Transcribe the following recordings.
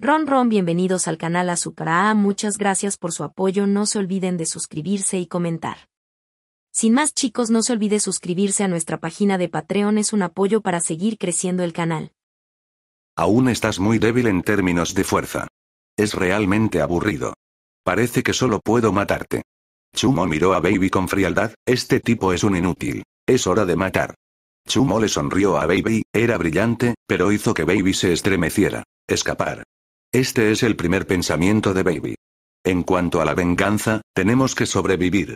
Ron Ron bienvenidos al canal A. muchas gracias por su apoyo no se olviden de suscribirse y comentar. Sin más chicos no se olvide suscribirse a nuestra página de Patreon es un apoyo para seguir creciendo el canal. Aún estás muy débil en términos de fuerza. Es realmente aburrido. Parece que solo puedo matarte. Chumo miró a Baby con frialdad, este tipo es un inútil. Es hora de matar. Chumo le sonrió a Baby, era brillante, pero hizo que Baby se estremeciera. Escapar. Este es el primer pensamiento de Baby. En cuanto a la venganza, tenemos que sobrevivir.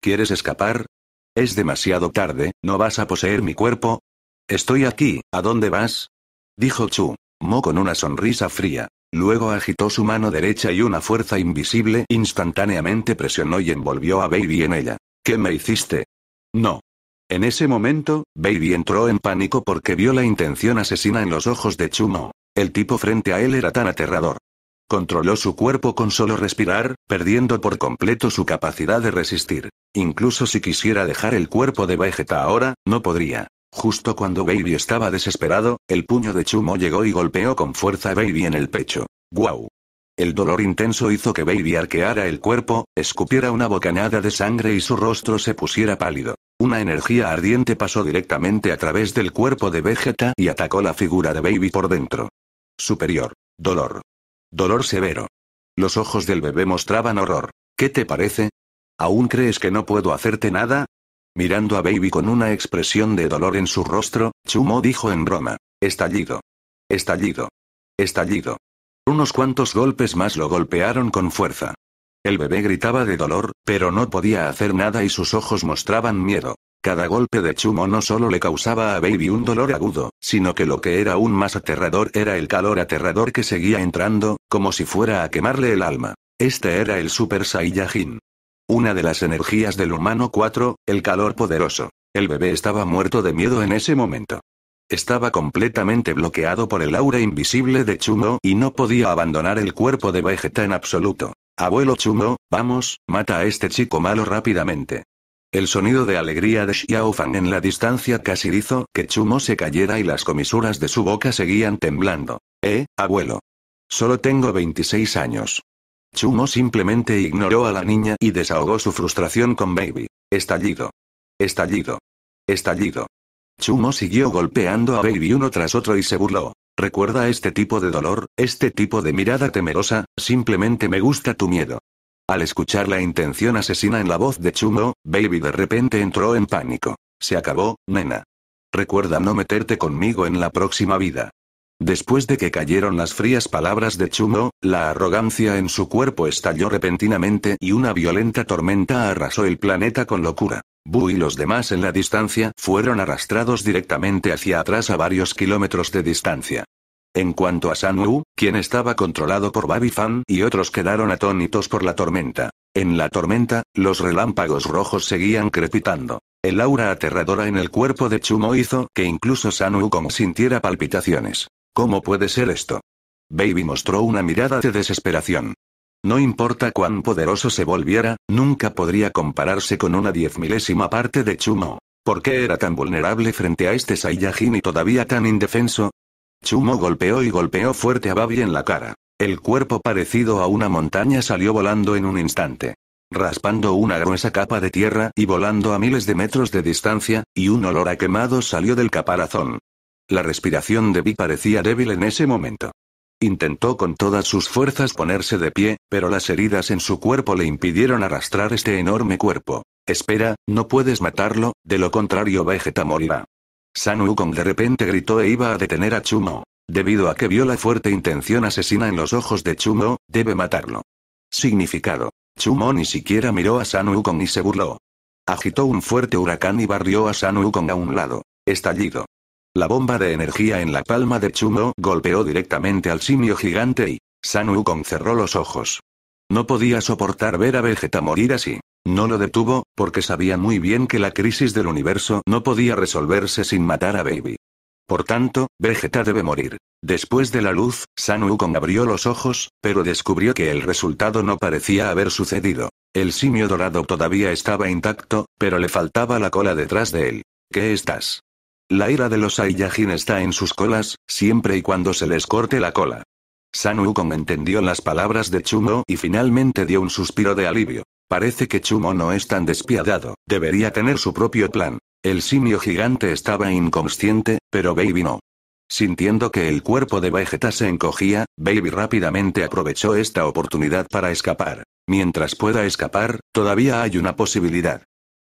¿Quieres escapar? Es demasiado tarde, ¿no vas a poseer mi cuerpo? Estoy aquí, ¿a dónde vas? Dijo Chu, Mo con una sonrisa fría. Luego agitó su mano derecha y una fuerza invisible instantáneamente presionó y envolvió a Baby en ella. ¿Qué me hiciste? No. En ese momento, Baby entró en pánico porque vio la intención asesina en los ojos de Mo. El tipo frente a él era tan aterrador. Controló su cuerpo con solo respirar, perdiendo por completo su capacidad de resistir. Incluso si quisiera dejar el cuerpo de Vegeta ahora, no podría. Justo cuando Baby estaba desesperado, el puño de Chumo llegó y golpeó con fuerza a Baby en el pecho. ¡Guau! El dolor intenso hizo que Baby arqueara el cuerpo, escupiera una bocanada de sangre y su rostro se pusiera pálido. Una energía ardiente pasó directamente a través del cuerpo de Vegeta y atacó la figura de Baby por dentro. Superior. Dolor. Dolor severo. Los ojos del bebé mostraban horror. ¿Qué te parece? ¿Aún crees que no puedo hacerte nada? Mirando a Baby con una expresión de dolor en su rostro, Chumo dijo en broma. Estallido. Estallido. Estallido. Unos cuantos golpes más lo golpearon con fuerza. El bebé gritaba de dolor, pero no podía hacer nada y sus ojos mostraban miedo. Cada golpe de Chumo no solo le causaba a Baby un dolor agudo, sino que lo que era aún más aterrador era el calor aterrador que seguía entrando, como si fuera a quemarle el alma. Este era el Super Saiyajin. Una de las energías del humano 4, el calor poderoso. El bebé estaba muerto de miedo en ese momento. Estaba completamente bloqueado por el aura invisible de Chumo y no podía abandonar el cuerpo de Vegeta en absoluto. Abuelo Chumo, vamos, mata a este chico malo rápidamente. El sonido de alegría de Xiaofan en la distancia casi hizo que Chumo se cayera y las comisuras de su boca seguían temblando. Eh, abuelo. Solo tengo 26 años. Chumo simplemente ignoró a la niña y desahogó su frustración con Baby. Estallido. Estallido. Estallido. Chumo siguió golpeando a Baby uno tras otro y se burló. Recuerda este tipo de dolor, este tipo de mirada temerosa, simplemente me gusta tu miedo. Al escuchar la intención asesina en la voz de Chumo, Baby de repente entró en pánico. Se acabó, nena. Recuerda no meterte conmigo en la próxima vida. Después de que cayeron las frías palabras de Chumo, la arrogancia en su cuerpo estalló repentinamente y una violenta tormenta arrasó el planeta con locura. Bu y los demás en la distancia fueron arrastrados directamente hacia atrás a varios kilómetros de distancia. En cuanto a San quien estaba controlado por Baby Fan y otros quedaron atónitos por la tormenta. En la tormenta, los relámpagos rojos seguían crepitando. El aura aterradora en el cuerpo de Chumo hizo que incluso San Wu sintiera palpitaciones. ¿Cómo puede ser esto? Baby mostró una mirada de desesperación. No importa cuán poderoso se volviera, nunca podría compararse con una diez milésima parte de Chumo. ¿Por qué era tan vulnerable frente a este Saiyajin y todavía tan indefenso? Chumo golpeó y golpeó fuerte a Babi en la cara. El cuerpo parecido a una montaña salió volando en un instante. Raspando una gruesa capa de tierra y volando a miles de metros de distancia, y un olor a quemado salió del caparazón. La respiración de Vi parecía débil en ese momento. Intentó con todas sus fuerzas ponerse de pie, pero las heridas en su cuerpo le impidieron arrastrar este enorme cuerpo. Espera, no puedes matarlo, de lo contrario Vegeta morirá. San de repente gritó e iba a detener a Chumo. Debido a que vio la fuerte intención asesina en los ojos de Chumo, debe matarlo. Significado. Chumo ni siquiera miró a San Wukong y se burló. Agitó un fuerte huracán y barrió a San a un lado. Estallido. La bomba de energía en la palma de Chumo golpeó directamente al simio gigante y San cerró los ojos. No podía soportar ver a Vegeta morir así. No lo detuvo, porque sabía muy bien que la crisis del universo no podía resolverse sin matar a Baby. Por tanto, Vegeta debe morir. Después de la luz, San Wukong abrió los ojos, pero descubrió que el resultado no parecía haber sucedido. El simio dorado todavía estaba intacto, pero le faltaba la cola detrás de él. ¿Qué estás? La ira de los Saiyajin está en sus colas, siempre y cuando se les corte la cola. San Wukong entendió las palabras de Chumo y finalmente dio un suspiro de alivio. Parece que Chumo no es tan despiadado, debería tener su propio plan. El simio gigante estaba inconsciente, pero Baby no. Sintiendo que el cuerpo de Vegeta se encogía, Baby rápidamente aprovechó esta oportunidad para escapar. Mientras pueda escapar, todavía hay una posibilidad.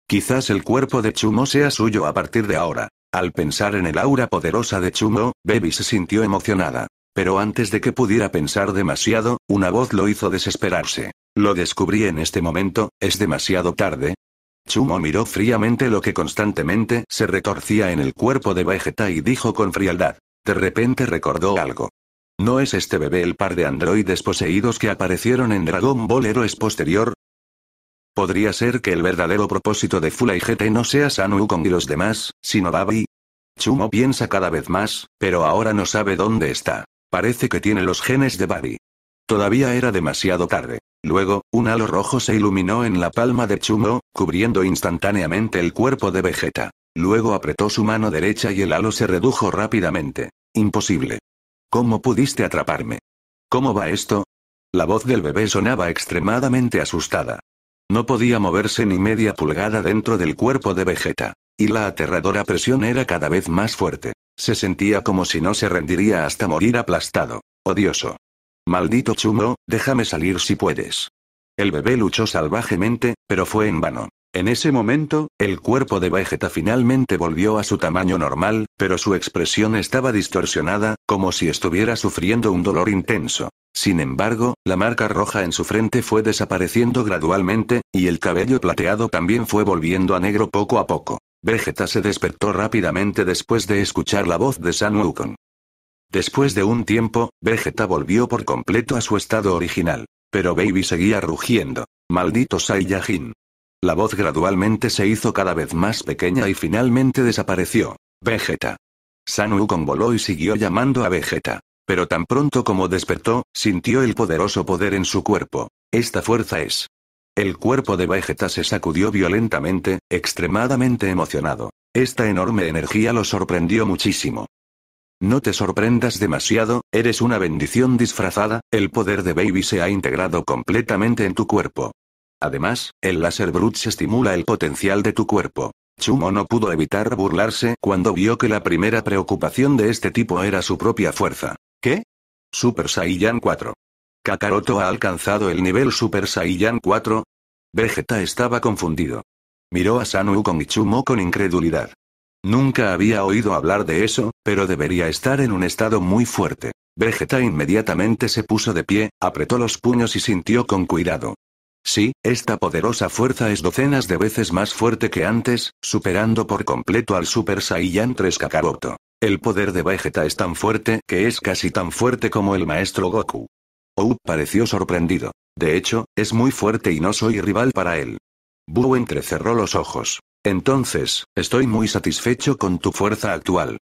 Quizás el cuerpo de Chumo sea suyo a partir de ahora. Al pensar en el aura poderosa de Chumo, Baby se sintió emocionada. Pero antes de que pudiera pensar demasiado, una voz lo hizo desesperarse. Lo descubrí en este momento, es demasiado tarde. Chumo miró fríamente lo que constantemente se retorcía en el cuerpo de Vegeta y dijo con frialdad. De repente recordó algo. ¿No es este bebé el par de androides poseídos que aparecieron en Dragon Ball Heroes posterior? Podría ser que el verdadero propósito de Fula y GT no sea San con y los demás, sino Babi. Chumo piensa cada vez más, pero ahora no sabe dónde está. Parece que tiene los genes de Babi. Todavía era demasiado tarde. Luego, un halo rojo se iluminó en la palma de Chumo, cubriendo instantáneamente el cuerpo de Vegeta. Luego apretó su mano derecha y el halo se redujo rápidamente. Imposible. ¿Cómo pudiste atraparme? ¿Cómo va esto? La voz del bebé sonaba extremadamente asustada. No podía moverse ni media pulgada dentro del cuerpo de Vegeta. Y la aterradora presión era cada vez más fuerte. Se sentía como si no se rendiría hasta morir aplastado. Odioso. Maldito chumo, déjame salir si puedes. El bebé luchó salvajemente, pero fue en vano. En ese momento, el cuerpo de Vegeta finalmente volvió a su tamaño normal, pero su expresión estaba distorsionada, como si estuviera sufriendo un dolor intenso. Sin embargo, la marca roja en su frente fue desapareciendo gradualmente, y el cabello plateado también fue volviendo a negro poco a poco. Vegeta se despertó rápidamente después de escuchar la voz de San Wukong. Después de un tiempo, Vegeta volvió por completo a su estado original. Pero Baby seguía rugiendo. Maldito Saiyajin. La voz gradualmente se hizo cada vez más pequeña y finalmente desapareció. Vegeta. San Wukong voló y siguió llamando a Vegeta. Pero tan pronto como despertó, sintió el poderoso poder en su cuerpo. Esta fuerza es el cuerpo de Vegeta se sacudió violentamente, extremadamente emocionado. Esta enorme energía lo sorprendió muchísimo. No te sorprendas demasiado, eres una bendición disfrazada, el poder de Baby se ha integrado completamente en tu cuerpo. Además, el láser se estimula el potencial de tu cuerpo. Chumo no pudo evitar burlarse cuando vio que la primera preocupación de este tipo era su propia fuerza. ¿Qué? Super Saiyan 4. ¿Kakaroto ha alcanzado el nivel Super Saiyan 4? Vegeta estaba confundido. Miró a Sanu con Ichumo con incredulidad. Nunca había oído hablar de eso, pero debería estar en un estado muy fuerte. Vegeta inmediatamente se puso de pie, apretó los puños y sintió con cuidado. Sí, esta poderosa fuerza es docenas de veces más fuerte que antes, superando por completo al Super Saiyan 3 Kakaroto. El poder de Vegeta es tan fuerte que es casi tan fuerte como el maestro Goku. Ou pareció sorprendido. De hecho, es muy fuerte y no soy rival para él. Bu entrecerró los ojos. Entonces, estoy muy satisfecho con tu fuerza actual.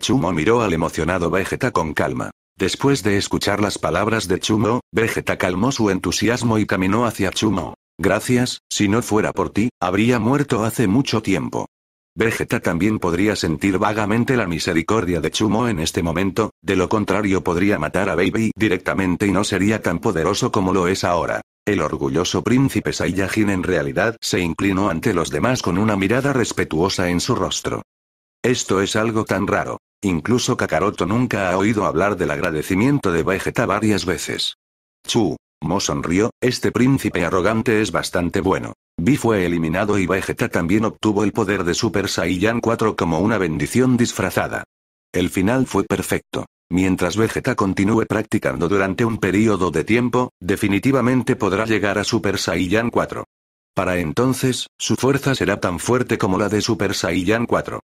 Chumo miró al emocionado Vegeta con calma. Después de escuchar las palabras de Chumo, Vegeta calmó su entusiasmo y caminó hacia Chumo. Gracias, si no fuera por ti, habría muerto hace mucho tiempo. Vegeta también podría sentir vagamente la misericordia de Chumo en este momento, de lo contrario podría matar a Baby directamente y no sería tan poderoso como lo es ahora. El orgulloso príncipe Saiyajin en realidad se inclinó ante los demás con una mirada respetuosa en su rostro. Esto es algo tan raro. Incluso Kakaroto nunca ha oído hablar del agradecimiento de Vegeta varias veces. Chu, Mo sonrió, este príncipe arrogante es bastante bueno. Bi fue eliminado y Vegeta también obtuvo el poder de Super Saiyan 4 como una bendición disfrazada. El final fue perfecto. Mientras Vegeta continúe practicando durante un período de tiempo, definitivamente podrá llegar a Super Saiyan 4. Para entonces, su fuerza será tan fuerte como la de Super Saiyan 4.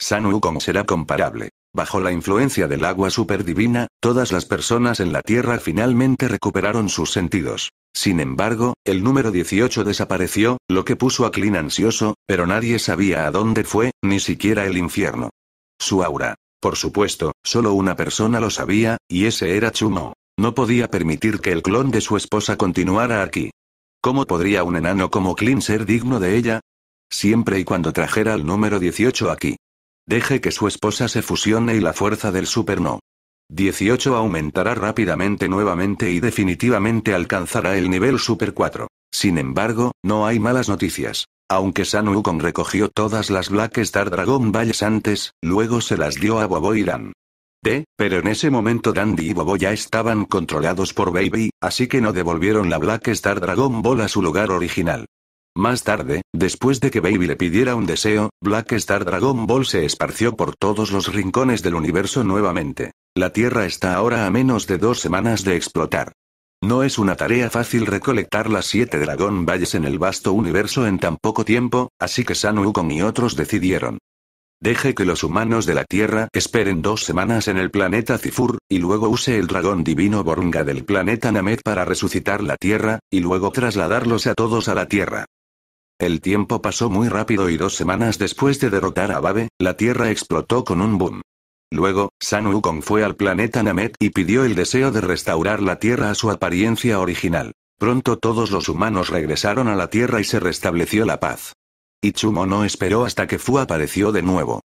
San como será comparable. Bajo la influencia del agua superdivina, todas las personas en la Tierra finalmente recuperaron sus sentidos. Sin embargo, el número 18 desapareció, lo que puso a Clint ansioso, pero nadie sabía a dónde fue, ni siquiera el infierno. Su aura. Por supuesto, solo una persona lo sabía, y ese era Chumo. No podía permitir que el clon de su esposa continuara aquí. ¿Cómo podría un enano como Clint ser digno de ella? Siempre y cuando trajera el número 18 aquí. Deje que su esposa se fusione y la fuerza del super no. 18 aumentará rápidamente nuevamente y definitivamente alcanzará el nivel Super 4. Sin embargo, no hay malas noticias. Aunque San Wukong recogió todas las Black Star Dragon Balls antes, luego se las dio a Bobo y Dan. D, pero en ese momento Dandy y Bobo ya estaban controlados por Baby, así que no devolvieron la Black Star Dragon Ball a su lugar original. Más tarde, después de que Baby le pidiera un deseo, Black Star Dragon Ball se esparció por todos los rincones del universo nuevamente. La Tierra está ahora a menos de dos semanas de explotar. No es una tarea fácil recolectar las siete dragón Valles en el vasto universo en tan poco tiempo, así que San Ukon y otros decidieron. Deje que los humanos de la Tierra esperen dos semanas en el planeta Cifur, y luego use el dragón divino Borunga del planeta Named para resucitar la Tierra, y luego trasladarlos a todos a la Tierra. El tiempo pasó muy rápido y dos semanas después de derrotar a Babe, la Tierra explotó con un boom. Luego, San Wukong fue al planeta Namet y pidió el deseo de restaurar la Tierra a su apariencia original. Pronto todos los humanos regresaron a la Tierra y se restableció la paz. Ichumo no esperó hasta que Fu apareció de nuevo.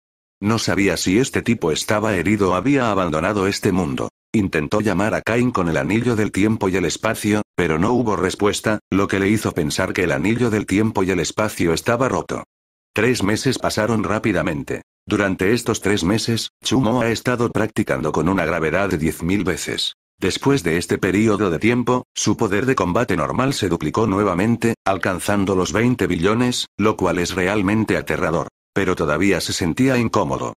No sabía si este tipo estaba herido o había abandonado este mundo. Intentó llamar a Kain con el anillo del tiempo y el espacio, pero no hubo respuesta, lo que le hizo pensar que el anillo del tiempo y el espacio estaba roto. Tres meses pasaron rápidamente. Durante estos tres meses, Chumo ha estado practicando con una gravedad de 10.000 veces. Después de este periodo de tiempo, su poder de combate normal se duplicó nuevamente, alcanzando los 20 billones, lo cual es realmente aterrador. Pero todavía se sentía incómodo.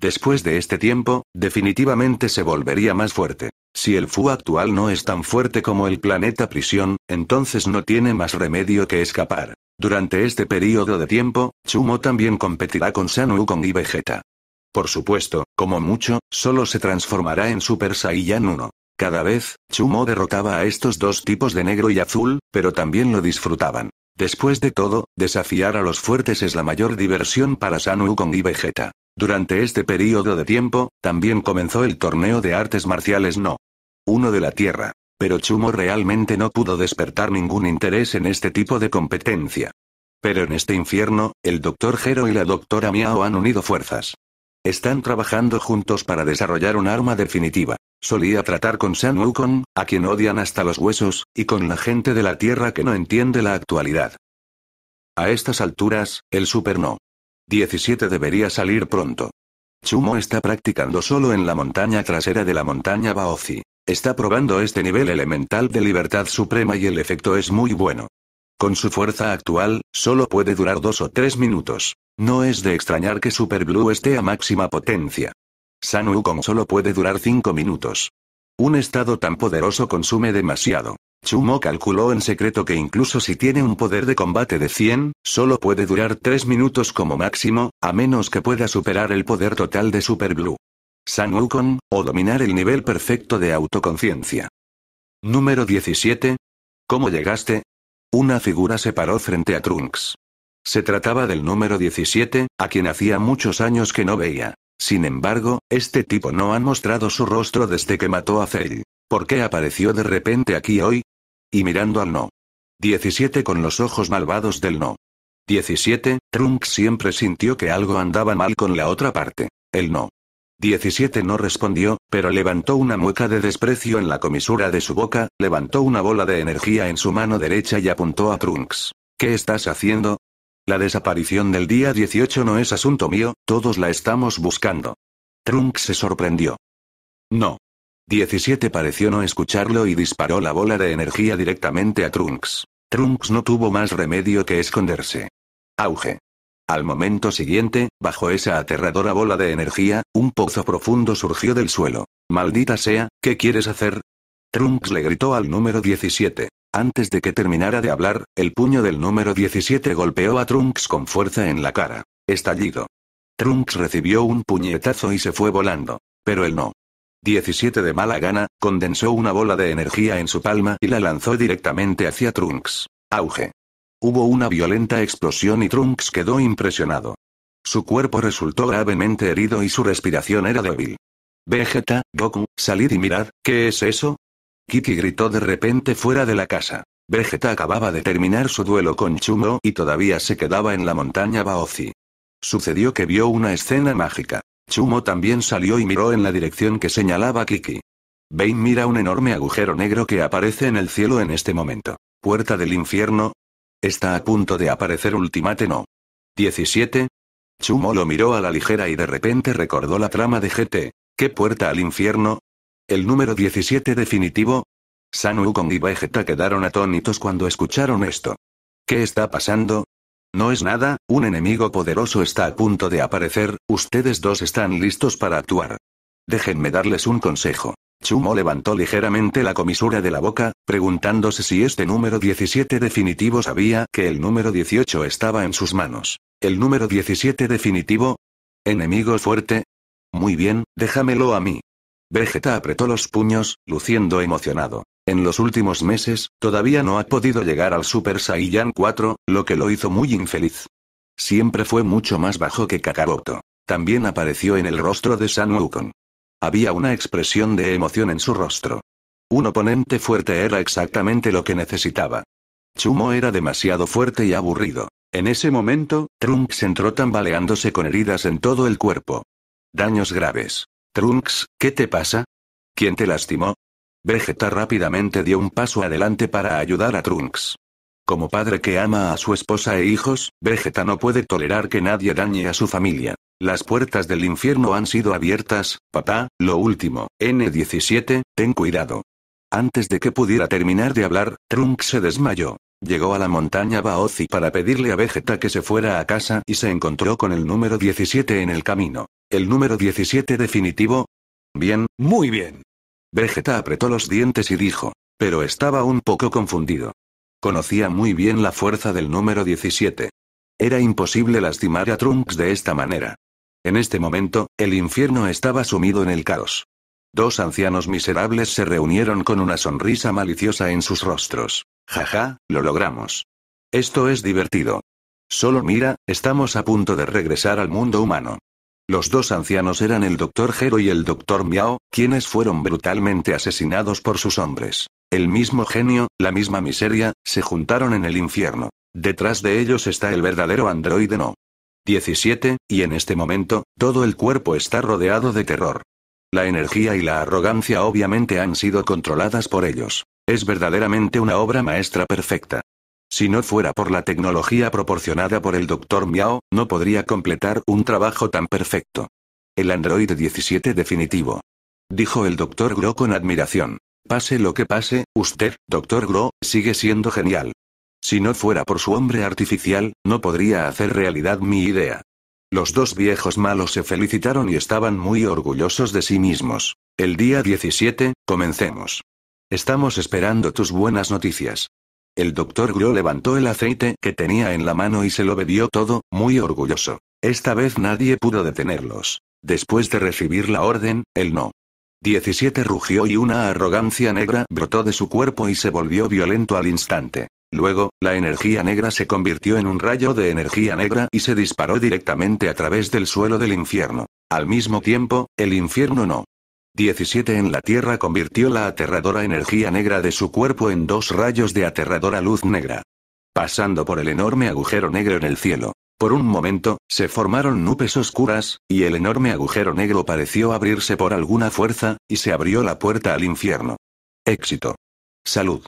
Después de este tiempo, definitivamente se volvería más fuerte. Si el Fu actual no es tan fuerte como el planeta prisión, entonces no tiene más remedio que escapar. Durante este periodo de tiempo, Chumo también competirá con Sanu Kong y Vegeta. Por supuesto, como mucho, solo se transformará en Super Saiyan 1. Cada vez, Chumo derrotaba a estos dos tipos de negro y azul, pero también lo disfrutaban. Después de todo, desafiar a los fuertes es la mayor diversión para Sanu con y Vegeta. Durante este periodo de tiempo, también comenzó el torneo de artes marciales no. 1 de la Tierra pero Chumo realmente no pudo despertar ningún interés en este tipo de competencia. Pero en este infierno, el doctor Jero y la doctora Miao han unido fuerzas. Están trabajando juntos para desarrollar un arma definitiva. Solía tratar con San Wukong, a quien odian hasta los huesos, y con la gente de la Tierra que no entiende la actualidad. A estas alturas, el Super No. 17 debería salir pronto. Chumo está practicando solo en la montaña trasera de la montaña Baozi. Está probando este nivel elemental de libertad suprema y el efecto es muy bueno. Con su fuerza actual, solo puede durar dos o tres minutos. No es de extrañar que Super Blue esté a máxima potencia. San Wukong solo puede durar cinco minutos. Un estado tan poderoso consume demasiado. Chumo calculó en secreto que incluso si tiene un poder de combate de 100, solo puede durar 3 minutos como máximo, a menos que pueda superar el poder total de Super Blue. San Wukong, o dominar el nivel perfecto de autoconciencia. Número 17. ¿Cómo llegaste? Una figura se paró frente a Trunks. Se trataba del número 17, a quien hacía muchos años que no veía. Sin embargo, este tipo no ha mostrado su rostro desde que mató a Cell. ¿Por qué apareció de repente aquí hoy? Y mirando al no. 17 con los ojos malvados del no. 17, Trunks siempre sintió que algo andaba mal con la otra parte. El no. 17 no respondió, pero levantó una mueca de desprecio en la comisura de su boca, levantó una bola de energía en su mano derecha y apuntó a Trunks. ¿Qué estás haciendo? La desaparición del día 18 no es asunto mío, todos la estamos buscando. Trunks se sorprendió. No. 17 pareció no escucharlo y disparó la bola de energía directamente a Trunks. Trunks no tuvo más remedio que esconderse. Auge. Al momento siguiente, bajo esa aterradora bola de energía, un pozo profundo surgió del suelo. Maldita sea, ¿qué quieres hacer? Trunks le gritó al número 17. Antes de que terminara de hablar, el puño del número 17 golpeó a Trunks con fuerza en la cara. Estallido. Trunks recibió un puñetazo y se fue volando. Pero él no. 17 de mala gana, condensó una bola de energía en su palma y la lanzó directamente hacia Trunks. Auge. Hubo una violenta explosión y Trunks quedó impresionado. Su cuerpo resultó gravemente herido y su respiración era débil. Vegeta, Goku, salid y mirad, ¿qué es eso? Kiki gritó de repente fuera de la casa. Vegeta acababa de terminar su duelo con Chumo y todavía se quedaba en la montaña Baozi. Sucedió que vio una escena mágica. Chumo también salió y miró en la dirección que señalaba Kiki. Bane mira un enorme agujero negro que aparece en el cielo en este momento. Puerta del infierno, Está a punto de aparecer Ultimate No. 17. Chumo lo miró a la ligera y de repente recordó la trama de GT. ¿Qué puerta al infierno? ¿El número 17 definitivo? San y Vegeta quedaron atónitos cuando escucharon esto. ¿Qué está pasando? No es nada, un enemigo poderoso está a punto de aparecer, ustedes dos están listos para actuar. Déjenme darles un consejo. Chumo levantó ligeramente la comisura de la boca, preguntándose si este número 17 definitivo sabía que el número 18 estaba en sus manos. ¿El número 17 definitivo? ¿Enemigo fuerte? Muy bien, déjamelo a mí. Vegeta apretó los puños, luciendo emocionado. En los últimos meses, todavía no ha podido llegar al Super Saiyan 4, lo que lo hizo muy infeliz. Siempre fue mucho más bajo que Kakaroto. También apareció en el rostro de San Wukong. Había una expresión de emoción en su rostro. Un oponente fuerte era exactamente lo que necesitaba. Chumo era demasiado fuerte y aburrido. En ese momento, Trunks entró tambaleándose con heridas en todo el cuerpo. Daños graves. Trunks, ¿qué te pasa? ¿Quién te lastimó? Vegeta rápidamente dio un paso adelante para ayudar a Trunks. Como padre que ama a su esposa e hijos, Vegeta no puede tolerar que nadie dañe a su familia. Las puertas del infierno han sido abiertas, papá, lo último, N17, ten cuidado. Antes de que pudiera terminar de hablar, Trunks se desmayó. Llegó a la montaña Baozi para pedirle a Vegeta que se fuera a casa y se encontró con el número 17 en el camino. ¿El número 17 definitivo? Bien, muy bien. Vegeta apretó los dientes y dijo. Pero estaba un poco confundido. Conocía muy bien la fuerza del número 17. Era imposible lastimar a Trunks de esta manera. En este momento, el infierno estaba sumido en el caos. Dos ancianos miserables se reunieron con una sonrisa maliciosa en sus rostros. Jaja, lo logramos. Esto es divertido. Solo mira, estamos a punto de regresar al mundo humano. Los dos ancianos eran el doctor Jero y el doctor Miao, quienes fueron brutalmente asesinados por sus hombres. El mismo genio, la misma miseria, se juntaron en el infierno. Detrás de ellos está el verdadero androide no. 17, y en este momento, todo el cuerpo está rodeado de terror. La energía y la arrogancia obviamente han sido controladas por ellos. Es verdaderamente una obra maestra perfecta. Si no fuera por la tecnología proporcionada por el Dr. Miao, no podría completar un trabajo tan perfecto. El androide 17 definitivo. Dijo el Dr. Gro con admiración. Pase lo que pase, usted, Dr. Gro, sigue siendo genial. Si no fuera por su hombre artificial, no podría hacer realidad mi idea. Los dos viejos malos se felicitaron y estaban muy orgullosos de sí mismos. El día 17, comencemos. Estamos esperando tus buenas noticias. El doctor Gro levantó el aceite que tenía en la mano y se lo bebió todo, muy orgulloso. Esta vez nadie pudo detenerlos. Después de recibir la orden, él no. 17 rugió y una arrogancia negra brotó de su cuerpo y se volvió violento al instante. Luego, la energía negra se convirtió en un rayo de energía negra y se disparó directamente a través del suelo del infierno. Al mismo tiempo, el infierno no. 17 en la Tierra convirtió la aterradora energía negra de su cuerpo en dos rayos de aterradora luz negra. Pasando por el enorme agujero negro en el cielo. Por un momento, se formaron nubes oscuras, y el enorme agujero negro pareció abrirse por alguna fuerza, y se abrió la puerta al infierno. Éxito. Salud.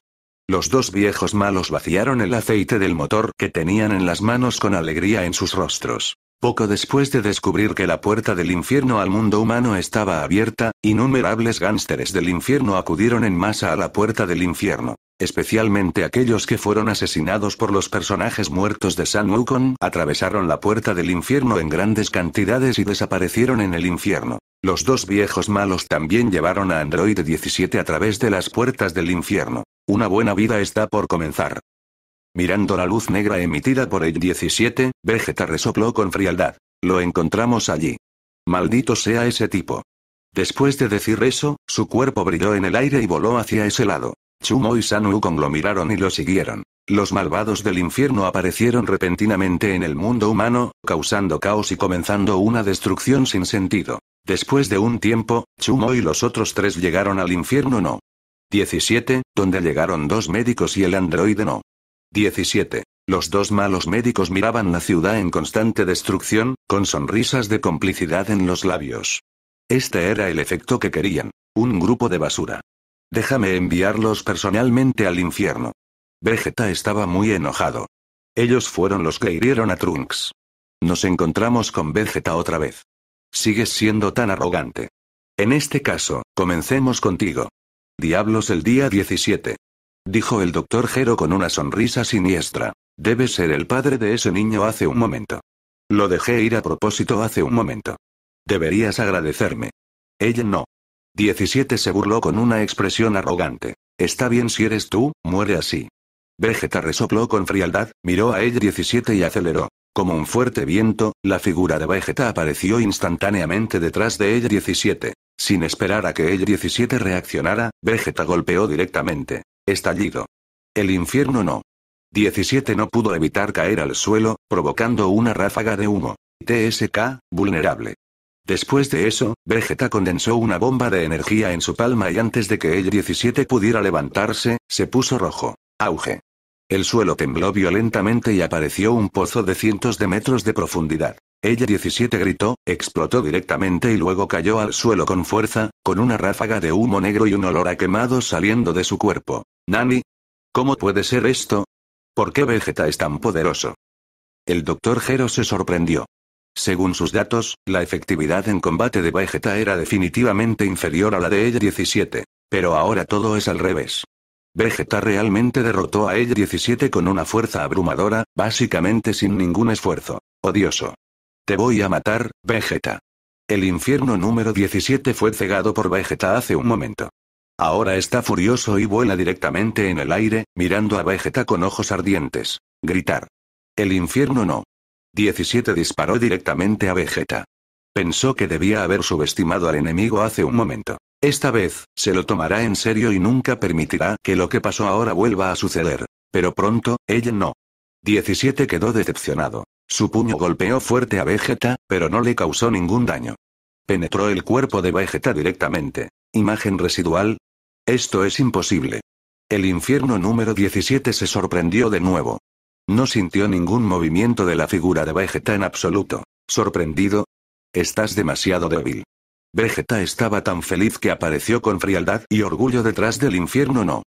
Los dos viejos malos vaciaron el aceite del motor que tenían en las manos con alegría en sus rostros. Poco después de descubrir que la puerta del infierno al mundo humano estaba abierta, innumerables gánsteres del infierno acudieron en masa a la puerta del infierno, especialmente aquellos que fueron asesinados por los personajes muertos de San Wukong, atravesaron la puerta del infierno en grandes cantidades y desaparecieron en el infierno. Los dos viejos malos también llevaron a Android 17 a través de las puertas del infierno. Una buena vida está por comenzar. Mirando la luz negra emitida por el 17, Vegeta resopló con frialdad. Lo encontramos allí. Maldito sea ese tipo. Después de decir eso, su cuerpo brilló en el aire y voló hacia ese lado. Chumo y Sanu conglomiraron y lo siguieron. Los malvados del infierno aparecieron repentinamente en el mundo humano, causando caos y comenzando una destrucción sin sentido. Después de un tiempo, Chumo y los otros tres llegaron al infierno no 17, donde llegaron dos médicos y el androide no. 17. Los dos malos médicos miraban la ciudad en constante destrucción, con sonrisas de complicidad en los labios. Este era el efecto que querían. Un grupo de basura. Déjame enviarlos personalmente al infierno. Vegeta estaba muy enojado. Ellos fueron los que hirieron a Trunks. Nos encontramos con Vegeta otra vez. Sigues siendo tan arrogante. En este caso, comencemos contigo. Diablos el día 17. Dijo el doctor Jero con una sonrisa siniestra. "Debe ser el padre de ese niño hace un momento. Lo dejé ir a propósito hace un momento. Deberías agradecerme. Ella no. 17 se burló con una expresión arrogante. Está bien si eres tú, muere así. Vegeta resopló con frialdad, miró a ella 17 y aceleró. Como un fuerte viento, la figura de Vegeta apareció instantáneamente detrás de ella 17. Sin esperar a que el 17 reaccionara, Vegeta golpeó directamente. Estallido. El infierno no. 17 no pudo evitar caer al suelo, provocando una ráfaga de humo. TSK, vulnerable. Después de eso, Vegeta condensó una bomba de energía en su palma y antes de que el 17 pudiera levantarse, se puso rojo. Auge. El suelo tembló violentamente y apareció un pozo de cientos de metros de profundidad. Ella 17 gritó, explotó directamente y luego cayó al suelo con fuerza, con una ráfaga de humo negro y un olor a quemado saliendo de su cuerpo. Nani. ¿Cómo puede ser esto? ¿Por qué Vegeta es tan poderoso? El doctor Gero se sorprendió. Según sus datos, la efectividad en combate de Vegeta era definitivamente inferior a la de ella 17. Pero ahora todo es al revés. Vegeta realmente derrotó a ella 17 con una fuerza abrumadora, básicamente sin ningún esfuerzo. Odioso. Te voy a matar, Vegeta. El infierno número 17 fue cegado por Vegeta hace un momento. Ahora está furioso y vuela directamente en el aire, mirando a Vegeta con ojos ardientes. Gritar. El infierno no. 17 disparó directamente a Vegeta. Pensó que debía haber subestimado al enemigo hace un momento. Esta vez, se lo tomará en serio y nunca permitirá que lo que pasó ahora vuelva a suceder. Pero pronto, ella no. 17 quedó decepcionado. Su puño golpeó fuerte a Vegeta, pero no le causó ningún daño. Penetró el cuerpo de Vegeta directamente. Imagen residual. Esto es imposible. El infierno número 17 se sorprendió de nuevo. No sintió ningún movimiento de la figura de Vegeta en absoluto. Sorprendido. Estás demasiado débil. Vegeta estaba tan feliz que apareció con frialdad y orgullo detrás del infierno no.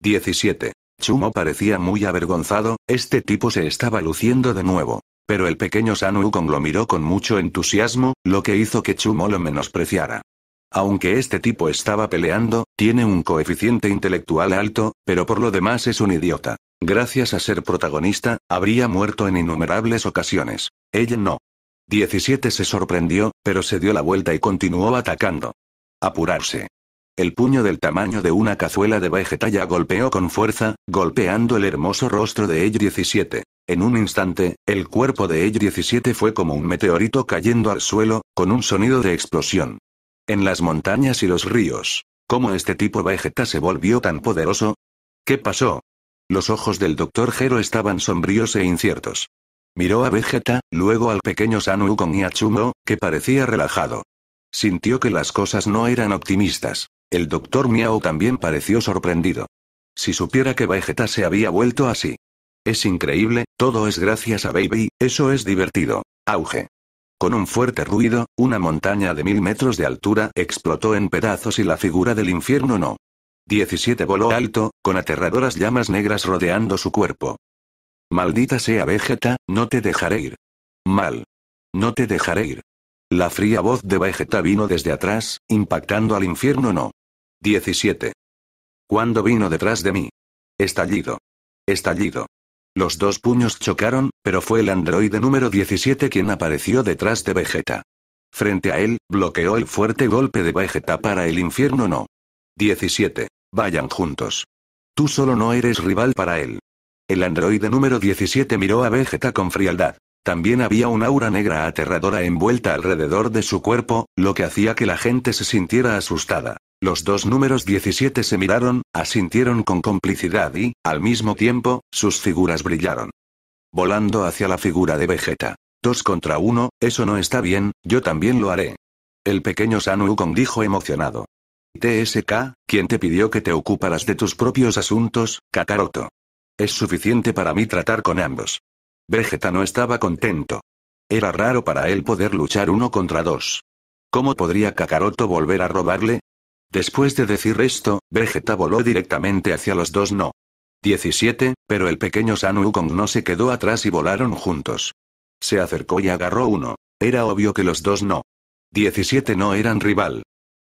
17. Chumo parecía muy avergonzado, este tipo se estaba luciendo de nuevo. Pero el pequeño Sanu conglomiró miró con mucho entusiasmo, lo que hizo que Chumo lo menospreciara. Aunque este tipo estaba peleando, tiene un coeficiente intelectual alto, pero por lo demás es un idiota. Gracias a ser protagonista, habría muerto en innumerables ocasiones. Ella no. 17 se sorprendió, pero se dio la vuelta y continuó atacando. Apurarse. El puño del tamaño de una cazuela de ya golpeó con fuerza, golpeando el hermoso rostro de Edge 17. En un instante, el cuerpo de Edge 17 fue como un meteorito cayendo al suelo, con un sonido de explosión. En las montañas y los ríos. ¿Cómo este tipo vegeta se volvió tan poderoso? ¿Qué pasó? Los ojos del doctor Gero estaban sombríos e inciertos. Miró a Vegeta, luego al pequeño Sanu con Yachumo, que parecía relajado. Sintió que las cosas no eran optimistas. El doctor Miao también pareció sorprendido. Si supiera que Vegeta se había vuelto así. Es increíble, todo es gracias a Baby, eso es divertido. Auge. Con un fuerte ruido, una montaña de mil metros de altura explotó en pedazos y la figura del infierno no. 17 voló alto, con aterradoras llamas negras rodeando su cuerpo. Maldita sea Vegeta, no te dejaré ir. Mal. No te dejaré ir. La fría voz de Vegeta vino desde atrás, impactando al infierno no. 17. ¿Cuándo vino detrás de mí. Estallido. Estallido. Los dos puños chocaron, pero fue el androide número 17 quien apareció detrás de Vegeta. Frente a él, bloqueó el fuerte golpe de Vegeta para el infierno no. 17. Vayan juntos. Tú solo no eres rival para él. El androide número 17 miró a Vegeta con frialdad. También había una aura negra aterradora envuelta alrededor de su cuerpo, lo que hacía que la gente se sintiera asustada. Los dos números 17 se miraron, asintieron con complicidad y, al mismo tiempo, sus figuras brillaron. Volando hacia la figura de Vegeta. Dos contra uno, eso no está bien, yo también lo haré. El pequeño San dijo emocionado. TSK, quien te pidió que te ocuparas de tus propios asuntos, Kakaroto. Es suficiente para mí tratar con ambos. Vegeta no estaba contento. Era raro para él poder luchar uno contra dos. ¿Cómo podría Kakaroto volver a robarle? Después de decir esto, Vegeta voló directamente hacia los dos no. 17, pero el pequeño San no se quedó atrás y volaron juntos. Se acercó y agarró uno. Era obvio que los dos no. 17 no eran rival.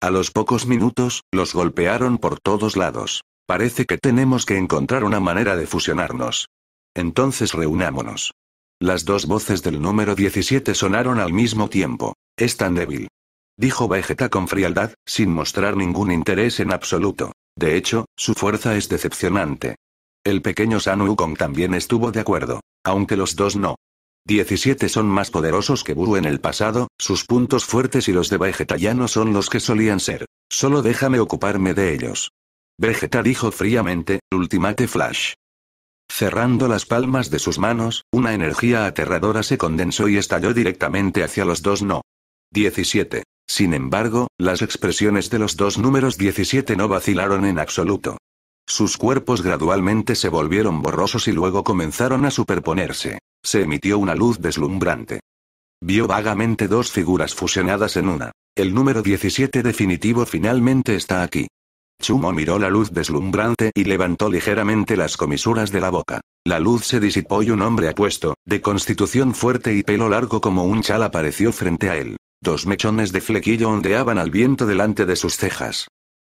A los pocos minutos, los golpearon por todos lados. Parece que tenemos que encontrar una manera de fusionarnos. Entonces reunámonos. Las dos voces del número 17 sonaron al mismo tiempo. Es tan débil. Dijo Vegeta con frialdad, sin mostrar ningún interés en absoluto. De hecho, su fuerza es decepcionante. El pequeño San Wukong también estuvo de acuerdo, aunque los dos no. 17 son más poderosos que Buru en el pasado, sus puntos fuertes y los de Vegeta ya no son los que solían ser. Solo déjame ocuparme de ellos. Vegeta dijo fríamente, Ultimate Flash. Cerrando las palmas de sus manos, una energía aterradora se condensó y estalló directamente hacia los dos no. 17. Sin embargo, las expresiones de los dos números 17 no vacilaron en absoluto. Sus cuerpos gradualmente se volvieron borrosos y luego comenzaron a superponerse. Se emitió una luz deslumbrante. Vio vagamente dos figuras fusionadas en una. El número 17 definitivo finalmente está aquí. Chumo miró la luz deslumbrante y levantó ligeramente las comisuras de la boca. La luz se disipó y un hombre apuesto, de constitución fuerte y pelo largo como un chal apareció frente a él. Dos mechones de flequillo ondeaban al viento delante de sus cejas.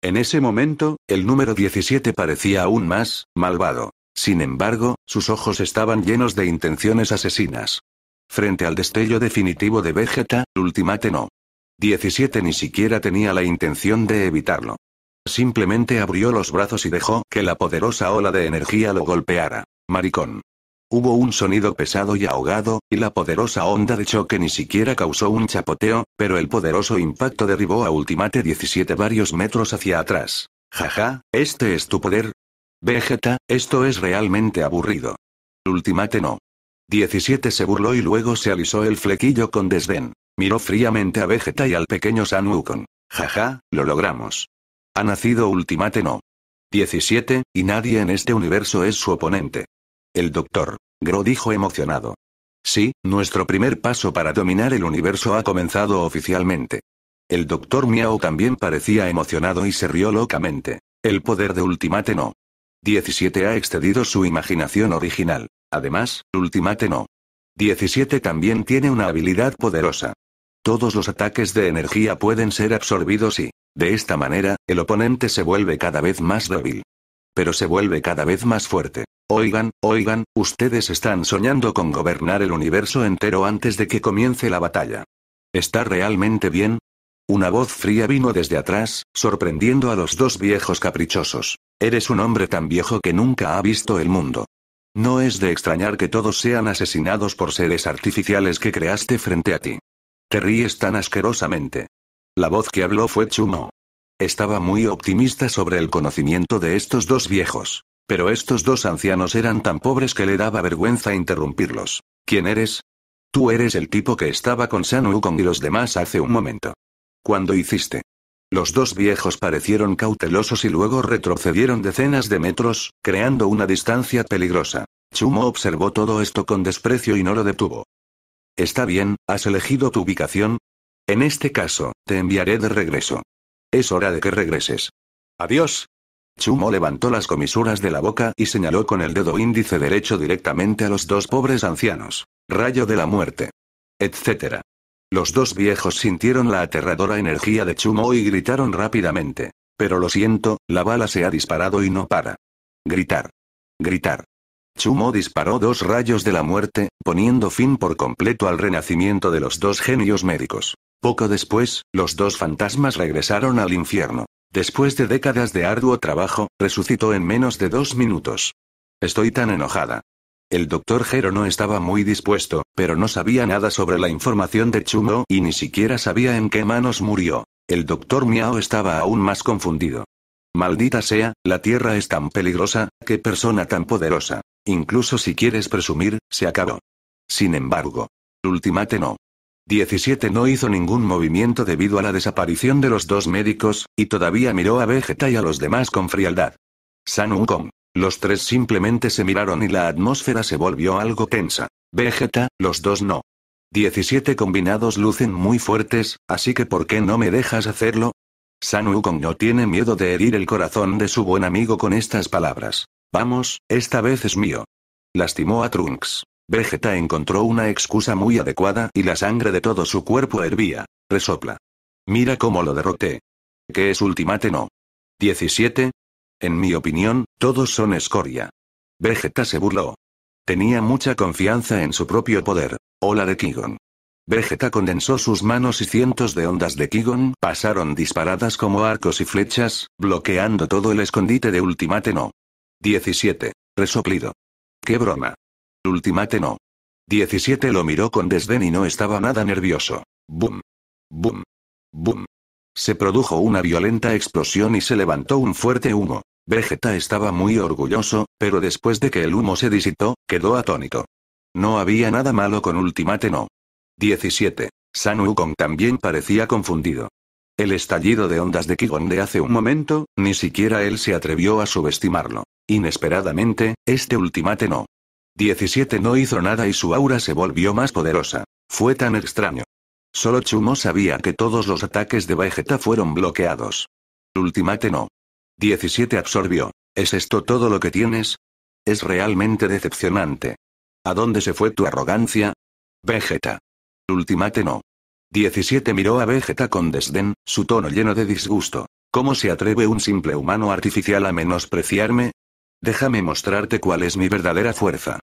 En ese momento, el número 17 parecía aún más, malvado. Sin embargo, sus ojos estaban llenos de intenciones asesinas. Frente al destello definitivo de Vegeta, Ultimate no. 17 ni siquiera tenía la intención de evitarlo. Simplemente abrió los brazos y dejó que la poderosa ola de energía lo golpeara. Maricón. Hubo un sonido pesado y ahogado, y la poderosa onda de choque ni siquiera causó un chapoteo, pero el poderoso impacto derribó a Ultimate 17 varios metros hacia atrás. Jaja, ¿este es tu poder? Vegeta, esto es realmente aburrido. Ultimate no. 17 se burló y luego se alisó el flequillo con desdén. Miró fríamente a Vegeta y al pequeño San Jaja, lo logramos. Ha nacido Ultimate No. 17, y nadie en este universo es su oponente. El doctor. Gro dijo emocionado. Sí, nuestro primer paso para dominar el universo ha comenzado oficialmente. El doctor Miao también parecía emocionado y se rió locamente. El poder de Ultimate No. 17 ha excedido su imaginación original. Además, Ultimate No. 17 también tiene una habilidad poderosa. Todos los ataques de energía pueden ser absorbidos y de esta manera, el oponente se vuelve cada vez más débil. Pero se vuelve cada vez más fuerte. Oigan, oigan, ustedes están soñando con gobernar el universo entero antes de que comience la batalla. ¿Está realmente bien? Una voz fría vino desde atrás, sorprendiendo a los dos viejos caprichosos. Eres un hombre tan viejo que nunca ha visto el mundo. No es de extrañar que todos sean asesinados por seres artificiales que creaste frente a ti. Te ríes tan asquerosamente. La voz que habló fue Chumo. Estaba muy optimista sobre el conocimiento de estos dos viejos. Pero estos dos ancianos eran tan pobres que le daba vergüenza interrumpirlos. ¿Quién eres? Tú eres el tipo que estaba con San Wukong y los demás hace un momento. ¿Cuándo hiciste? Los dos viejos parecieron cautelosos y luego retrocedieron decenas de metros, creando una distancia peligrosa. Chumo observó todo esto con desprecio y no lo detuvo. Está bien, has elegido tu ubicación, en este caso, te enviaré de regreso. Es hora de que regreses. Adiós. Chumo levantó las comisuras de la boca y señaló con el dedo índice derecho directamente a los dos pobres ancianos. Rayo de la muerte. Etcétera. Los dos viejos sintieron la aterradora energía de Chumo y gritaron rápidamente. Pero lo siento, la bala se ha disparado y no para. Gritar. Gritar. Chumo disparó dos rayos de la muerte, poniendo fin por completo al renacimiento de los dos genios médicos. Poco después, los dos fantasmas regresaron al infierno. Después de décadas de arduo trabajo, resucitó en menos de dos minutos. Estoy tan enojada. El doctor Jero no estaba muy dispuesto, pero no sabía nada sobre la información de Chumo y ni siquiera sabía en qué manos murió. El doctor Miao estaba aún más confundido. Maldita sea, la Tierra es tan peligrosa, qué persona tan poderosa. Incluso si quieres presumir, se acabó. Sin embargo, Ultimate no. 17 no hizo ningún movimiento debido a la desaparición de los dos médicos, y todavía miró a Vegeta y a los demás con frialdad. San Wukong. Los tres simplemente se miraron y la atmósfera se volvió algo tensa. Vegeta, los dos no. 17 combinados lucen muy fuertes, así que ¿por qué no me dejas hacerlo? San Wukong no tiene miedo de herir el corazón de su buen amigo con estas palabras. Vamos, esta vez es mío. Lastimó a Trunks. Vegeta encontró una excusa muy adecuada y la sangre de todo su cuerpo hervía. Resopla. Mira cómo lo derroté. ¿Qué es Ultimate no? 17. En mi opinión, todos son escoria. Vegeta se burló. Tenía mucha confianza en su propio poder. Hola de Kigon. Vegeta condensó sus manos y cientos de ondas de Kigon pasaron disparadas como arcos y flechas, bloqueando todo el escondite de Ultimate No. 17. Resoplido. ¡Qué broma! Ultimate no. 17 lo miró con desdén y no estaba nada nervioso. Boom. Boom. Boom. Se produjo una violenta explosión y se levantó un fuerte humo. Vegeta estaba muy orgulloso, pero después de que el humo se disipó, quedó atónito. No había nada malo con Ultimate no. 17. San Wukong también parecía confundido. El estallido de ondas de Kigon de hace un momento, ni siquiera él se atrevió a subestimarlo. Inesperadamente, este ultimate no. 17 no hizo nada y su aura se volvió más poderosa. Fue tan extraño. Solo Chumo sabía que todos los ataques de Vegeta fueron bloqueados. Ultimate no. 17 absorbió. ¿Es esto todo lo que tienes? Es realmente decepcionante. ¿A dónde se fue tu arrogancia? Vegeta. Ultimate no. 17 miró a Vegeta con desdén, su tono lleno de disgusto. ¿Cómo se atreve un simple humano artificial a menospreciarme? Déjame mostrarte cuál es mi verdadera fuerza.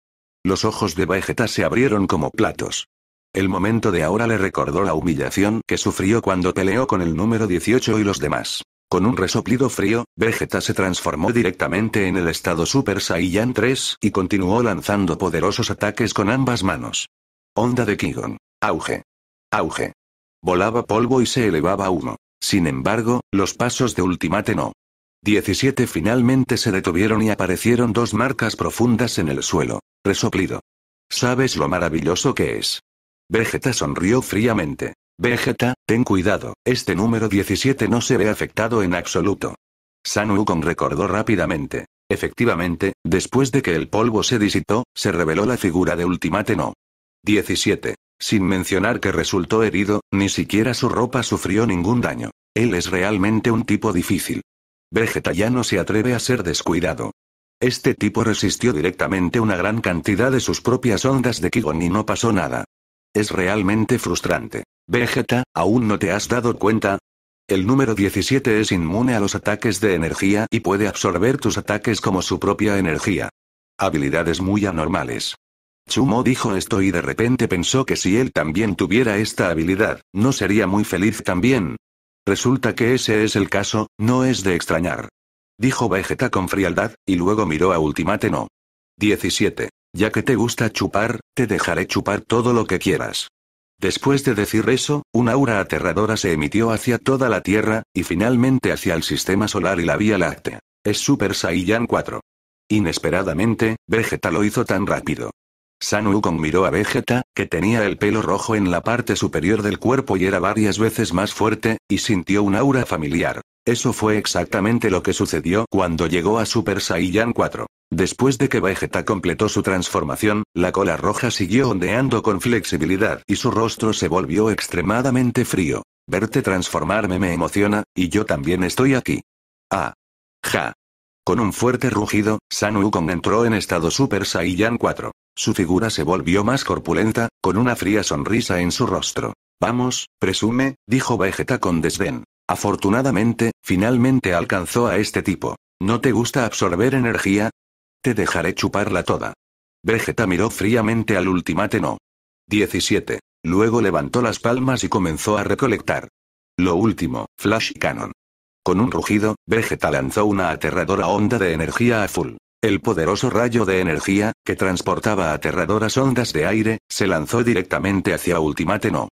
Los ojos de Vegeta se abrieron como platos. El momento de ahora le recordó la humillación que sufrió cuando peleó con el número 18 y los demás. Con un resoplido frío, Vegeta se transformó directamente en el estado Super Saiyan 3 y continuó lanzando poderosos ataques con ambas manos. Onda de Kigon. Auge. Auge. Volaba polvo y se elevaba uno. Sin embargo, los pasos de Ultimate no. 17 Finalmente se detuvieron y aparecieron dos marcas profundas en el suelo. Resoplido. ¿Sabes lo maravilloso que es? Vegeta sonrió fríamente. Vegeta, ten cuidado, este número 17 no se ve afectado en absoluto. San Wukong recordó rápidamente. Efectivamente, después de que el polvo se disipó, se reveló la figura de Ultimate No. 17. Sin mencionar que resultó herido, ni siquiera su ropa sufrió ningún daño. Él es realmente un tipo difícil. Vegeta ya no se atreve a ser descuidado. Este tipo resistió directamente una gran cantidad de sus propias ondas de Kigon y no pasó nada. Es realmente frustrante. Vegeta, ¿aún no te has dado cuenta? El número 17 es inmune a los ataques de energía y puede absorber tus ataques como su propia energía. Habilidades muy anormales. Chumo dijo esto y de repente pensó que si él también tuviera esta habilidad, ¿no sería muy feliz también? Resulta que ese es el caso, no es de extrañar. Dijo Vegeta con frialdad, y luego miró a Ultimate no. 17. Ya que te gusta chupar, te dejaré chupar todo lo que quieras. Después de decir eso, una aura aterradora se emitió hacia toda la Tierra, y finalmente hacia el sistema solar y la Vía Láctea. Es Super Saiyan 4. Inesperadamente, Vegeta lo hizo tan rápido. San Wukong miró a Vegeta, que tenía el pelo rojo en la parte superior del cuerpo y era varias veces más fuerte, y sintió un aura familiar. Eso fue exactamente lo que sucedió cuando llegó a Super Saiyan 4. Después de que Vegeta completó su transformación, la cola roja siguió ondeando con flexibilidad y su rostro se volvió extremadamente frío. Verte transformarme me emociona, y yo también estoy aquí. Ah. Ja. Con un fuerte rugido, San Wukong entró en estado Super Saiyan 4. Su figura se volvió más corpulenta, con una fría sonrisa en su rostro. Vamos, presume, dijo Vegeta con desdén. Afortunadamente, finalmente alcanzó a este tipo. ¿No te gusta absorber energía? Te dejaré chuparla toda. Vegeta miró fríamente al ultimate no. 17. Luego levantó las palmas y comenzó a recolectar. Lo último, Flash Cannon. Con un rugido, Vegeta lanzó una aterradora onda de energía azul. El poderoso rayo de energía, que transportaba aterradoras ondas de aire, se lanzó directamente hacia Ultimate No.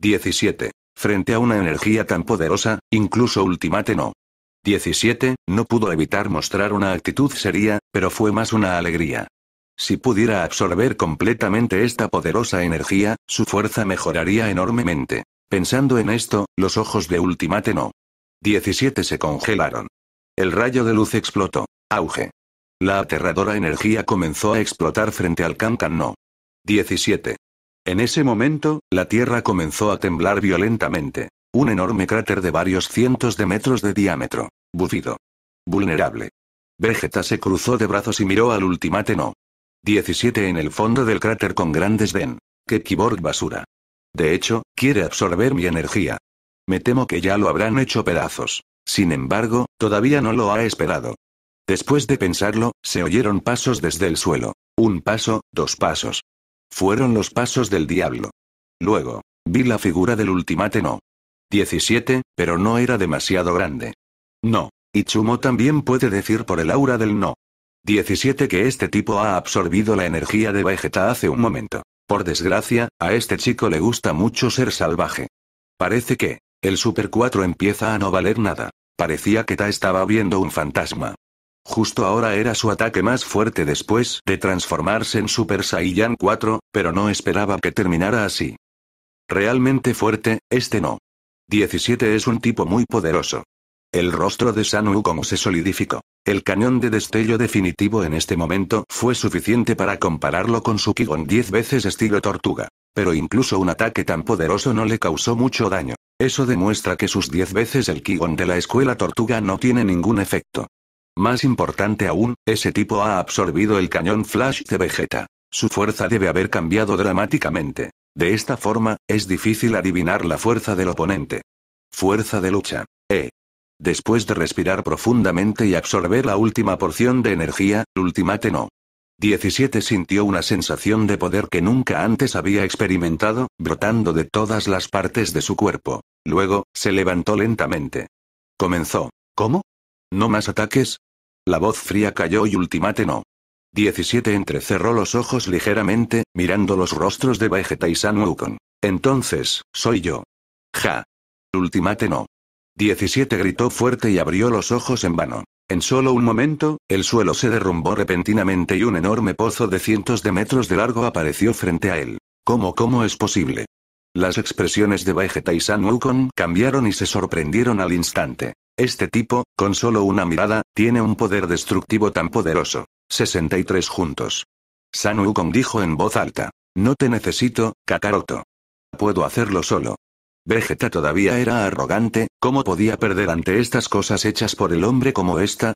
17. Frente a una energía tan poderosa, incluso Ultimate No. 17. No pudo evitar mostrar una actitud seria, pero fue más una alegría. Si pudiera absorber completamente esta poderosa energía, su fuerza mejoraría enormemente. Pensando en esto, los ojos de Ultimate No. 17 se congelaron. El rayo de luz explotó. Auge. La aterradora energía comenzó a explotar frente al Cancan No. 17. En ese momento, la Tierra comenzó a temblar violentamente. Un enorme cráter de varios cientos de metros de diámetro. Bufido. Vulnerable. Vegeta se cruzó de brazos y miró al ultimate No. 17 en el fondo del cráter con gran desdén. Que Kiborg basura. De hecho, quiere absorber mi energía. Me temo que ya lo habrán hecho pedazos. Sin embargo, todavía no lo ha esperado. Después de pensarlo, se oyeron pasos desde el suelo. Un paso, dos pasos. Fueron los pasos del diablo. Luego, vi la figura del ultimate no. 17, pero no era demasiado grande. No. Ichumo también puede decir por el aura del no. 17 que este tipo ha absorbido la energía de Vegeta hace un momento. Por desgracia, a este chico le gusta mucho ser salvaje. Parece que, el Super 4 empieza a no valer nada. Parecía que Ta estaba viendo un fantasma. Justo ahora era su ataque más fuerte después de transformarse en Super Saiyan 4, pero no esperaba que terminara así. Realmente fuerte, este no. 17 es un tipo muy poderoso. El rostro de Sanu como se solidificó. El cañón de destello definitivo en este momento fue suficiente para compararlo con su Kigon 10 veces estilo tortuga. Pero incluso un ataque tan poderoso no le causó mucho daño. Eso demuestra que sus 10 veces el Kigon de la escuela tortuga no tiene ningún efecto. Más importante aún, ese tipo ha absorbido el cañón Flash de Vegeta. Su fuerza debe haber cambiado dramáticamente. De esta forma, es difícil adivinar la fuerza del oponente. Fuerza de lucha. E. Después de respirar profundamente y absorber la última porción de energía, Ultimate no. 17 sintió una sensación de poder que nunca antes había experimentado, brotando de todas las partes de su cuerpo. Luego, se levantó lentamente. Comenzó. ¿Cómo? ¿No más ataques? La voz fría cayó y Ultimate no. 17 entrecerró los ojos ligeramente, mirando los rostros de Vegeta y San Entonces, soy yo. Ja. Ultimate no. 17 gritó fuerte y abrió los ojos en vano. En solo un momento, el suelo se derrumbó repentinamente y un enorme pozo de cientos de metros de largo apareció frente a él. ¿Cómo, cómo es posible? Las expresiones de Vegeta y San Wukong cambiaron y se sorprendieron al instante. Este tipo, con solo una mirada, tiene un poder destructivo tan poderoso. 63 juntos. San Wukong dijo en voz alta. No te necesito, Kakaroto. Puedo hacerlo solo. Vegeta todavía era arrogante, ¿cómo podía perder ante estas cosas hechas por el hombre como esta?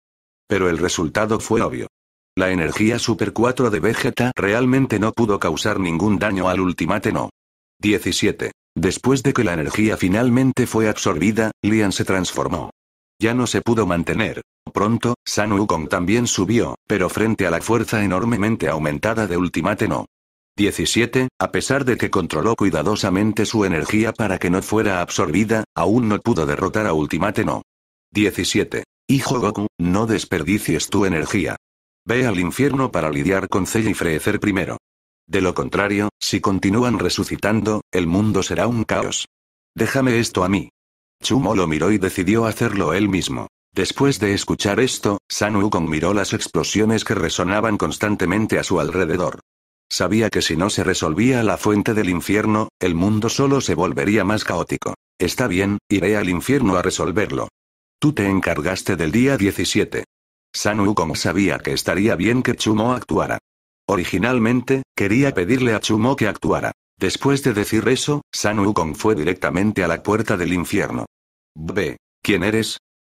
Pero el resultado fue obvio. La energía Super 4 de Vegeta realmente no pudo causar ningún daño al Ultimate No. 17. Después de que la energía finalmente fue absorbida, Lian se transformó. Ya no se pudo mantener. Pronto, San Wukong también subió, pero frente a la fuerza enormemente aumentada de Ultimate no. 17. A pesar de que controló cuidadosamente su energía para que no fuera absorbida, aún no pudo derrotar a Ultimate no. 17. Hijo Goku, no desperdicies tu energía. Ve al infierno para lidiar con Cell y Freecer primero. De lo contrario, si continúan resucitando, el mundo será un caos. Déjame esto a mí. Chumo lo miró y decidió hacerlo él mismo. Después de escuchar esto, San Kong miró las explosiones que resonaban constantemente a su alrededor. Sabía que si no se resolvía la fuente del infierno, el mundo solo se volvería más caótico. Está bien, iré al infierno a resolverlo. Tú te encargaste del día 17. San Kong sabía que estaría bien que Chumo actuara. Originalmente, quería pedirle a Chumo que actuara. Después de decir eso, San Wukong fue directamente a la puerta del infierno. B. ¿Quién eres?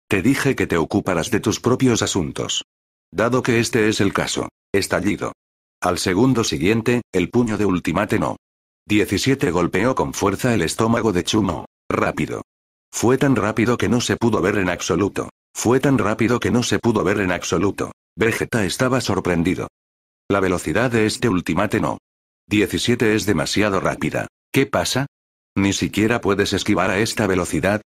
Te dije que te ocuparás de tus propios asuntos. Dado que este es el caso. Estallido. Al segundo siguiente, el puño de Ultimate no. 17 golpeó con fuerza el estómago de Chumo. Rápido. Fue tan rápido que no se pudo ver en absoluto. Fue tan rápido que no se pudo ver en absoluto. Vegeta estaba sorprendido. La velocidad de este ultimate no. 17 es demasiado rápida. ¿Qué pasa? Ni siquiera puedes esquivar a esta velocidad.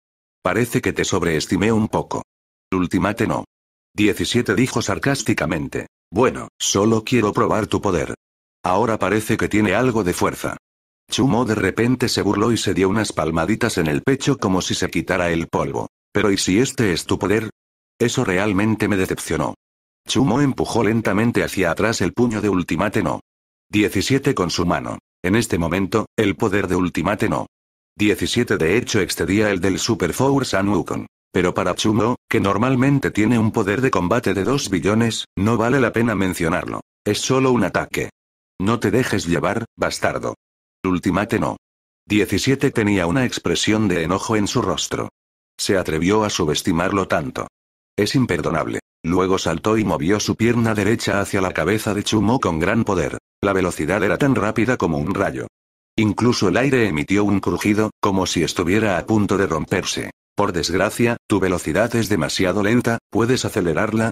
Parece que te sobreestimé un poco. Ultimate no. 17 dijo sarcásticamente. Bueno, solo quiero probar tu poder. Ahora parece que tiene algo de fuerza. Chumo de repente se burló y se dio unas palmaditas en el pecho como si se quitara el polvo. Pero ¿y si este es tu poder? Eso realmente me decepcionó. Chumo empujó lentamente hacia atrás el puño de Ultimate No. 17 con su mano. En este momento, el poder de Ultimate No. 17 de hecho excedía el del Super Force San Pero para Chumo, que normalmente tiene un poder de combate de 2 billones, no vale la pena mencionarlo. Es solo un ataque. No te dejes llevar, bastardo. Ultimate No. 17 tenía una expresión de enojo en su rostro. Se atrevió a subestimarlo tanto. Es imperdonable. Luego saltó y movió su pierna derecha hacia la cabeza de Chumo con gran poder. La velocidad era tan rápida como un rayo. Incluso el aire emitió un crujido, como si estuviera a punto de romperse. Por desgracia, tu velocidad es demasiado lenta, ¿puedes acelerarla?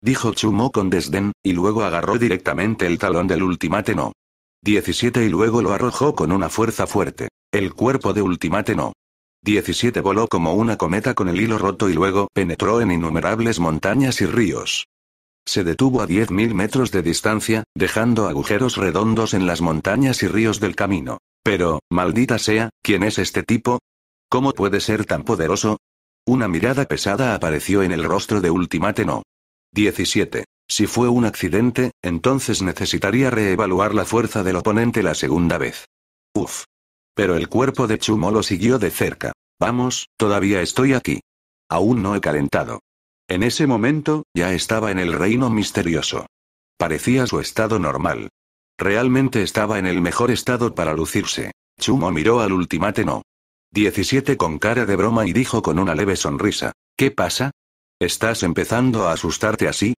Dijo Chumo con desdén, y luego agarró directamente el talón del Ultimate No. 17 y luego lo arrojó con una fuerza fuerte. El cuerpo de Ultimate No. 17 voló como una cometa con el hilo roto y luego penetró en innumerables montañas y ríos. Se detuvo a 10.000 metros de distancia, dejando agujeros redondos en las montañas y ríos del camino. Pero, maldita sea, ¿quién es este tipo? ¿Cómo puede ser tan poderoso? Una mirada pesada apareció en el rostro de Ultimate No. 17. Si fue un accidente, entonces necesitaría reevaluar la fuerza del oponente la segunda vez. Uf. Pero el cuerpo de Chumo lo siguió de cerca. Vamos, todavía estoy aquí. Aún no he calentado. En ese momento, ya estaba en el reino misterioso. Parecía su estado normal. Realmente estaba en el mejor estado para lucirse. Chumo miró al ultimate no. 17 con cara de broma y dijo con una leve sonrisa. ¿Qué pasa? ¿Estás empezando a asustarte así?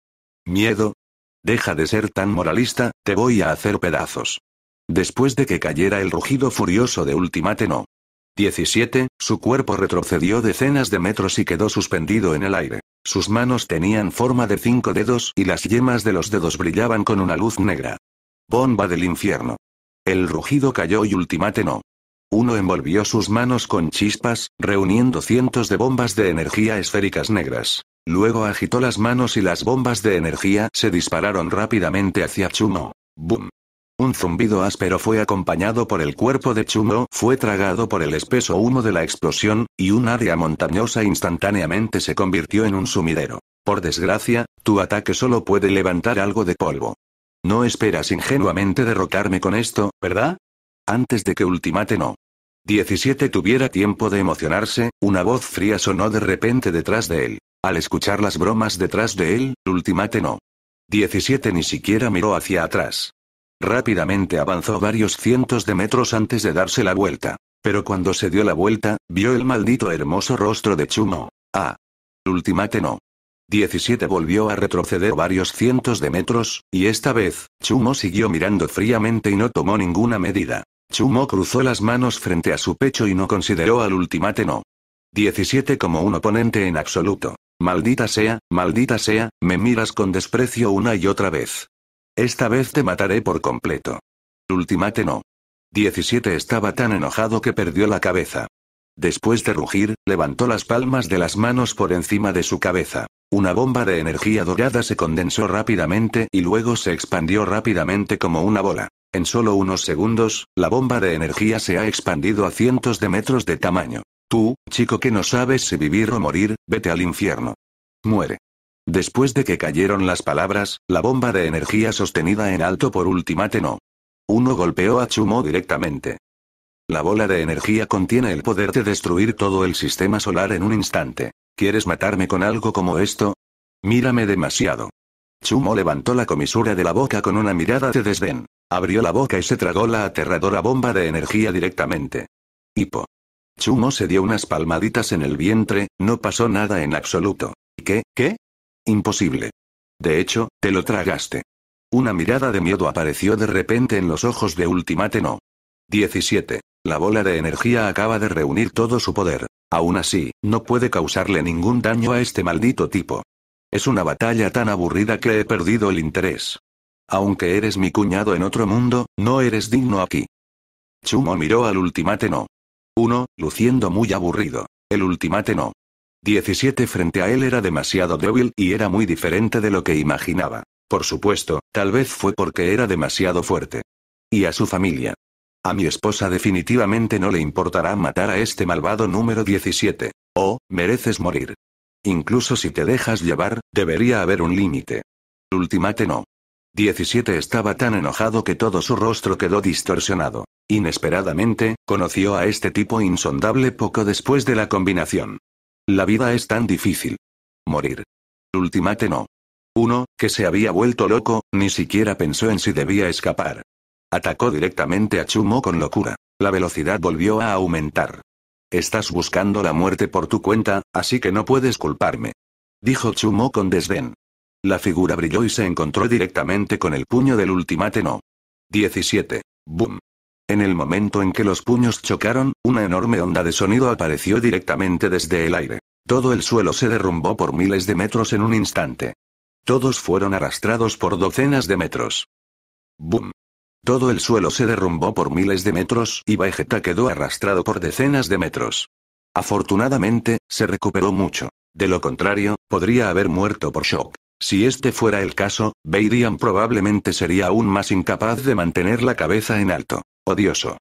¿Miedo? Deja de ser tan moralista, te voy a hacer pedazos. Después de que cayera el rugido furioso de ultimate no. 17, su cuerpo retrocedió decenas de metros y quedó suspendido en el aire. Sus manos tenían forma de cinco dedos y las yemas de los dedos brillaban con una luz negra. Bomba del infierno. El rugido cayó y Ultimate no. Uno envolvió sus manos con chispas, reuniendo cientos de bombas de energía esféricas negras. Luego agitó las manos y las bombas de energía se dispararon rápidamente hacia Chuno. ¡Bum! Un zumbido áspero fue acompañado por el cuerpo de Chuno. fue tragado por el espeso humo de la explosión, y un área montañosa instantáneamente se convirtió en un sumidero. Por desgracia, tu ataque solo puede levantar algo de polvo. No esperas ingenuamente derrotarme con esto, ¿verdad? Antes de que ultimate no. 17 tuviera tiempo de emocionarse, una voz fría sonó de repente detrás de él. Al escuchar las bromas detrás de él, ultimate no. 17 ni siquiera miró hacia atrás. Rápidamente avanzó varios cientos de metros antes de darse la vuelta. Pero cuando se dio la vuelta, vio el maldito hermoso rostro de Chumo. Ah. Ultimate no. 17 volvió a retroceder varios cientos de metros, y esta vez, Chumo siguió mirando fríamente y no tomó ninguna medida. Chumo cruzó las manos frente a su pecho y no consideró al ultimate no. 17 como un oponente en absoluto. Maldita sea, maldita sea, me miras con desprecio una y otra vez. Esta vez te mataré por completo. Ultimate no. 17 estaba tan enojado que perdió la cabeza. Después de rugir, levantó las palmas de las manos por encima de su cabeza. Una bomba de energía dorada se condensó rápidamente y luego se expandió rápidamente como una bola. En solo unos segundos, la bomba de energía se ha expandido a cientos de metros de tamaño. Tú, chico que no sabes si vivir o morir, vete al infierno. Muere. Después de que cayeron las palabras, la bomba de energía sostenida en alto por Ultimate no. Uno golpeó a Chumo directamente. La bola de energía contiene el poder de destruir todo el sistema solar en un instante. ¿Quieres matarme con algo como esto? Mírame demasiado. Chumo levantó la comisura de la boca con una mirada de desdén. Abrió la boca y se tragó la aterradora bomba de energía directamente. Hipo. Chumo se dio unas palmaditas en el vientre, no pasó nada en absoluto. ¿Qué, qué? Imposible. De hecho, te lo tragaste. Una mirada de miedo apareció de repente en los ojos de Ultimate No. 17. La bola de energía acaba de reunir todo su poder. Aún así, no puede causarle ningún daño a este maldito tipo. Es una batalla tan aburrida que he perdido el interés. Aunque eres mi cuñado en otro mundo, no eres digno aquí. Chumo miró al ultimate no. 1. Luciendo muy aburrido. El ultimate no. 17 frente a él era demasiado débil y era muy diferente de lo que imaginaba. Por supuesto, tal vez fue porque era demasiado fuerte. Y a su familia. A mi esposa definitivamente no le importará matar a este malvado número 17. Oh, mereces morir. Incluso si te dejas llevar, debería haber un límite. Ultimate no. 17 estaba tan enojado que todo su rostro quedó distorsionado. Inesperadamente, conoció a este tipo insondable poco después de la combinación. La vida es tan difícil. Morir. Ultimate no. Uno, que se había vuelto loco, ni siquiera pensó en si debía escapar. Atacó directamente a Chumo con locura. La velocidad volvió a aumentar. Estás buscando la muerte por tu cuenta, así que no puedes culparme. Dijo Chumo con desdén. La figura brilló y se encontró directamente con el puño del ultimate no. 17. Boom. En el momento en que los puños chocaron, una enorme onda de sonido apareció directamente desde el aire. Todo el suelo se derrumbó por miles de metros en un instante. Todos fueron arrastrados por docenas de metros. ¡Bum! Todo el suelo se derrumbó por miles de metros y Vegeta quedó arrastrado por decenas de metros. Afortunadamente, se recuperó mucho. De lo contrario, podría haber muerto por shock. Si este fuera el caso, Beirian probablemente sería aún más incapaz de mantener la cabeza en alto. Odioso.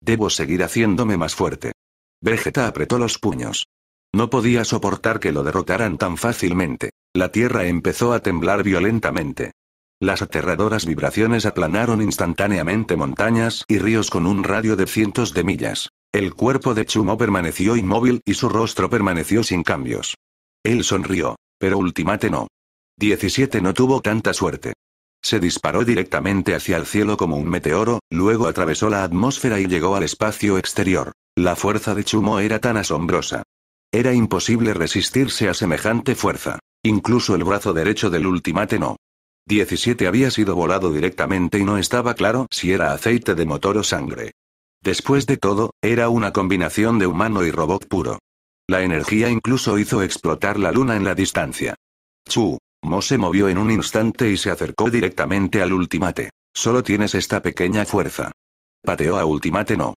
Debo seguir haciéndome más fuerte. Vegeta apretó los puños. No podía soportar que lo derrotaran tan fácilmente. La tierra empezó a temblar violentamente. Las aterradoras vibraciones aplanaron instantáneamente montañas y ríos con un radio de cientos de millas. El cuerpo de Chumo permaneció inmóvil y su rostro permaneció sin cambios. Él sonrió, pero Ultimate no. 17 no tuvo tanta suerte. Se disparó directamente hacia el cielo como un meteoro, luego atravesó la atmósfera y llegó al espacio exterior. La fuerza de Chumo era tan asombrosa. Era imposible resistirse a semejante fuerza. Incluso el brazo derecho del ultimate no. 17 había sido volado directamente y no estaba claro si era aceite de motor o sangre. Después de todo, era una combinación de humano y robot puro. La energía incluso hizo explotar la luna en la distancia. Chu, Mo se movió en un instante y se acercó directamente al ultimate. Solo tienes esta pequeña fuerza. Pateó a ultimate no.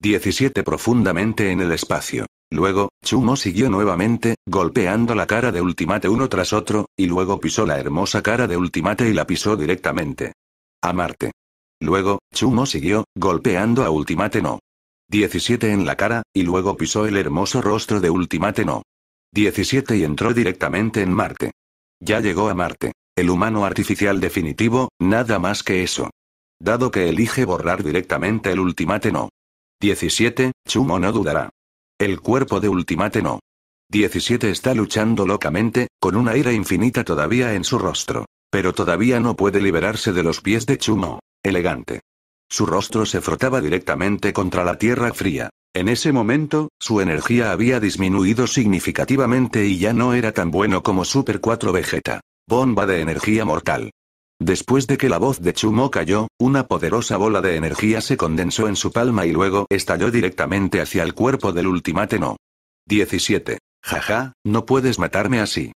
17 profundamente en el espacio. Luego, Chumo siguió nuevamente, golpeando la cara de Ultimate uno tras otro, y luego pisó la hermosa cara de Ultimate y la pisó directamente. A Marte. Luego, Chumo siguió, golpeando a Ultimate no. 17 en la cara, y luego pisó el hermoso rostro de Ultimate no. 17 y entró directamente en Marte. Ya llegó a Marte. El humano artificial definitivo, nada más que eso. Dado que elige borrar directamente el ultimate no. 17, Chumo no dudará. El cuerpo de ultimate no. 17 está luchando locamente, con una ira infinita todavía en su rostro. Pero todavía no puede liberarse de los pies de Chumo. Elegante. Su rostro se frotaba directamente contra la tierra fría. En ese momento, su energía había disminuido significativamente y ya no era tan bueno como Super 4 Vegeta. Bomba de energía mortal. Después de que la voz de Chumo cayó, una poderosa bola de energía se condensó en su palma y luego estalló directamente hacia el cuerpo del Ultimate No. 17. Jaja, no puedes matarme así.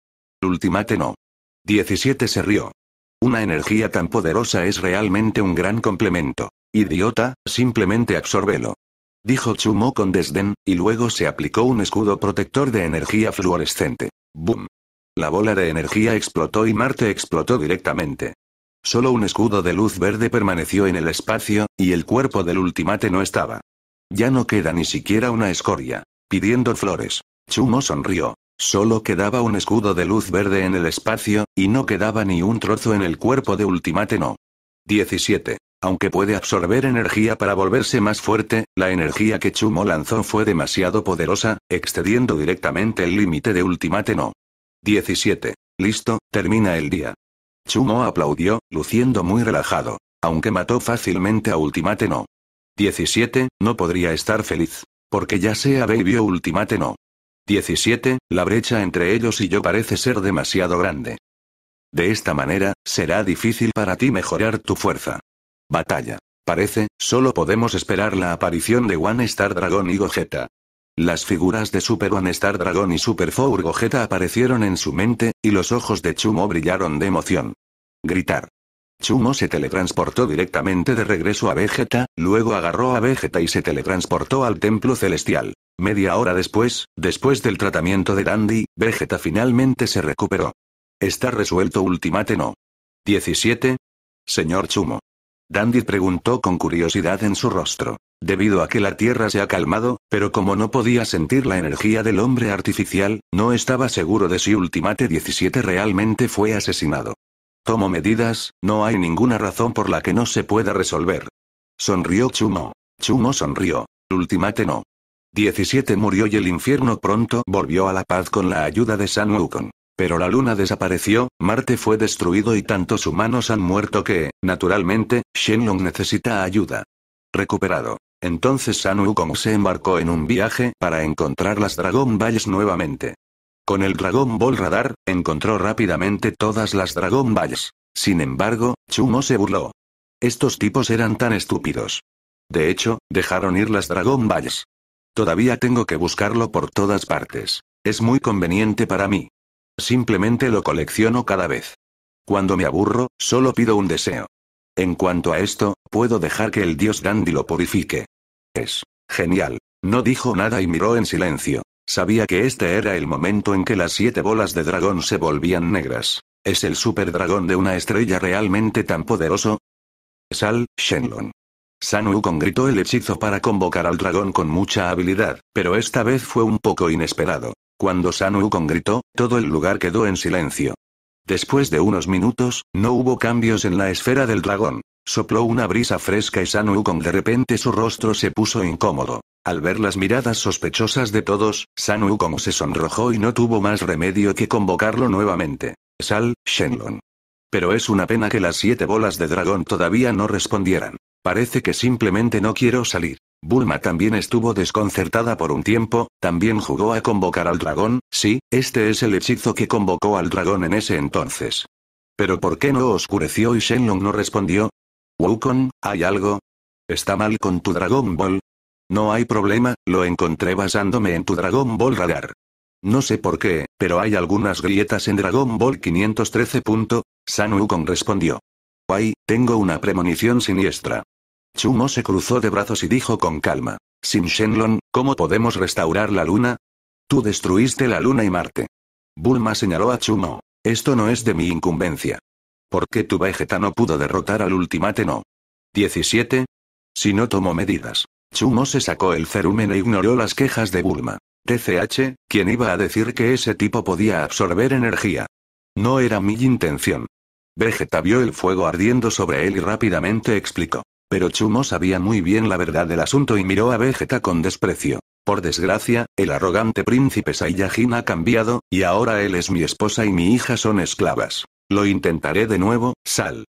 Ultimate No. 17 se rió. Una energía tan poderosa es realmente un gran complemento. Idiota, simplemente absórbelo dijo Chumo con desdén, y luego se aplicó un escudo protector de energía fluorescente. ¡Bum! La bola de energía explotó y Marte explotó directamente. Solo un escudo de luz verde permaneció en el espacio, y el cuerpo del ultimate no estaba. Ya no queda ni siquiera una escoria. Pidiendo flores. Chumo sonrió. Solo quedaba un escudo de luz verde en el espacio, y no quedaba ni un trozo en el cuerpo de ultimate no. 17. Aunque puede absorber energía para volverse más fuerte, la energía que Chumo lanzó fue demasiado poderosa, excediendo directamente el límite de Ultimate No. 17. Listo, termina el día. Chumo aplaudió, luciendo muy relajado. Aunque mató fácilmente a Ultimate No. 17. No podría estar feliz. Porque ya sea Baby o Ultimate No. 17. La brecha entre ellos y yo parece ser demasiado grande. De esta manera, será difícil para ti mejorar tu fuerza. Batalla. Parece, solo podemos esperar la aparición de One Star Dragon y Gogeta. Las figuras de Super One Star Dragon y Super Four Gogeta aparecieron en su mente, y los ojos de Chumo brillaron de emoción. Gritar. Chumo se teletransportó directamente de regreso a Vegeta, luego agarró a Vegeta y se teletransportó al Templo Celestial. Media hora después, después del tratamiento de Dandy, Vegeta finalmente se recuperó. Está resuelto ultimate no. 17. Señor Chumo. Dandy preguntó con curiosidad en su rostro. Debido a que la Tierra se ha calmado, pero como no podía sentir la energía del hombre artificial, no estaba seguro de si Ultimate 17 realmente fue asesinado. Tomo medidas, no hay ninguna razón por la que no se pueda resolver. Sonrió Chumo. Chumo sonrió. Ultimate no. 17 murió y el infierno pronto volvió a la paz con la ayuda de San Wukong. Pero la Luna desapareció, Marte fue destruido y tantos humanos han muerto que, naturalmente, Shenlong necesita ayuda. Recuperado. Entonces San Wukong se embarcó en un viaje para encontrar las Dragon Balls nuevamente. Con el Dragon Ball Radar, encontró rápidamente todas las Dragon Balls. Sin embargo, Chumo se burló. Estos tipos eran tan estúpidos. De hecho, dejaron ir las Dragon Balls. Todavía tengo que buscarlo por todas partes. Es muy conveniente para mí. Simplemente lo colecciono cada vez. Cuando me aburro, solo pido un deseo. En cuanto a esto, puedo dejar que el dios Dandy lo purifique. Es genial. No dijo nada y miró en silencio. Sabía que este era el momento en que las siete bolas de dragón se volvían negras. ¿Es el super dragón de una estrella realmente tan poderoso? Sal, Shenlong. Sanu gritó el hechizo para convocar al dragón con mucha habilidad, pero esta vez fue un poco inesperado. Cuando San gritó, todo el lugar quedó en silencio. Después de unos minutos, no hubo cambios en la esfera del dragón. Sopló una brisa fresca y San Wukong de repente su rostro se puso incómodo. Al ver las miradas sospechosas de todos, San Wukong se sonrojó y no tuvo más remedio que convocarlo nuevamente. Sal, Shenlong. Pero es una pena que las siete bolas de dragón todavía no respondieran. Parece que simplemente no quiero salir. Bulma también estuvo desconcertada por un tiempo, también jugó a convocar al dragón, sí, este es el hechizo que convocó al dragón en ese entonces. ¿Pero por qué no oscureció y Shenlong no respondió? Wukong, ¿hay algo? ¿Está mal con tu Dragon Ball? No hay problema, lo encontré basándome en tu Dragon Ball radar. No sé por qué, pero hay algunas grietas en Dragon Ball 513. San Wukong respondió. Ay, tengo una premonición siniestra. Chumo se cruzó de brazos y dijo con calma. Sin Shenlong, ¿cómo podemos restaurar la luna? Tú destruiste la luna y Marte. Bulma señaló a Chumo. Esto no es de mi incumbencia. ¿Por qué tu Vegeta no pudo derrotar al Ultimate no? 17. Si no tomó medidas. Chumo se sacó el cerumen e ignoró las quejas de Bulma. TCH, quien iba a decir que ese tipo podía absorber energía. No era mi intención. Vegeta vio el fuego ardiendo sobre él y rápidamente explicó. Pero Chumo sabía muy bien la verdad del asunto y miró a Vegeta con desprecio. Por desgracia, el arrogante príncipe Saiyajin ha cambiado, y ahora él es mi esposa y mi hija son esclavas. Lo intentaré de nuevo, Sal.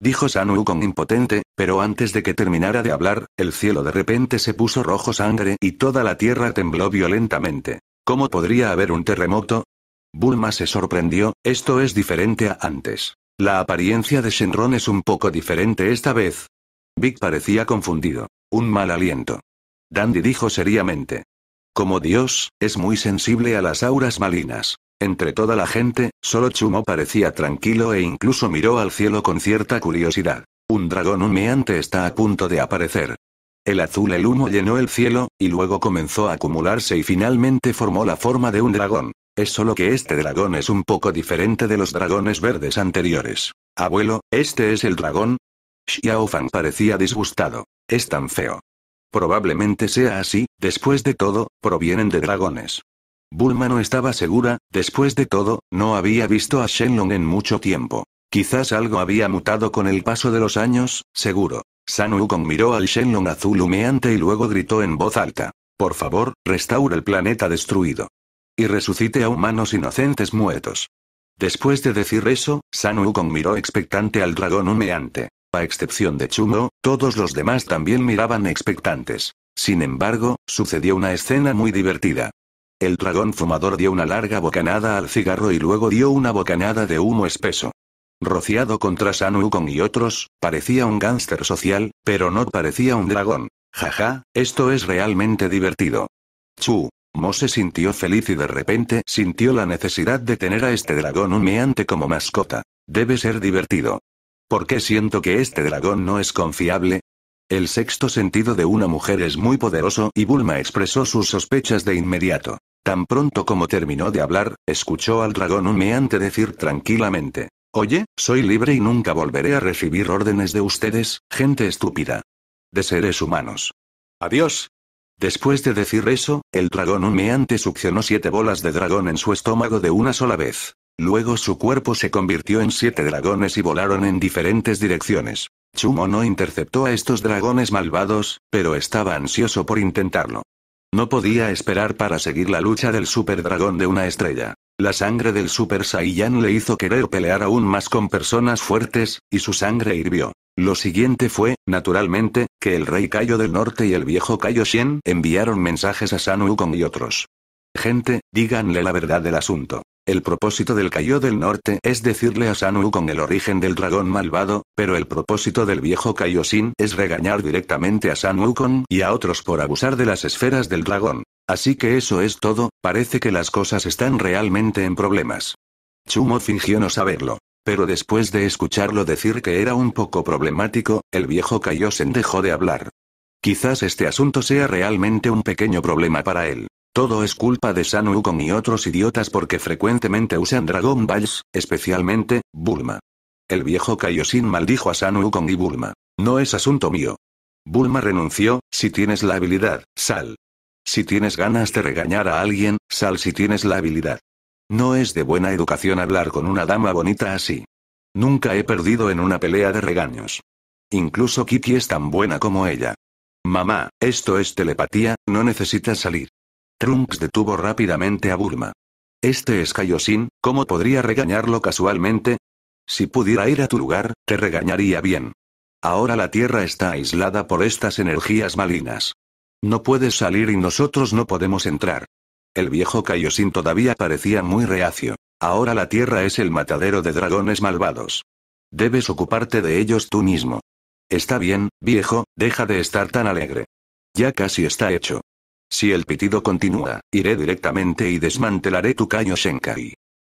Dijo Sanu con impotente, pero antes de que terminara de hablar, el cielo de repente se puso rojo sangre y toda la tierra tembló violentamente. ¿Cómo podría haber un terremoto? Bulma se sorprendió, esto es diferente a antes. La apariencia de Shenron es un poco diferente esta vez, Vic parecía confundido. Un mal aliento. Dandy dijo seriamente. Como Dios, es muy sensible a las auras malinas. Entre toda la gente, solo Chumo parecía tranquilo e incluso miró al cielo con cierta curiosidad. Un dragón humeante está a punto de aparecer. El azul el humo llenó el cielo, y luego comenzó a acumularse y finalmente formó la forma de un dragón. Es solo que este dragón es un poco diferente de los dragones verdes anteriores. Abuelo, ¿este es el dragón? Xiaofang parecía disgustado. Es tan feo. Probablemente sea así, después de todo, provienen de dragones. Bulma no estaba segura, después de todo, no había visto a Shenlong en mucho tiempo. Quizás algo había mutado con el paso de los años, seguro. San Wukong miró al Shenlong azul humeante y luego gritó en voz alta. Por favor, restaure el planeta destruido. Y resucite a humanos inocentes muertos. Después de decir eso, San Wukong miró expectante al dragón humeante. A excepción de Chumo, todos los demás también miraban expectantes. Sin embargo, sucedió una escena muy divertida. El dragón fumador dio una larga bocanada al cigarro y luego dio una bocanada de humo espeso. Rociado contra San Wukong y otros, parecía un gánster social, pero no parecía un dragón. Jaja, esto es realmente divertido. Chu. Mo se sintió feliz y de repente sintió la necesidad de tener a este dragón humeante como mascota. Debe ser divertido. ¿Por qué siento que este dragón no es confiable? El sexto sentido de una mujer es muy poderoso y Bulma expresó sus sospechas de inmediato. Tan pronto como terminó de hablar, escuchó al dragón humeante decir tranquilamente. Oye, soy libre y nunca volveré a recibir órdenes de ustedes, gente estúpida. De seres humanos. Adiós. Después de decir eso, el dragón humeante succionó siete bolas de dragón en su estómago de una sola vez. Luego su cuerpo se convirtió en siete dragones y volaron en diferentes direcciones. Chumo no interceptó a estos dragones malvados, pero estaba ansioso por intentarlo. No podía esperar para seguir la lucha del super dragón de una estrella. La sangre del Super Saiyan le hizo querer pelear aún más con personas fuertes, y su sangre hirvió. Lo siguiente fue, naturalmente, que el rey Cayo del Norte y el viejo Kaio Shen enviaron mensajes a San Kong y otros. Gente, díganle la verdad del asunto. El propósito del Cayo del Norte es decirle a Sanu con el origen del dragón malvado, pero el propósito del viejo Kaioshin es regañar directamente a San Wukong y a otros por abusar de las esferas del dragón. Así que eso es todo, parece que las cosas están realmente en problemas. Chumo fingió no saberlo. Pero después de escucharlo decir que era un poco problemático, el viejo sin dejó de hablar. Quizás este asunto sea realmente un pequeño problema para él. Todo es culpa de San Ukon y otros idiotas porque frecuentemente usan Dragon Balls, especialmente, Bulma. El viejo Kaioshin maldijo a San Ukon y Bulma. No es asunto mío. Bulma renunció, si tienes la habilidad, sal. Si tienes ganas de regañar a alguien, sal si tienes la habilidad. No es de buena educación hablar con una dama bonita así. Nunca he perdido en una pelea de regaños. Incluso Kiki es tan buena como ella. Mamá, esto es telepatía, no necesitas salir. Trunks detuvo rápidamente a Bulma. Este es Kaiosin, ¿cómo podría regañarlo casualmente? Si pudiera ir a tu lugar, te regañaría bien. Ahora la Tierra está aislada por estas energías malignas. No puedes salir y nosotros no podemos entrar. El viejo Kaioshin todavía parecía muy reacio. Ahora la Tierra es el matadero de dragones malvados. Debes ocuparte de ellos tú mismo. Está bien, viejo, deja de estar tan alegre. Ya casi está hecho. Si el pitido continúa, iré directamente y desmantelaré tu Kaioshenkai. Shenkai.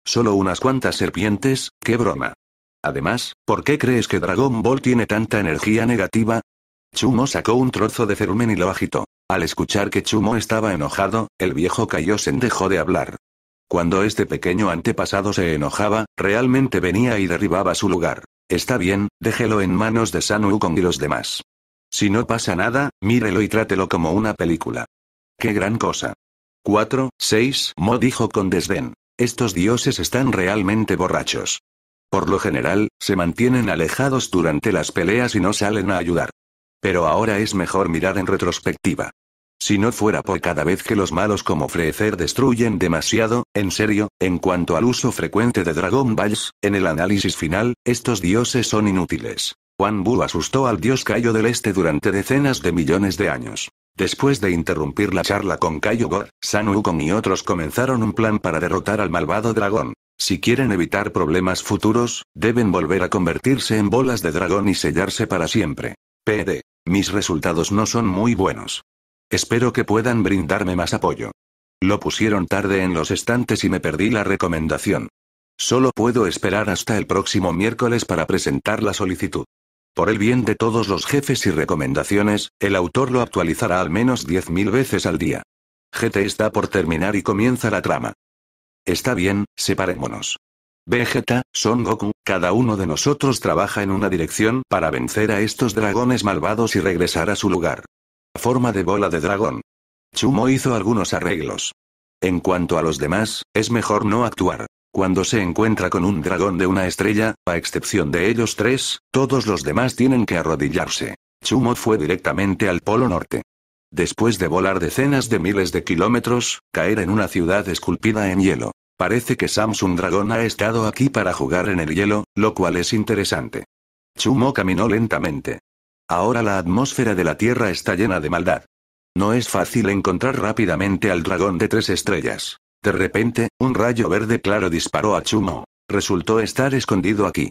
Solo unas cuantas serpientes, qué broma. Además, ¿por qué crees que Dragon Ball tiene tanta energía negativa? Chumo sacó un trozo de cerumen y lo agitó. Al escuchar que Chumo estaba enojado, el viejo Kaiosen dejó de hablar. Cuando este pequeño antepasado se enojaba, realmente venía y derribaba su lugar. Está bien, déjelo en manos de San Wukong y los demás. Si no pasa nada, mírelo y trátelo como una película. ¡Qué gran cosa! 4, 6, Mo dijo con desdén. Estos dioses están realmente borrachos. Por lo general, se mantienen alejados durante las peleas y no salen a ayudar. Pero ahora es mejor mirar en retrospectiva. Si no fuera por cada vez que los malos como Frecer destruyen demasiado, en serio, en cuanto al uso frecuente de Dragon Balls, en el análisis final, estos dioses son inútiles. Juan Bu asustó al dios Cayo del Este durante decenas de millones de años. Después de interrumpir la charla con Kaiogor, San y otros comenzaron un plan para derrotar al malvado dragón. Si quieren evitar problemas futuros, deben volver a convertirse en bolas de dragón y sellarse para siempre. PD. Mis resultados no son muy buenos. Espero que puedan brindarme más apoyo. Lo pusieron tarde en los estantes y me perdí la recomendación. Solo puedo esperar hasta el próximo miércoles para presentar la solicitud. Por el bien de todos los jefes y recomendaciones, el autor lo actualizará al menos 10.000 veces al día. GT está por terminar y comienza la trama. Está bien, separémonos. Vegeta, Son Goku, cada uno de nosotros trabaja en una dirección para vencer a estos dragones malvados y regresar a su lugar. Forma de bola de dragón. Chumo hizo algunos arreglos. En cuanto a los demás, es mejor no actuar. Cuando se encuentra con un dragón de una estrella, a excepción de ellos tres, todos los demás tienen que arrodillarse. Chumo fue directamente al Polo Norte. Después de volar decenas de miles de kilómetros, caer en una ciudad esculpida en hielo. Parece que Samsung Dragón ha estado aquí para jugar en el hielo, lo cual es interesante. Chumo caminó lentamente. Ahora la atmósfera de la Tierra está llena de maldad. No es fácil encontrar rápidamente al dragón de tres estrellas. De repente, un rayo verde claro disparó a Chumo. Resultó estar escondido aquí.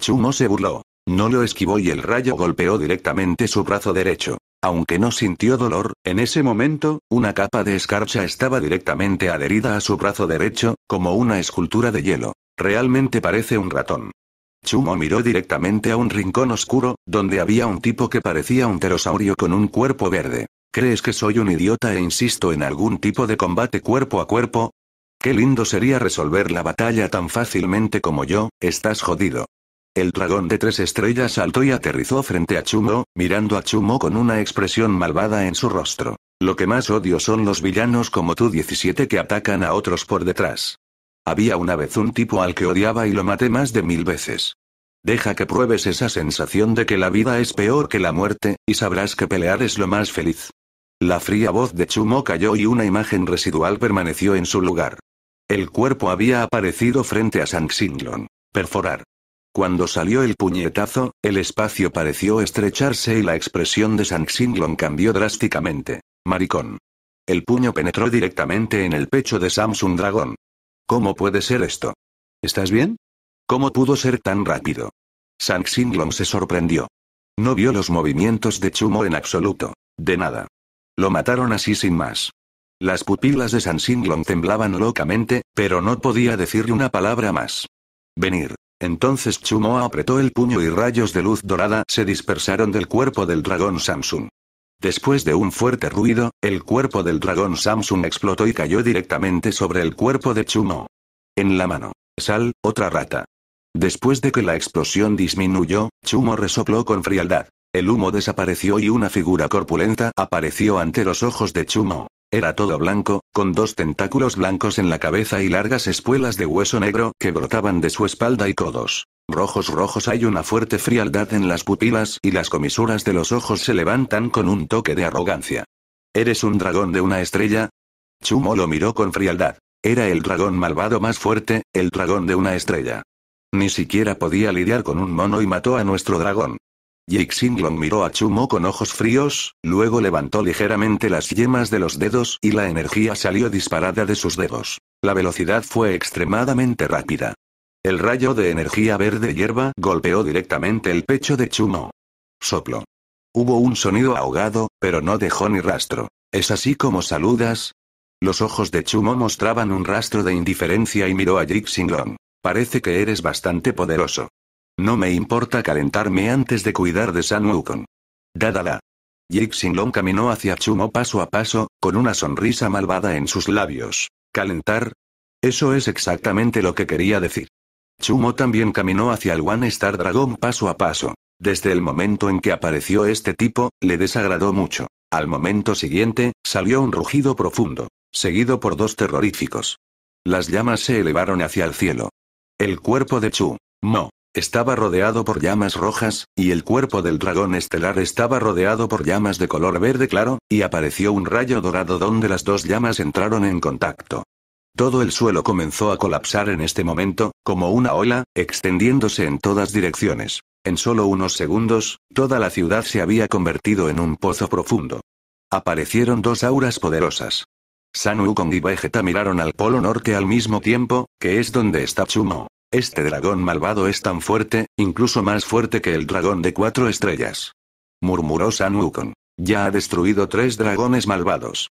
Chumo se burló. No lo esquivó y el rayo golpeó directamente su brazo derecho. Aunque no sintió dolor, en ese momento, una capa de escarcha estaba directamente adherida a su brazo derecho, como una escultura de hielo. Realmente parece un ratón. Chumo miró directamente a un rincón oscuro, donde había un tipo que parecía un pterosaurio con un cuerpo verde. ¿Crees que soy un idiota e insisto en algún tipo de combate cuerpo a cuerpo? Qué lindo sería resolver la batalla tan fácilmente como yo, estás jodido. El dragón de tres estrellas saltó y aterrizó frente a Chumo, mirando a Chumo con una expresión malvada en su rostro. Lo que más odio son los villanos como tú 17 que atacan a otros por detrás. Había una vez un tipo al que odiaba y lo maté más de mil veces. Deja que pruebes esa sensación de que la vida es peor que la muerte, y sabrás que pelear es lo más feliz. La fría voz de Chumo cayó y una imagen residual permaneció en su lugar. El cuerpo había aparecido frente a Sang Long. Perforar. Cuando salió el puñetazo, el espacio pareció estrecharse y la expresión de Sang Long cambió drásticamente. Maricón. El puño penetró directamente en el pecho de Samsung Dragón. ¿Cómo puede ser esto? ¿Estás bien? ¿Cómo pudo ser tan rápido? Sang Singlon se sorprendió. No vio los movimientos de Chumo en absoluto. De nada. Lo mataron así sin más. Las pupilas de San Singlon temblaban locamente, pero no podía decirle una palabra más. Venir. Entonces Chumo apretó el puño y rayos de luz dorada se dispersaron del cuerpo del dragón Samsung. Después de un fuerte ruido, el cuerpo del dragón Samsung explotó y cayó directamente sobre el cuerpo de Chumo. En la mano. Sal, otra rata. Después de que la explosión disminuyó, Chumo resopló con frialdad. El humo desapareció y una figura corpulenta apareció ante los ojos de Chumo. Era todo blanco, con dos tentáculos blancos en la cabeza y largas espuelas de hueso negro que brotaban de su espalda y codos. Rojos rojos hay una fuerte frialdad en las pupilas y las comisuras de los ojos se levantan con un toque de arrogancia. ¿Eres un dragón de una estrella? Chumo lo miró con frialdad. Era el dragón malvado más fuerte, el dragón de una estrella. Ni siquiera podía lidiar con un mono y mató a nuestro dragón. Jake miró a Chumo con ojos fríos, luego levantó ligeramente las yemas de los dedos y la energía salió disparada de sus dedos. La velocidad fue extremadamente rápida. El rayo de energía verde hierba golpeó directamente el pecho de Chumo. Soplo. Hubo un sonido ahogado, pero no dejó ni rastro. ¿Es así como saludas? Los ojos de Chumo mostraban un rastro de indiferencia y miró a Jake Parece que eres bastante poderoso. No me importa calentarme antes de cuidar de San Wukong. Dadala. Jake Long caminó hacia Chumo paso a paso, con una sonrisa malvada en sus labios. ¿Calentar? Eso es exactamente lo que quería decir. Chumo también caminó hacia el One Star Dragon paso a paso. Desde el momento en que apareció este tipo, le desagradó mucho. Al momento siguiente, salió un rugido profundo, seguido por dos terroríficos. Las llamas se elevaron hacia el cielo. El cuerpo de Chu, Mo, estaba rodeado por llamas rojas, y el cuerpo del dragón estelar estaba rodeado por llamas de color verde claro, y apareció un rayo dorado donde las dos llamas entraron en contacto. Todo el suelo comenzó a colapsar en este momento, como una ola, extendiéndose en todas direcciones. En solo unos segundos, toda la ciudad se había convertido en un pozo profundo. Aparecieron dos auras poderosas. San Wukong y Vegeta miraron al polo norte al mismo tiempo, que es donde está Chumo. Este dragón malvado es tan fuerte, incluso más fuerte que el dragón de cuatro estrellas. Murmuró San Wukong. Ya ha destruido tres dragones malvados.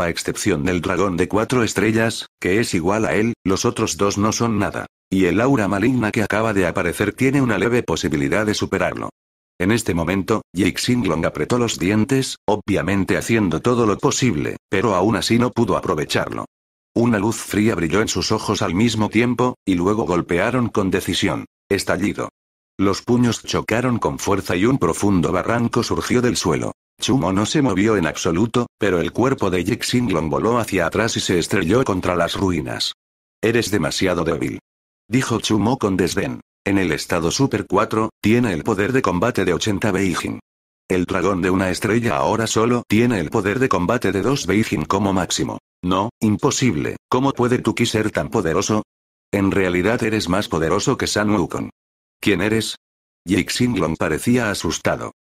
A excepción del dragón de cuatro estrellas, que es igual a él, los otros dos no son nada. Y el aura maligna que acaba de aparecer tiene una leve posibilidad de superarlo. En este momento, Jake apretó los dientes, obviamente haciendo todo lo posible, pero aún así no pudo aprovecharlo. Una luz fría brilló en sus ojos al mismo tiempo, y luego golpearon con decisión. Estallido. Los puños chocaron con fuerza y un profundo barranco surgió del suelo. Chumo no se movió en absoluto, pero el cuerpo de Jake voló hacia atrás y se estrelló contra las ruinas. Eres demasiado débil. Dijo Chumo con desdén. En el estado Super 4, tiene el poder de combate de 80 Beijing. El dragón de una estrella ahora solo tiene el poder de combate de dos Beijing como máximo. No, imposible, ¿cómo puede Tuki ser tan poderoso? En realidad eres más poderoso que San Wukong. ¿Quién eres? Jake parecía asustado.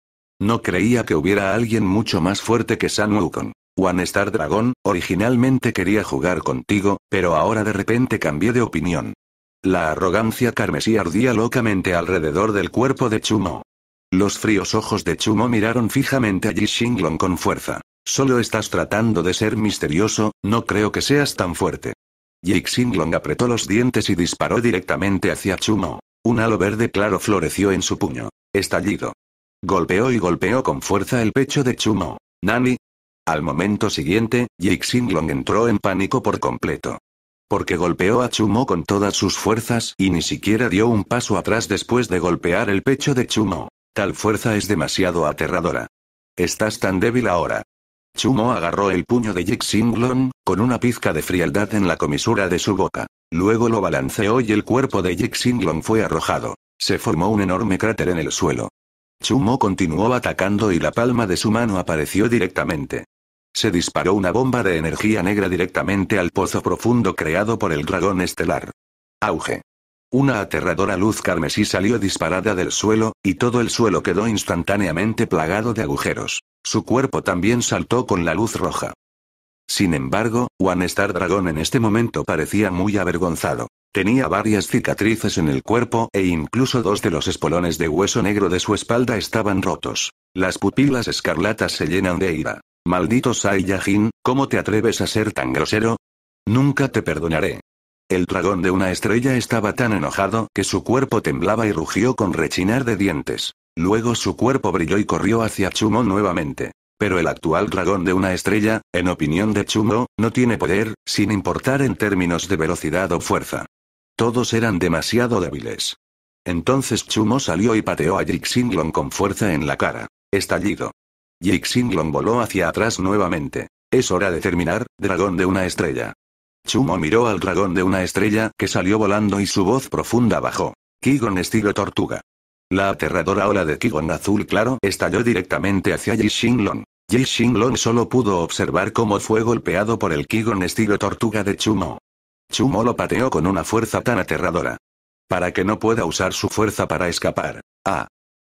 No creía que hubiera alguien mucho más fuerte que San Wukong. One Star Dragon, originalmente quería jugar contigo, pero ahora de repente cambió de opinión. La arrogancia carmesí ardía locamente alrededor del cuerpo de Chumo. Los fríos ojos de Chumo miraron fijamente a Shinglong con fuerza. Solo estás tratando de ser misterioso, no creo que seas tan fuerte. Jake Shinglong apretó los dientes y disparó directamente hacia Chumo. Un halo verde claro floreció en su puño. Estallido. Golpeó y golpeó con fuerza el pecho de Chumo. Nani. Al momento siguiente, Jake Shinglong entró en pánico por completo. Porque golpeó a Chumo con todas sus fuerzas y ni siquiera dio un paso atrás después de golpear el pecho de Chumo. Tal fuerza es demasiado aterradora. Estás tan débil ahora. Chumo agarró el puño de Jack con una pizca de frialdad en la comisura de su boca. Luego lo balanceó y el cuerpo de Jack fue arrojado. Se formó un enorme cráter en el suelo. Chumo continuó atacando y la palma de su mano apareció directamente. Se disparó una bomba de energía negra directamente al pozo profundo creado por el dragón estelar. Auge. Una aterradora luz carmesí salió disparada del suelo, y todo el suelo quedó instantáneamente plagado de agujeros. Su cuerpo también saltó con la luz roja. Sin embargo, One Star Dragon en este momento parecía muy avergonzado. Tenía varias cicatrices en el cuerpo e incluso dos de los espolones de hueso negro de su espalda estaban rotos. Las pupilas escarlatas se llenan de ira. Maldito Saiyajin, ¿cómo te atreves a ser tan grosero? Nunca te perdonaré. El dragón de una estrella estaba tan enojado que su cuerpo temblaba y rugió con rechinar de dientes. Luego su cuerpo brilló y corrió hacia Chumo nuevamente. Pero el actual dragón de una estrella, en opinión de Chumo, no tiene poder, sin importar en términos de velocidad o fuerza. Todos eran demasiado débiles. Entonces Chumo salió y pateó a Jixinglong con fuerza en la cara. Estallido. Jixinglong voló hacia atrás nuevamente. Es hora de terminar, dragón de una estrella. Chumo miró al dragón de una estrella que salió volando y su voz profunda bajó. Kigon estilo tortuga. La aterradora ola de Kigon azul claro estalló directamente hacia Yi Xinglong. Yi Xinglong solo pudo observar cómo fue golpeado por el Kigon estilo tortuga de Chumo. Chumo lo pateó con una fuerza tan aterradora. Para que no pueda usar su fuerza para escapar. Ah.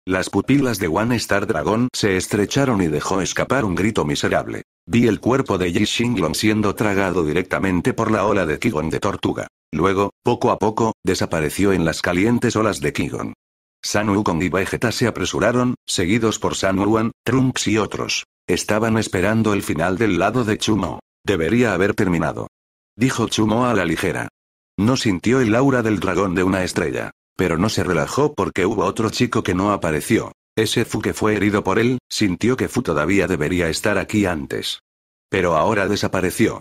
Las pupilas de One Star Dragon se estrecharon y dejó escapar un grito miserable. Vi el cuerpo de Yi Xinglong siendo tragado directamente por la ola de Kigon de tortuga. Luego, poco a poco, desapareció en las calientes olas de Kigon. San Wukong y Vegeta se apresuraron, seguidos por San Wuan, Trunks y otros. Estaban esperando el final del lado de Chumo. Debería haber terminado. Dijo Chumo a la ligera. No sintió el aura del dragón de una estrella. Pero no se relajó porque hubo otro chico que no apareció. Ese Fu que fue herido por él, sintió que Fu todavía debería estar aquí antes. Pero ahora desapareció.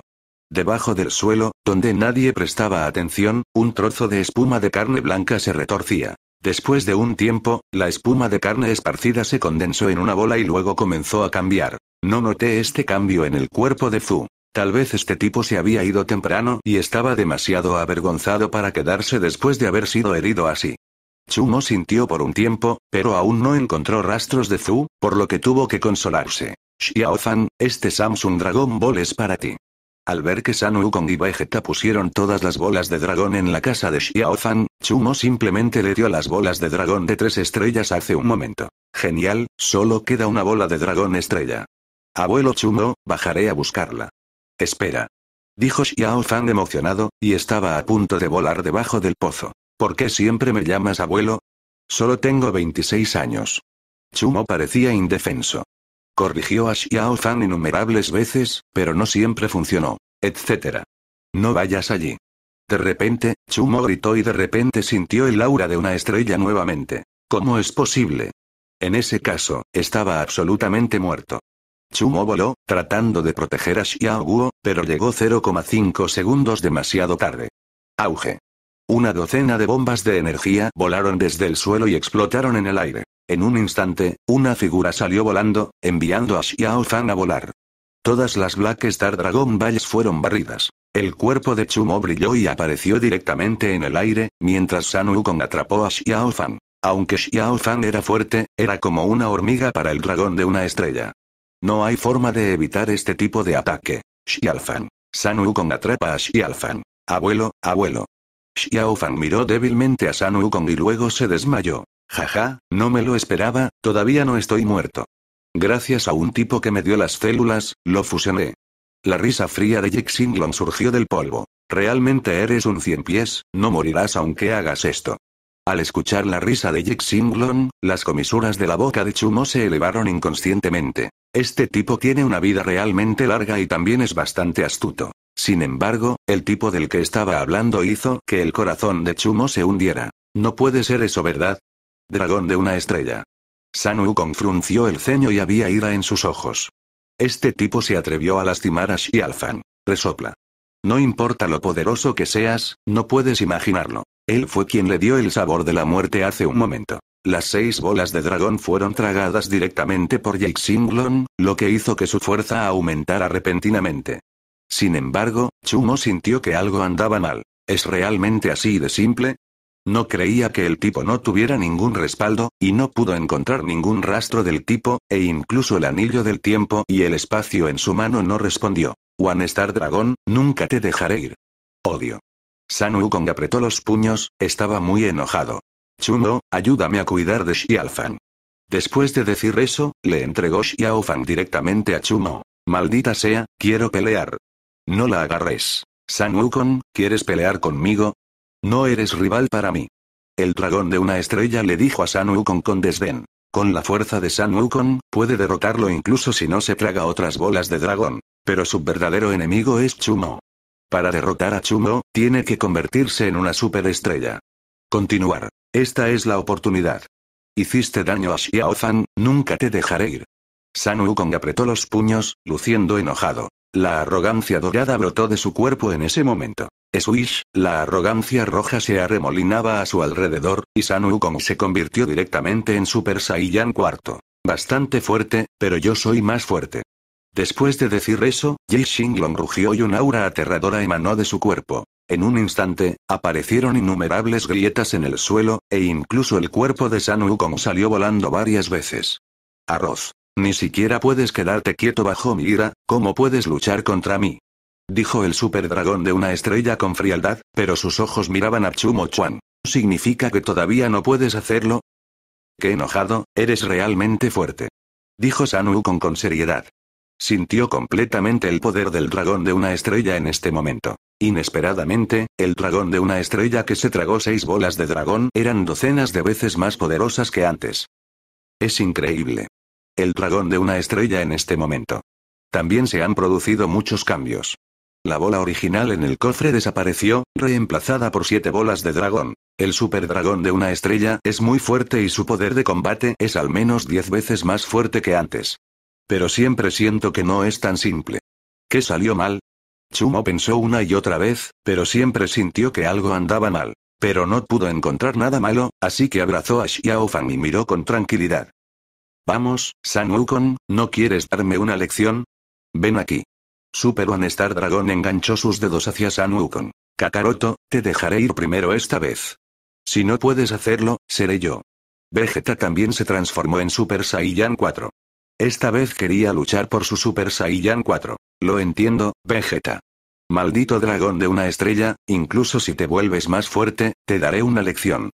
Debajo del suelo, donde nadie prestaba atención, un trozo de espuma de carne blanca se retorcía. Después de un tiempo, la espuma de carne esparcida se condensó en una bola y luego comenzó a cambiar. No noté este cambio en el cuerpo de Fu. Tal vez este tipo se había ido temprano y estaba demasiado avergonzado para quedarse después de haber sido herido así. Chumo sintió por un tiempo, pero aún no encontró rastros de Zu, por lo que tuvo que consolarse. Fan, este Samsung Dragon Ball es para ti. Al ver que San Wukong y Vegeta pusieron todas las bolas de dragón en la casa de Fan, Chumo simplemente le dio las bolas de dragón de tres estrellas hace un momento. Genial, solo queda una bola de dragón estrella. Abuelo Chumo, bajaré a buscarla. Espera. Dijo Fan emocionado, y estaba a punto de volar debajo del pozo. ¿Por qué siempre me llamas abuelo? Solo tengo 26 años. Chumo parecía indefenso. Corrigió a Xiao Fan innumerables veces, pero no siempre funcionó, etc. No vayas allí. De repente, Chumo gritó y de repente sintió el aura de una estrella nuevamente. ¿Cómo es posible? En ese caso, estaba absolutamente muerto. Chumo voló, tratando de proteger a Xiao Guo, pero llegó 0,5 segundos demasiado tarde. Auge. Una docena de bombas de energía volaron desde el suelo y explotaron en el aire. En un instante, una figura salió volando, enviando a Xiao Fan a volar. Todas las Black Star Dragon Balls fueron barridas. El cuerpo de Chumo brilló y apareció directamente en el aire, mientras San Wukong atrapó a Xiao Fan. Aunque Xiao Fan era fuerte, era como una hormiga para el dragón de una estrella. No hay forma de evitar este tipo de ataque. Xiao Fan. San Wukong atrapa a Xiao Fan. Abuelo, abuelo. Xiao Fan miró débilmente a San Wukong y luego se desmayó. Jaja, no me lo esperaba, todavía no estoy muerto. Gracias a un tipo que me dio las células, lo fusioné. La risa fría de Jixinglong surgió del polvo. Realmente eres un cien pies, no morirás aunque hagas esto. Al escuchar la risa de Jixinglong, las comisuras de la boca de Chumo se elevaron inconscientemente. Este tipo tiene una vida realmente larga y también es bastante astuto. Sin embargo, el tipo del que estaba hablando hizo que el corazón de Chumo se hundiera. No puede ser eso, ¿verdad? Dragón de una estrella. Sanu confrunció el ceño y había ira en sus ojos. Este tipo se atrevió a lastimar a Xialfan. Resopla. No importa lo poderoso que seas, no puedes imaginarlo. Él fue quien le dio el sabor de la muerte hace un momento. Las seis bolas de dragón fueron tragadas directamente por Jake Singlon, lo que hizo que su fuerza aumentara repentinamente. Sin embargo, Chumo sintió que algo andaba mal. ¿Es realmente así de simple? No creía que el tipo no tuviera ningún respaldo, y no pudo encontrar ningún rastro del tipo, e incluso el anillo del tiempo y el espacio en su mano no respondió. One Star Dragón, nunca te dejaré ir. Odio. San Wukong apretó los puños, estaba muy enojado. Chumo, ayúdame a cuidar de Xiaofang. Después de decir eso, le entregó Xiaofang directamente a Chumo. Maldita sea, quiero pelear. No la agarres. San Wukong, ¿quieres pelear conmigo? No eres rival para mí. El dragón de una estrella le dijo a San Wukong con desdén. Con la fuerza de San Wukong, puede derrotarlo incluso si no se traga otras bolas de dragón. Pero su verdadero enemigo es Chumo. Para derrotar a Chumo, tiene que convertirse en una superestrella. Continuar. Esta es la oportunidad. Hiciste daño a Xiaozan, nunca te dejaré ir. San Wukong apretó los puños, luciendo enojado. La arrogancia dorada brotó de su cuerpo en ese momento. Swish, la arrogancia roja se arremolinaba a su alrededor, y San como se convirtió directamente en Super Saiyan cuarto. Bastante fuerte, pero yo soy más fuerte. Después de decir eso, Jay Shinglong rugió y un aura aterradora emanó de su cuerpo. En un instante, aparecieron innumerables grietas en el suelo, e incluso el cuerpo de San como salió volando varias veces. Arroz. Ni siquiera puedes quedarte quieto bajo mi ira, ¿cómo puedes luchar contra mí? Dijo el super dragón de una estrella con frialdad, pero sus ojos miraban a Chumo Chuan. ¿Significa que todavía no puedes hacerlo? Qué enojado, eres realmente fuerte. Dijo Sanu con, con seriedad. Sintió completamente el poder del dragón de una estrella en este momento. Inesperadamente, el dragón de una estrella que se tragó seis bolas de dragón eran docenas de veces más poderosas que antes. Es increíble el dragón de una estrella en este momento. También se han producido muchos cambios. La bola original en el cofre desapareció, reemplazada por siete bolas de dragón. El super dragón de una estrella es muy fuerte y su poder de combate es al menos diez veces más fuerte que antes. Pero siempre siento que no es tan simple. ¿Qué salió mal? Chumo pensó una y otra vez, pero siempre sintió que algo andaba mal. Pero no pudo encontrar nada malo, así que abrazó a Xiaofan y miró con tranquilidad. Vamos, San Wukong, ¿no quieres darme una lección? Ven aquí. Super One Star Dragon enganchó sus dedos hacia San Wukong. Kakaroto, te dejaré ir primero esta vez. Si no puedes hacerlo, seré yo. Vegeta también se transformó en Super Saiyan 4. Esta vez quería luchar por su Super Saiyan 4. Lo entiendo, Vegeta. Maldito dragón de una estrella, incluso si te vuelves más fuerte, te daré una lección.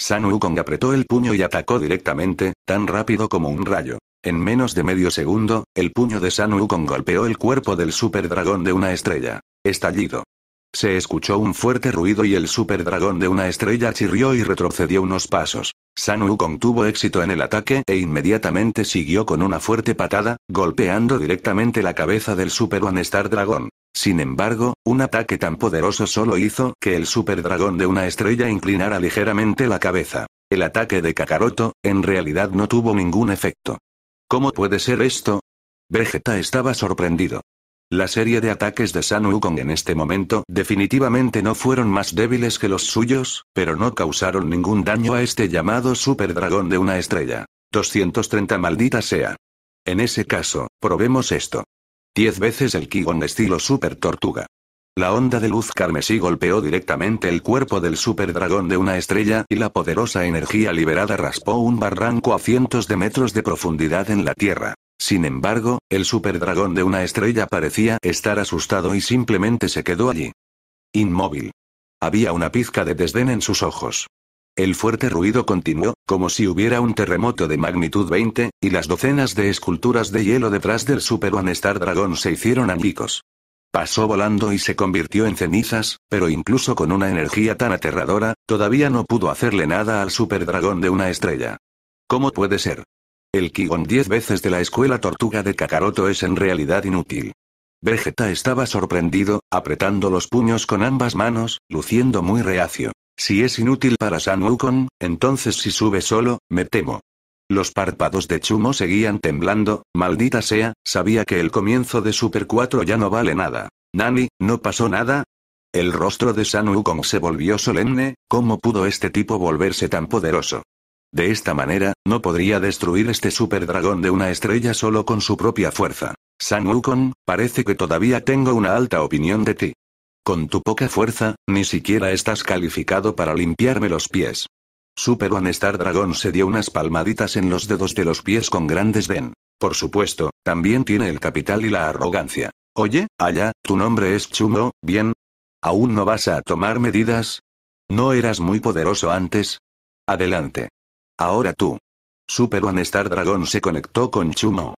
San Wukong apretó el puño y atacó directamente, tan rápido como un rayo. En menos de medio segundo, el puño de San Wukong golpeó el cuerpo del Super Dragón de una estrella. Estallido. Se escuchó un fuerte ruido y el Super Dragón de una estrella chirrió y retrocedió unos pasos. San Wukong tuvo éxito en el ataque e inmediatamente siguió con una fuerte patada, golpeando directamente la cabeza del Super One Star Dragón. Sin embargo, un ataque tan poderoso solo hizo que el dragón de una estrella inclinara ligeramente la cabeza. El ataque de Kakaroto, en realidad no tuvo ningún efecto. ¿Cómo puede ser esto? Vegeta estaba sorprendido. La serie de ataques de San Wukong en este momento definitivamente no fueron más débiles que los suyos, pero no causaron ningún daño a este llamado dragón de una estrella. 230 maldita sea. En ese caso, probemos esto. Diez veces el Kigon estilo Super Tortuga. La onda de luz carmesí golpeó directamente el cuerpo del Super Dragón de una estrella y la poderosa energía liberada raspó un barranco a cientos de metros de profundidad en la Tierra. Sin embargo, el Super Dragón de una estrella parecía estar asustado y simplemente se quedó allí. Inmóvil. Había una pizca de desdén en sus ojos. El fuerte ruido continuó, como si hubiera un terremoto de magnitud 20, y las docenas de esculturas de hielo detrás del Super One Star Dragon se hicieron añicos. Pasó volando y se convirtió en cenizas, pero incluso con una energía tan aterradora, todavía no pudo hacerle nada al Super Dragón de una estrella. ¿Cómo puede ser? El Kigon 10 veces de la escuela tortuga de Kakaroto es en realidad inútil. Vegeta estaba sorprendido, apretando los puños con ambas manos, luciendo muy reacio. Si es inútil para San Wukong, entonces si sube solo, me temo. Los párpados de Chumo seguían temblando, maldita sea, sabía que el comienzo de Super 4 ya no vale nada. Nani, ¿no pasó nada? El rostro de San Wukong se volvió solemne, ¿cómo pudo este tipo volverse tan poderoso? De esta manera, no podría destruir este super dragón de una estrella solo con su propia fuerza. San Wukong, parece que todavía tengo una alta opinión de ti. Con tu poca fuerza, ni siquiera estás calificado para limpiarme los pies. Super One Star Dragon se dio unas palmaditas en los dedos de los pies con gran desdén. Por supuesto, también tiene el capital y la arrogancia. Oye, allá, tu nombre es Chumo, ¿bien? ¿Aún no vas a tomar medidas? ¿No eras muy poderoso antes? Adelante. Ahora tú. Super One Star Dragón se conectó con Chumo.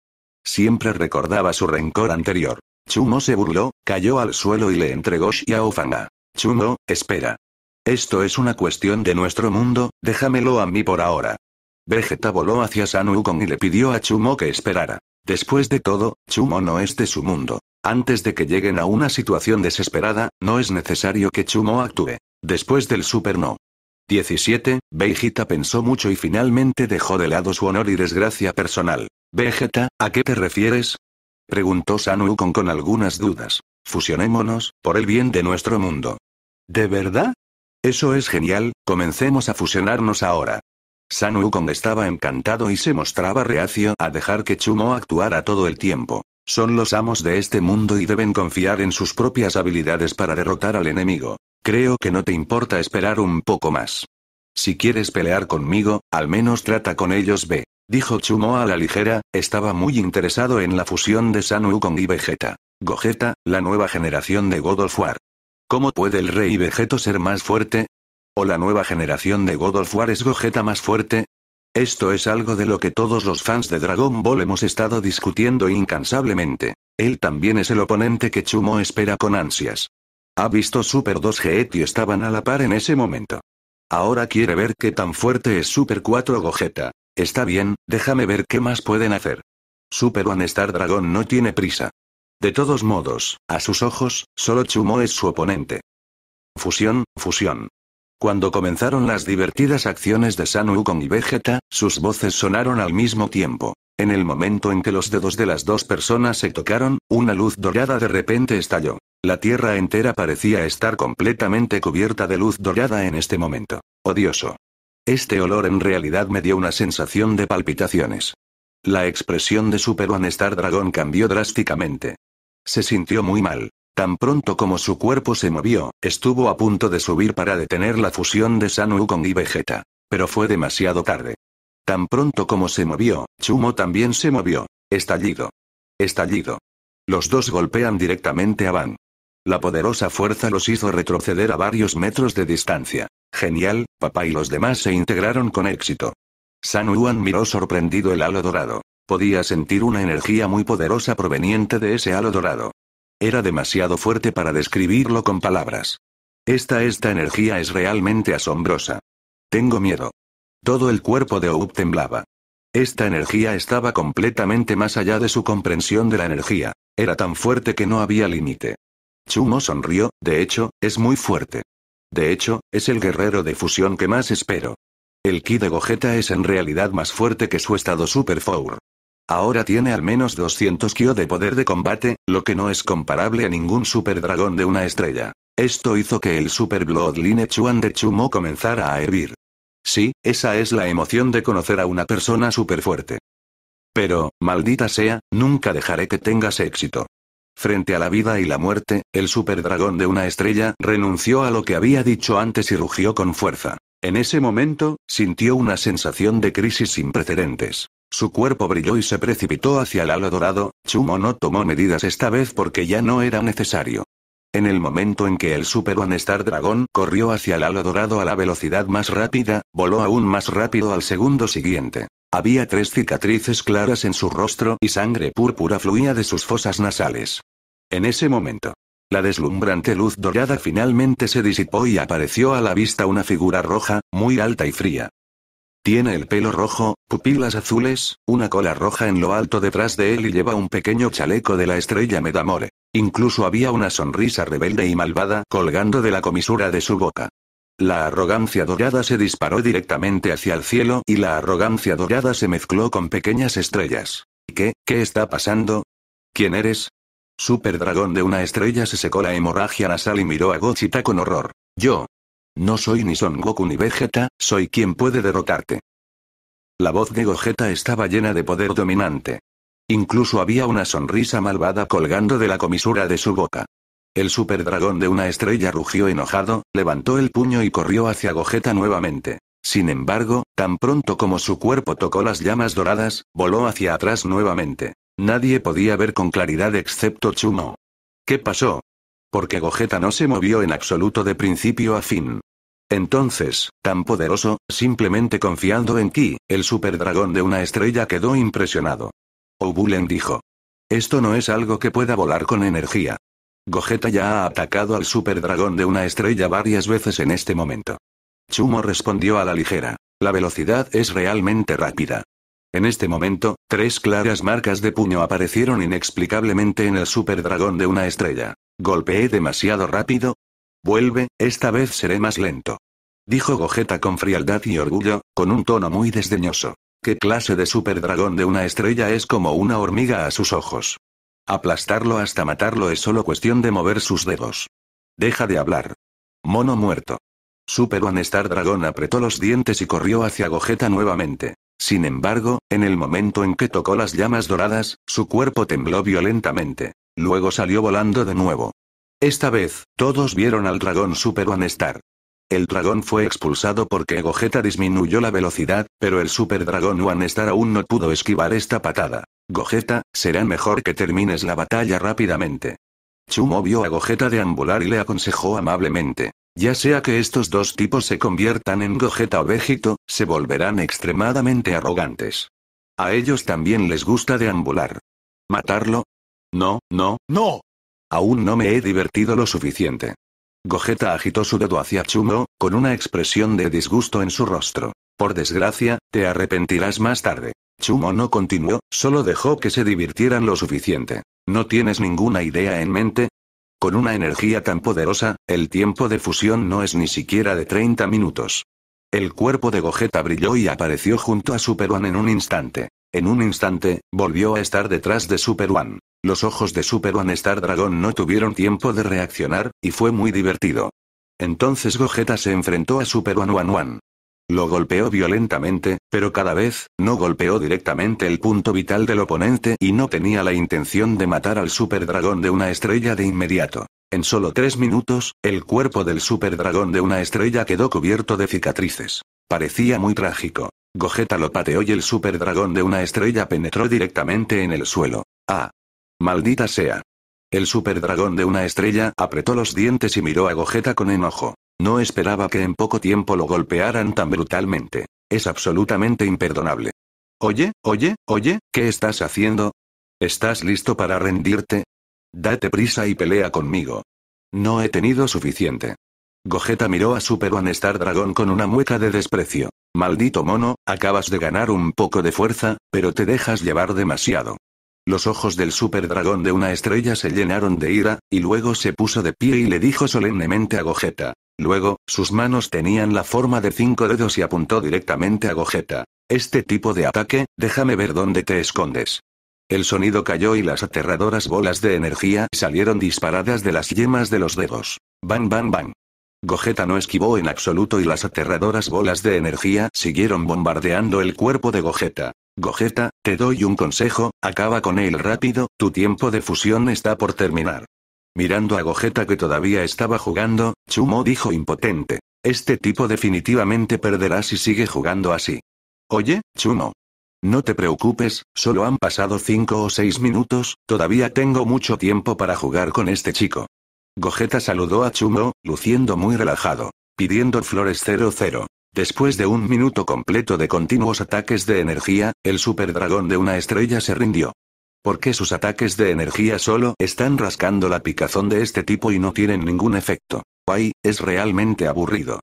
Siempre recordaba su rencor anterior. Chumo se burló, cayó al suelo y le entregó Xiaofanga. Chumo, espera. Esto es una cuestión de nuestro mundo, déjamelo a mí por ahora. Vegeta voló hacia San Wukong y le pidió a Chumo que esperara. Después de todo, Chumo no es de su mundo. Antes de que lleguen a una situación desesperada, no es necesario que Chumo actúe. Después del Super no. 17. Vegeta pensó mucho y finalmente dejó de lado su honor y desgracia personal. Vegeta, ¿a qué te refieres? Preguntó San con, con algunas dudas. Fusionémonos, por el bien de nuestro mundo. ¿De verdad? Eso es genial, comencemos a fusionarnos ahora. San estaba encantado y se mostraba reacio a dejar que Chumo actuara todo el tiempo. Son los amos de este mundo y deben confiar en sus propias habilidades para derrotar al enemigo. Creo que no te importa esperar un poco más. Si quieres pelear conmigo, al menos trata con ellos B dijo Chumo a la ligera, estaba muy interesado en la fusión de Sanu con y Vegeta. Gogeta, la nueva generación de God of War. ¿Cómo puede el rey Vegeto ser más fuerte? ¿O la nueva generación de God of War es Gogeta más fuerte? Esto es algo de lo que todos los fans de Dragon Ball hemos estado discutiendo incansablemente. Él también es el oponente que Chumo espera con ansias. Ha visto Super 2G y estaban a la par en ese momento. Ahora quiere ver qué tan fuerte es Super 4 Gogeta. Está bien, déjame ver qué más pueden hacer. Super One Star Dragon no tiene prisa. De todos modos, a sus ojos, solo Chumo es su oponente. Fusión, fusión. Cuando comenzaron las divertidas acciones de Sanu con y Vegeta, sus voces sonaron al mismo tiempo. En el momento en que los dedos de las dos personas se tocaron, una luz dorada de repente estalló. La tierra entera parecía estar completamente cubierta de luz dorada en este momento. Odioso. Este olor en realidad me dio una sensación de palpitaciones. La expresión de su Star dragón cambió drásticamente. Se sintió muy mal. Tan pronto como su cuerpo se movió, estuvo a punto de subir para detener la fusión de Sanu con y Vegeta. Pero fue demasiado tarde. Tan pronto como se movió, Chumo también se movió. Estallido. Estallido. Los dos golpean directamente a Van. La poderosa fuerza los hizo retroceder a varios metros de distancia. Genial, papá y los demás se integraron con éxito. San Juan miró sorprendido el halo dorado. Podía sentir una energía muy poderosa proveniente de ese halo dorado. Era demasiado fuerte para describirlo con palabras. Esta esta energía es realmente asombrosa. Tengo miedo. Todo el cuerpo de Oub temblaba. Esta energía estaba completamente más allá de su comprensión de la energía. Era tan fuerte que no había límite. Chumo sonrió, de hecho, es muy fuerte. De hecho, es el guerrero de fusión que más espero. El ki de Gogeta es en realidad más fuerte que su estado Super Four. Ahora tiene al menos 200 kyo de poder de combate, lo que no es comparable a ningún super dragón de una estrella. Esto hizo que el Super Bloodline Chuan de Chumo comenzara a hervir. Sí, esa es la emoción de conocer a una persona super fuerte. Pero, maldita sea, nunca dejaré que tengas éxito. Frente a la vida y la muerte, el super dragón de una estrella renunció a lo que había dicho antes y rugió con fuerza. En ese momento, sintió una sensación de crisis sin precedentes. Su cuerpo brilló y se precipitó hacia el halo dorado, Chumo no tomó medidas esta vez porque ya no era necesario. En el momento en que el Super One Star corrió hacia el halo dorado a la velocidad más rápida, voló aún más rápido al segundo siguiente. Había tres cicatrices claras en su rostro y sangre púrpura fluía de sus fosas nasales. En ese momento, la deslumbrante luz dorada finalmente se disipó y apareció a la vista una figura roja, muy alta y fría. Tiene el pelo rojo, pupilas azules, una cola roja en lo alto detrás de él y lleva un pequeño chaleco de la estrella Medamore. Incluso había una sonrisa rebelde y malvada colgando de la comisura de su boca. La arrogancia dorada se disparó directamente hacia el cielo y la arrogancia dorada se mezcló con pequeñas estrellas. ¿Qué, qué está pasando? ¿Quién eres? Super Dragón de una estrella se secó la hemorragia nasal y miró a Gogeta con horror. Yo. No soy ni Son Goku ni Vegeta, soy quien puede derrotarte. La voz de Gogeta estaba llena de poder dominante. Incluso había una sonrisa malvada colgando de la comisura de su boca. El super dragón de una estrella rugió enojado, levantó el puño y corrió hacia Gogeta nuevamente. Sin embargo, tan pronto como su cuerpo tocó las llamas doradas, voló hacia atrás nuevamente. Nadie podía ver con claridad excepto Chumo. ¿Qué pasó? Porque Gogeta no se movió en absoluto de principio a fin. Entonces, tan poderoso, simplemente confiando en Ki, el superdragón de una estrella quedó impresionado. Obulen dijo. Esto no es algo que pueda volar con energía. Gogeta ya ha atacado al dragón de una estrella varias veces en este momento. Chumo respondió a la ligera. La velocidad es realmente rápida. En este momento, tres claras marcas de puño aparecieron inexplicablemente en el super dragón de una estrella. ¿Golpeé demasiado rápido? Vuelve, esta vez seré más lento. Dijo Gogeta con frialdad y orgullo, con un tono muy desdeñoso. ¿Qué clase de super dragón de una estrella es como una hormiga a sus ojos? Aplastarlo hasta matarlo es solo cuestión de mover sus dedos. Deja de hablar. Mono muerto. Super One Star Dragón apretó los dientes y corrió hacia Gogeta nuevamente. Sin embargo, en el momento en que tocó las llamas doradas, su cuerpo tembló violentamente. Luego salió volando de nuevo. Esta vez, todos vieron al dragón Super One Star. El dragón fue expulsado porque Gogeta disminuyó la velocidad, pero el Super Dragón One Star aún no pudo esquivar esta patada. Gogeta, será mejor que termines la batalla rápidamente. Chumo vio a Gogeta deambular y le aconsejó amablemente. Ya sea que estos dos tipos se conviertan en Gogeta o Vegito, se volverán extremadamente arrogantes. A ellos también les gusta deambular. ¿Matarlo? No, no, no. Aún no me he divertido lo suficiente. Gogeta agitó su dedo hacia Chumo, con una expresión de disgusto en su rostro. Por desgracia, te arrepentirás más tarde. Chumo no continuó, solo dejó que se divirtieran lo suficiente. ¿No tienes ninguna idea en mente? Con una energía tan poderosa, el tiempo de fusión no es ni siquiera de 30 minutos. El cuerpo de Gogeta brilló y apareció junto a Super One en un instante. En un instante, volvió a estar detrás de Super One. Los ojos de Super One Star Dragon no tuvieron tiempo de reaccionar, y fue muy divertido. Entonces Gogeta se enfrentó a Super One One One. Lo golpeó violentamente, pero cada vez, no golpeó directamente el punto vital del oponente y no tenía la intención de matar al superdragón de una estrella de inmediato. En solo tres minutos, el cuerpo del superdragón de una estrella quedó cubierto de cicatrices. Parecía muy trágico. Gogeta lo pateó y el superdragón de una estrella penetró directamente en el suelo. ¡Ah! ¡Maldita sea! El superdragón de una estrella apretó los dientes y miró a Gojeta con enojo. No esperaba que en poco tiempo lo golpearan tan brutalmente. Es absolutamente imperdonable. Oye, oye, oye, ¿qué estás haciendo? ¿Estás listo para rendirte? Date prisa y pelea conmigo. No he tenido suficiente. Gojeta miró a Super One Star Dragon con una mueca de desprecio. Maldito mono, acabas de ganar un poco de fuerza, pero te dejas llevar demasiado. Los ojos del Super Dragón de una estrella se llenaron de ira, y luego se puso de pie y le dijo solemnemente a Gojeta. Luego, sus manos tenían la forma de cinco dedos y apuntó directamente a Gogeta. Este tipo de ataque, déjame ver dónde te escondes. El sonido cayó y las aterradoras bolas de energía salieron disparadas de las yemas de los dedos. Bang, bang, bang. Gogeta no esquivó en absoluto y las aterradoras bolas de energía siguieron bombardeando el cuerpo de Gogeta. Gogeta, te doy un consejo, acaba con él rápido, tu tiempo de fusión está por terminar. Mirando a Gojeta que todavía estaba jugando, Chumo dijo impotente. Este tipo definitivamente perderá si sigue jugando así. Oye, Chumo. No te preocupes, solo han pasado cinco o seis minutos, todavía tengo mucho tiempo para jugar con este chico. Gojeta saludó a Chumo, luciendo muy relajado, pidiendo flores 00. Después de un minuto completo de continuos ataques de energía, el super dragón de una estrella se rindió. Porque sus ataques de energía solo están rascando la picazón de este tipo y no tienen ningún efecto. Guay, es realmente aburrido.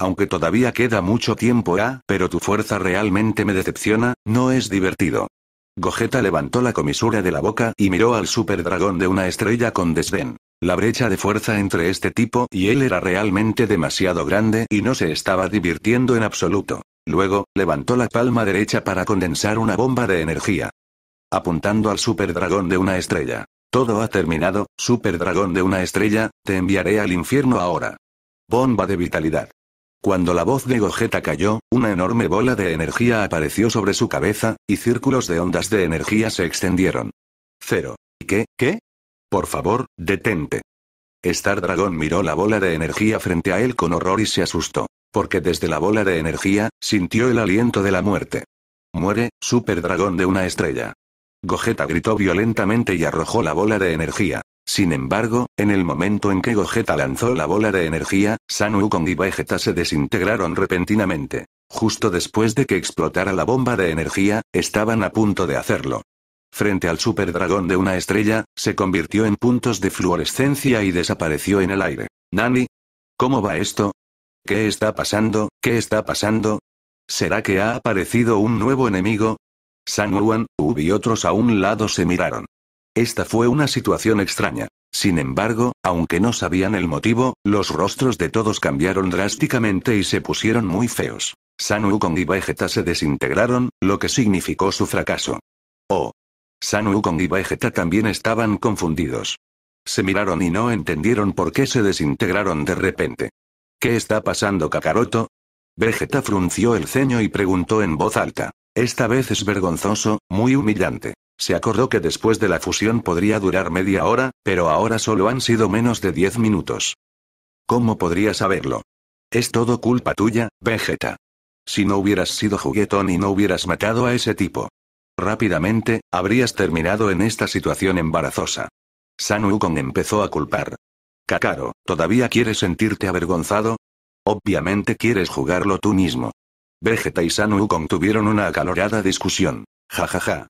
Aunque todavía queda mucho tiempo a, ah, pero tu fuerza realmente me decepciona, no es divertido. Gogeta levantó la comisura de la boca y miró al super dragón de una estrella con desdén. La brecha de fuerza entre este tipo y él era realmente demasiado grande y no se estaba divirtiendo en absoluto. Luego, levantó la palma derecha para condensar una bomba de energía. Apuntando al Super Dragón de una estrella. Todo ha terminado, Super Dragón de una estrella, te enviaré al infierno ahora. Bomba de vitalidad. Cuando la voz de gojeta cayó, una enorme bola de energía apareció sobre su cabeza, y círculos de ondas de energía se extendieron. Cero. ¿Qué? ¿Qué? Por favor, detente. Star dragón miró la bola de energía frente a él con horror y se asustó, porque desde la bola de energía, sintió el aliento de la muerte. Muere, Super Dragón de una estrella. Gogeta gritó violentamente y arrojó la bola de energía. Sin embargo, en el momento en que Gogeta lanzó la bola de energía, San Wukong y Vegeta se desintegraron repentinamente. Justo después de que explotara la bomba de energía, estaban a punto de hacerlo. Frente al superdragón de una estrella, se convirtió en puntos de fluorescencia y desapareció en el aire. Nani? ¿Cómo va esto? ¿Qué está pasando? ¿Qué está pasando? ¿Será que ha aparecido un nuevo enemigo? San Juan, y otros a un lado se miraron. Esta fue una situación extraña. Sin embargo, aunque no sabían el motivo, los rostros de todos cambiaron drásticamente y se pusieron muy feos. San Wukong y Vegeta se desintegraron, lo que significó su fracaso. Oh. San Wukong y Vegeta también estaban confundidos. Se miraron y no entendieron por qué se desintegraron de repente. ¿Qué está pasando, Kakaroto? Vegeta frunció el ceño y preguntó en voz alta. Esta vez es vergonzoso, muy humillante. Se acordó que después de la fusión podría durar media hora, pero ahora solo han sido menos de 10 minutos. ¿Cómo podría saberlo? Es todo culpa tuya, Vegeta. Si no hubieras sido juguetón y no hubieras matado a ese tipo. Rápidamente, habrías terminado en esta situación embarazosa. San Wukong empezó a culpar. Kakaro, ¿todavía quieres sentirte avergonzado? Obviamente quieres jugarlo tú mismo. Vegeta y San contuvieron tuvieron una acalorada discusión. Ja ja ja.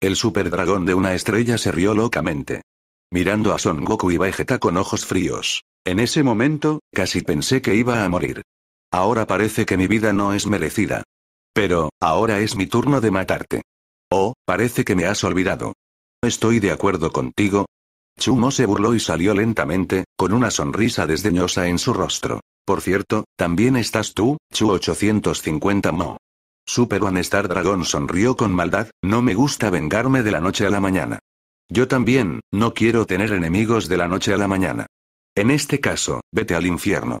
El superdragón de una estrella se rió locamente. Mirando a Son Goku y Vegeta con ojos fríos. En ese momento, casi pensé que iba a morir. Ahora parece que mi vida no es merecida. Pero, ahora es mi turno de matarte. Oh, parece que me has olvidado. Estoy de acuerdo contigo. Chumo se burló y salió lentamente, con una sonrisa desdeñosa en su rostro. Por cierto, también estás tú, Chu 850 Mo. Super One Star Dragon sonrió con maldad, no me gusta vengarme de la noche a la mañana. Yo también, no quiero tener enemigos de la noche a la mañana. En este caso, vete al infierno.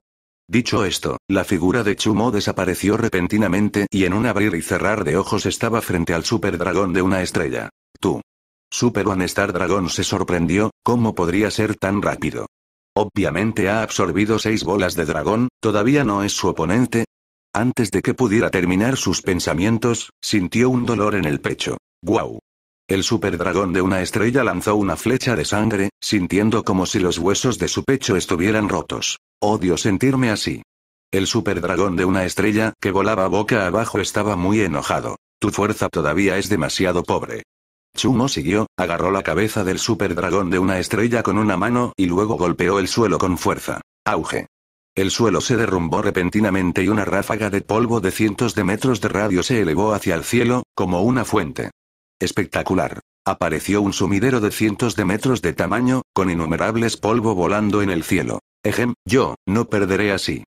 Dicho esto, la figura de Chumo desapareció repentinamente y en un abrir y cerrar de ojos estaba frente al super dragón de una estrella. Tú. Super One Star Dragón se sorprendió, ¿cómo podría ser tan rápido? Obviamente ha absorbido seis bolas de dragón, todavía no es su oponente. Antes de que pudiera terminar sus pensamientos, sintió un dolor en el pecho. ¡Guau! El superdragón de una estrella lanzó una flecha de sangre, sintiendo como si los huesos de su pecho estuvieran rotos. Odio sentirme así. El superdragón de una estrella que volaba boca abajo estaba muy enojado. Tu fuerza todavía es demasiado pobre. Chumo siguió, agarró la cabeza del super dragón de una estrella con una mano y luego golpeó el suelo con fuerza. Auge. El suelo se derrumbó repentinamente y una ráfaga de polvo de cientos de metros de radio se elevó hacia el cielo, como una fuente. Espectacular. Apareció un sumidero de cientos de metros de tamaño, con innumerables polvo volando en el cielo. Ejem, yo, no perderé así.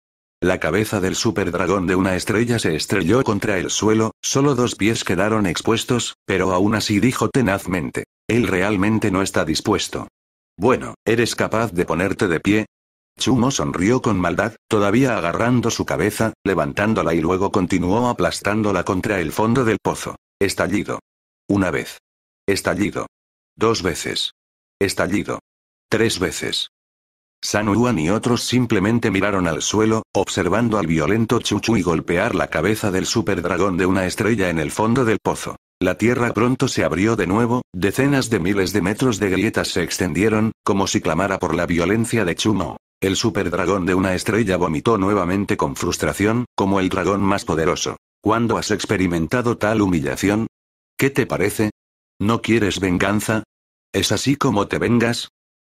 La cabeza del super dragón de una estrella se estrelló contra el suelo, solo dos pies quedaron expuestos, pero aún así dijo tenazmente. Él realmente no está dispuesto. Bueno, ¿eres capaz de ponerte de pie? Chumo sonrió con maldad, todavía agarrando su cabeza, levantándola y luego continuó aplastándola contra el fondo del pozo. Estallido. Una vez. Estallido. Dos veces. Estallido. Tres veces. San Yuan y otros simplemente miraron al suelo, observando al violento Chuchu y golpear la cabeza del superdragón de una estrella en el fondo del pozo. La tierra pronto se abrió de nuevo, decenas de miles de metros de grietas se extendieron, como si clamara por la violencia de Chumo. El superdragón de una estrella vomitó nuevamente con frustración, como el dragón más poderoso. ¿Cuándo has experimentado tal humillación? ¿Qué te parece? ¿No quieres venganza? ¿Es así como te vengas?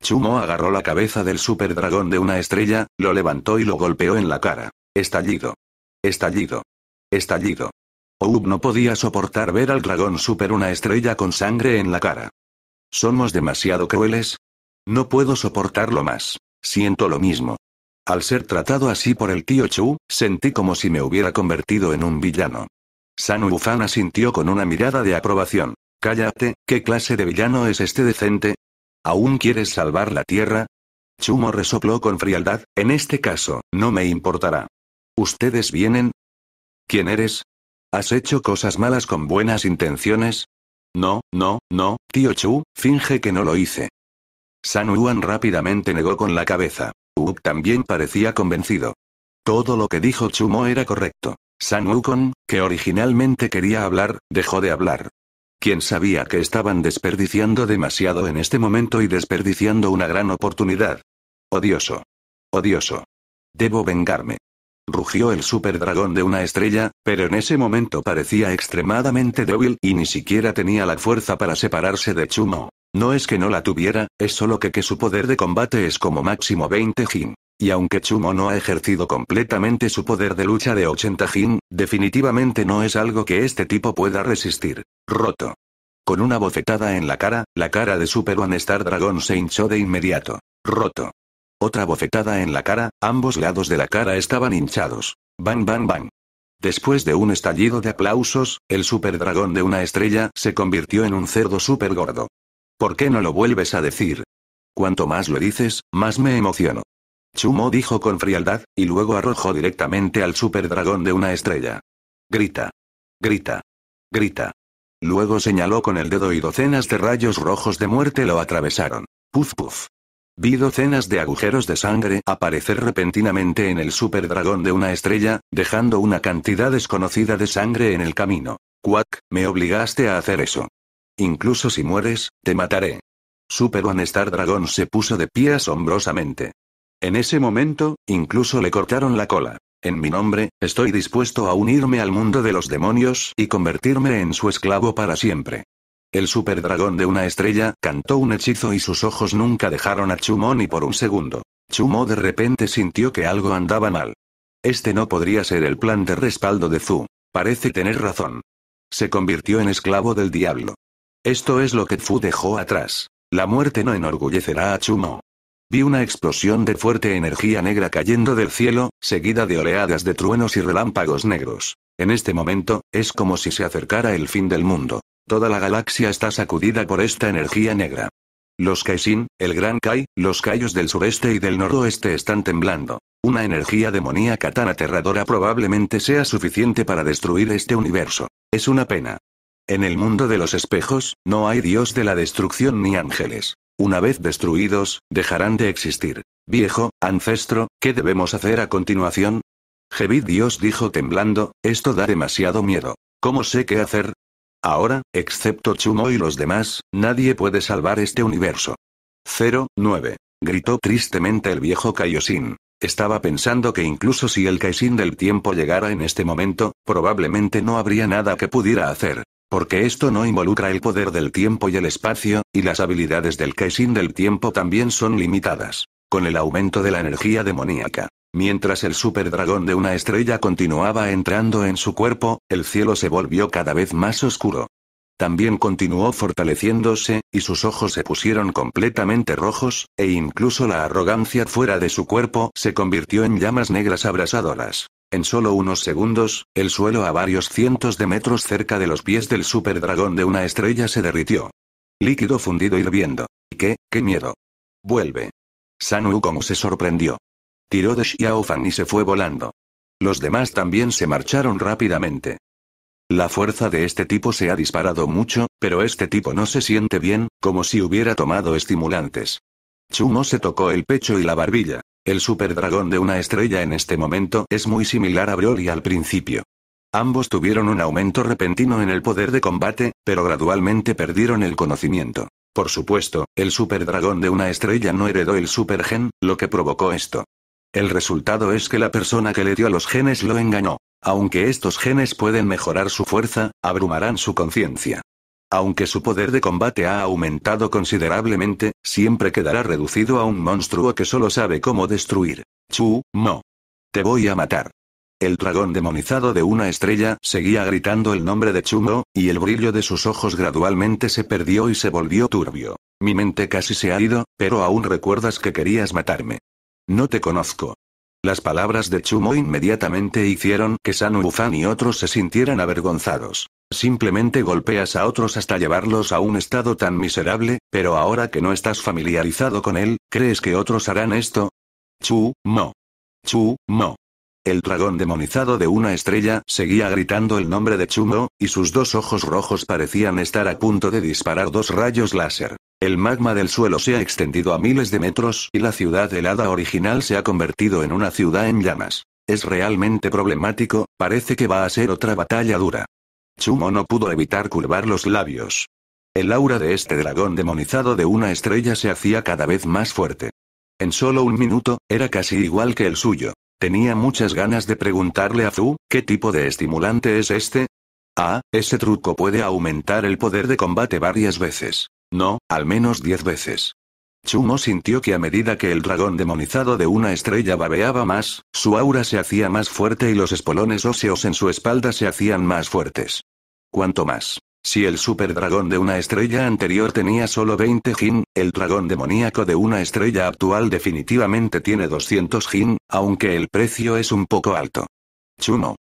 Chumo agarró la cabeza del super dragón de una estrella, lo levantó y lo golpeó en la cara. Estallido. Estallido. Estallido. Oub no podía soportar ver al dragón super una estrella con sangre en la cara. ¿Somos demasiado crueles? No puedo soportarlo más. Siento lo mismo. Al ser tratado así por el tío Chu, sentí como si me hubiera convertido en un villano. San Ufana sintió con una mirada de aprobación. Cállate, ¿qué clase de villano es este decente? ¿Aún quieres salvar la Tierra? Chumo resopló con frialdad, en este caso, no me importará. ¿Ustedes vienen? ¿Quién eres? ¿Has hecho cosas malas con buenas intenciones? No, no, no, tío Chu, finge que no lo hice. San Yuan rápidamente negó con la cabeza. Uk también parecía convencido. Todo lo que dijo Chumo era correcto. San Wukong, que originalmente quería hablar, dejó de hablar. ¿Quién sabía que estaban desperdiciando demasiado en este momento y desperdiciando una gran oportunidad. Odioso. Odioso. Debo vengarme. Rugió el super dragón de una estrella, pero en ese momento parecía extremadamente débil y ni siquiera tenía la fuerza para separarse de Chumo. No es que no la tuviera, es solo que, que su poder de combate es como máximo 20 jin. Y aunque Chumo no ha ejercido completamente su poder de lucha de 80 Jin, definitivamente no es algo que este tipo pueda resistir. Roto. Con una bofetada en la cara, la cara de Super One Star Dragon se hinchó de inmediato. Roto. Otra bofetada en la cara, ambos lados de la cara estaban hinchados. Bang bang bang. Después de un estallido de aplausos, el super dragón de una estrella se convirtió en un cerdo super gordo. ¿Por qué no lo vuelves a decir? Cuanto más lo dices, más me emociono. Chumo dijo con frialdad, y luego arrojó directamente al super dragón de una estrella. Grita. Grita. Grita. Luego señaló con el dedo y docenas de rayos rojos de muerte lo atravesaron. Puf puf. Vi docenas de agujeros de sangre aparecer repentinamente en el super dragón de una estrella, dejando una cantidad desconocida de sangre en el camino. Quack, me obligaste a hacer eso. Incluso si mueres, te mataré. Super One Star se puso de pie asombrosamente. En ese momento, incluso le cortaron la cola. En mi nombre, estoy dispuesto a unirme al mundo de los demonios y convertirme en su esclavo para siempre. El superdragón de una estrella cantó un hechizo y sus ojos nunca dejaron a Chumo ni por un segundo. Chumo de repente sintió que algo andaba mal. Este no podría ser el plan de respaldo de Zu. Parece tener razón. Se convirtió en esclavo del diablo. Esto es lo que Fu dejó atrás. La muerte no enorgullecerá a Chumo. Vi una explosión de fuerte energía negra cayendo del cielo, seguida de oleadas de truenos y relámpagos negros. En este momento, es como si se acercara el fin del mundo. Toda la galaxia está sacudida por esta energía negra. Los Kaisin, el Gran Kai, los Kaios del sureste y del noroeste están temblando. Una energía demoníaca tan aterradora probablemente sea suficiente para destruir este universo. Es una pena. En el mundo de los espejos, no hay dios de la destrucción ni ángeles. Una vez destruidos, dejarán de existir. Viejo, ancestro, ¿qué debemos hacer a continuación? Jevid Dios dijo temblando, esto da demasiado miedo. ¿Cómo sé qué hacer? Ahora, excepto Chumo y los demás, nadie puede salvar este universo. 09. Gritó tristemente el viejo Kaiosin. Estaba pensando que incluso si el Kaisin del tiempo llegara en este momento, probablemente no habría nada que pudiera hacer. Porque esto no involucra el poder del tiempo y el espacio, y las habilidades del Kaisin del tiempo también son limitadas. Con el aumento de la energía demoníaca. Mientras el superdragón de una estrella continuaba entrando en su cuerpo, el cielo se volvió cada vez más oscuro. También continuó fortaleciéndose, y sus ojos se pusieron completamente rojos, e incluso la arrogancia fuera de su cuerpo se convirtió en llamas negras abrasadoras. En solo unos segundos, el suelo a varios cientos de metros cerca de los pies del super dragón de una estrella se derritió. Líquido fundido hirviendo. ¿Qué, qué miedo? Vuelve. Sanu como se sorprendió. Tiró de Xiao y se fue volando. Los demás también se marcharon rápidamente. La fuerza de este tipo se ha disparado mucho, pero este tipo no se siente bien, como si hubiera tomado estimulantes. Chumo se tocó el pecho y la barbilla. El superdragón de una estrella en este momento es muy similar a Broly al principio. Ambos tuvieron un aumento repentino en el poder de combate, pero gradualmente perdieron el conocimiento. Por supuesto, el dragón de una estrella no heredó el super gen, lo que provocó esto. El resultado es que la persona que le dio los genes lo engañó. Aunque estos genes pueden mejorar su fuerza, abrumarán su conciencia. Aunque su poder de combate ha aumentado considerablemente, siempre quedará reducido a un monstruo que solo sabe cómo destruir. Chu, no. Te voy a matar. El dragón demonizado de una estrella seguía gritando el nombre de Chumo, y el brillo de sus ojos gradualmente se perdió y se volvió turbio. Mi mente casi se ha ido, pero aún recuerdas que querías matarme. No te conozco. Las palabras de Chumo inmediatamente hicieron que San fan y otros se sintieran avergonzados. Simplemente golpeas a otros hasta llevarlos a un estado tan miserable, pero ahora que no estás familiarizado con él, ¿crees que otros harán esto? Chu, mo. Chu, mo. El dragón demonizado de una estrella seguía gritando el nombre de Chumo, y sus dos ojos rojos parecían estar a punto de disparar dos rayos láser. El magma del suelo se ha extendido a miles de metros y la ciudad helada original se ha convertido en una ciudad en llamas. Es realmente problemático, parece que va a ser otra batalla dura. Chumo no pudo evitar curvar los labios. El aura de este dragón demonizado de una estrella se hacía cada vez más fuerte. En solo un minuto, era casi igual que el suyo. Tenía muchas ganas de preguntarle a Zu, ¿qué tipo de estimulante es este? Ah, ese truco puede aumentar el poder de combate varias veces. No, al menos diez veces. Chumo sintió que a medida que el dragón demonizado de una estrella babeaba más, su aura se hacía más fuerte y los espolones óseos en su espalda se hacían más fuertes. Cuanto más. Si el super dragón de una estrella anterior tenía solo 20 jin, el dragón demoníaco de una estrella actual definitivamente tiene 200 jin, aunque el precio es un poco alto. Chumo.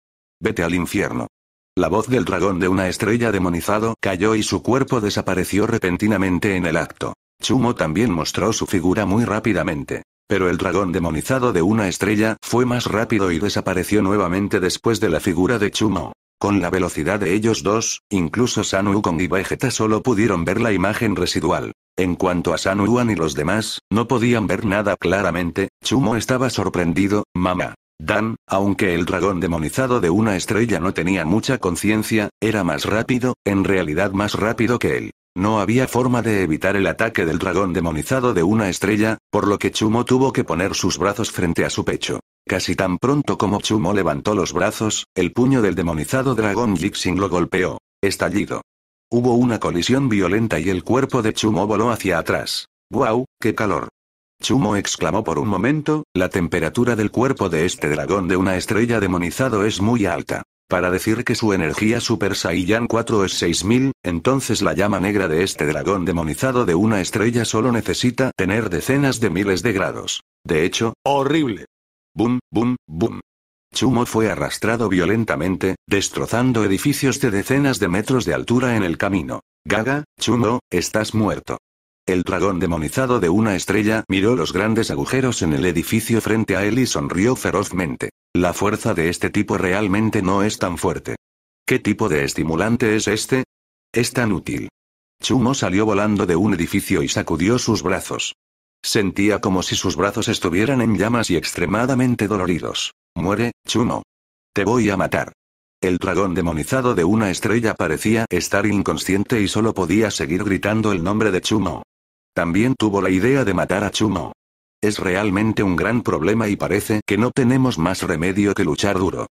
Vete al infierno. La voz del dragón de una estrella demonizado cayó y su cuerpo desapareció repentinamente en el acto. Chumo también mostró su figura muy rápidamente. Pero el dragón demonizado de una estrella fue más rápido y desapareció nuevamente después de la figura de Chumo. Con la velocidad de ellos dos, incluso Sanu Ukon y Vegeta solo pudieron ver la imagen residual. En cuanto a San y los demás, no podían ver nada claramente, Chumo estaba sorprendido, mamá. Dan, aunque el dragón demonizado de una estrella no tenía mucha conciencia, era más rápido, en realidad más rápido que él. No había forma de evitar el ataque del dragón demonizado de una estrella, por lo que Chumo tuvo que poner sus brazos frente a su pecho. Casi tan pronto como Chumo levantó los brazos, el puño del demonizado dragón Jixing lo golpeó. Estallido. Hubo una colisión violenta y el cuerpo de Chumo voló hacia atrás. ¡Guau, qué calor! Chumo exclamó por un momento, la temperatura del cuerpo de este dragón de una estrella demonizado es muy alta. Para decir que su energía Super Saiyan 4 es 6000, entonces la llama negra de este dragón demonizado de una estrella solo necesita tener decenas de miles de grados. De hecho, horrible. Boom, boom, boom. Chumo fue arrastrado violentamente, destrozando edificios de decenas de metros de altura en el camino. Gaga, Chumo, estás muerto. El dragón demonizado de una estrella miró los grandes agujeros en el edificio frente a él y sonrió ferozmente. La fuerza de este tipo realmente no es tan fuerte. ¿Qué tipo de estimulante es este? Es tan útil. Chumo salió volando de un edificio y sacudió sus brazos. Sentía como si sus brazos estuvieran en llamas y extremadamente doloridos. Muere, Chumo. Te voy a matar. El dragón demonizado de una estrella parecía estar inconsciente y solo podía seguir gritando el nombre de Chumo. También tuvo la idea de matar a Chumo. Es realmente un gran problema y parece que no tenemos más remedio que luchar duro.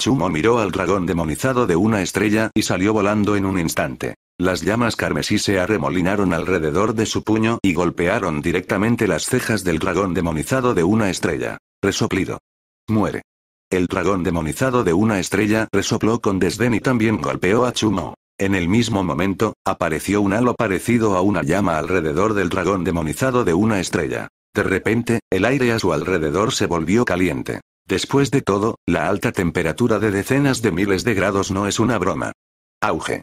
Chumo miró al dragón demonizado de una estrella y salió volando en un instante. Las llamas carmesí se arremolinaron alrededor de su puño y golpearon directamente las cejas del dragón demonizado de una estrella. Resoplido. Muere. El dragón demonizado de una estrella resopló con desdén y también golpeó a Chumo. En el mismo momento, apareció un halo parecido a una llama alrededor del dragón demonizado de una estrella. De repente, el aire a su alrededor se volvió caliente. Después de todo, la alta temperatura de decenas de miles de grados no es una broma. Auge.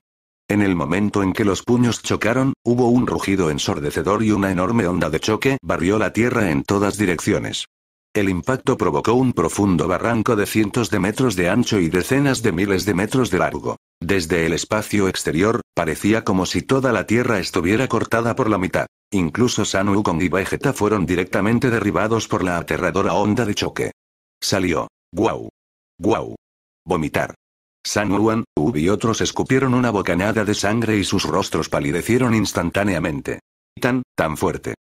En el momento en que los puños chocaron, hubo un rugido ensordecedor y una enorme onda de choque barrió la tierra en todas direcciones. El impacto provocó un profundo barranco de cientos de metros de ancho y decenas de miles de metros de largo. Desde el espacio exterior, parecía como si toda la Tierra estuviera cortada por la mitad. Incluso San Wukong y Vegeta fueron directamente derribados por la aterradora onda de choque. Salió. ¡Guau! ¡Guau! Vomitar. San Wuan, Ub y otros escupieron una bocanada de sangre y sus rostros palidecieron instantáneamente. Tan, tan fuerte.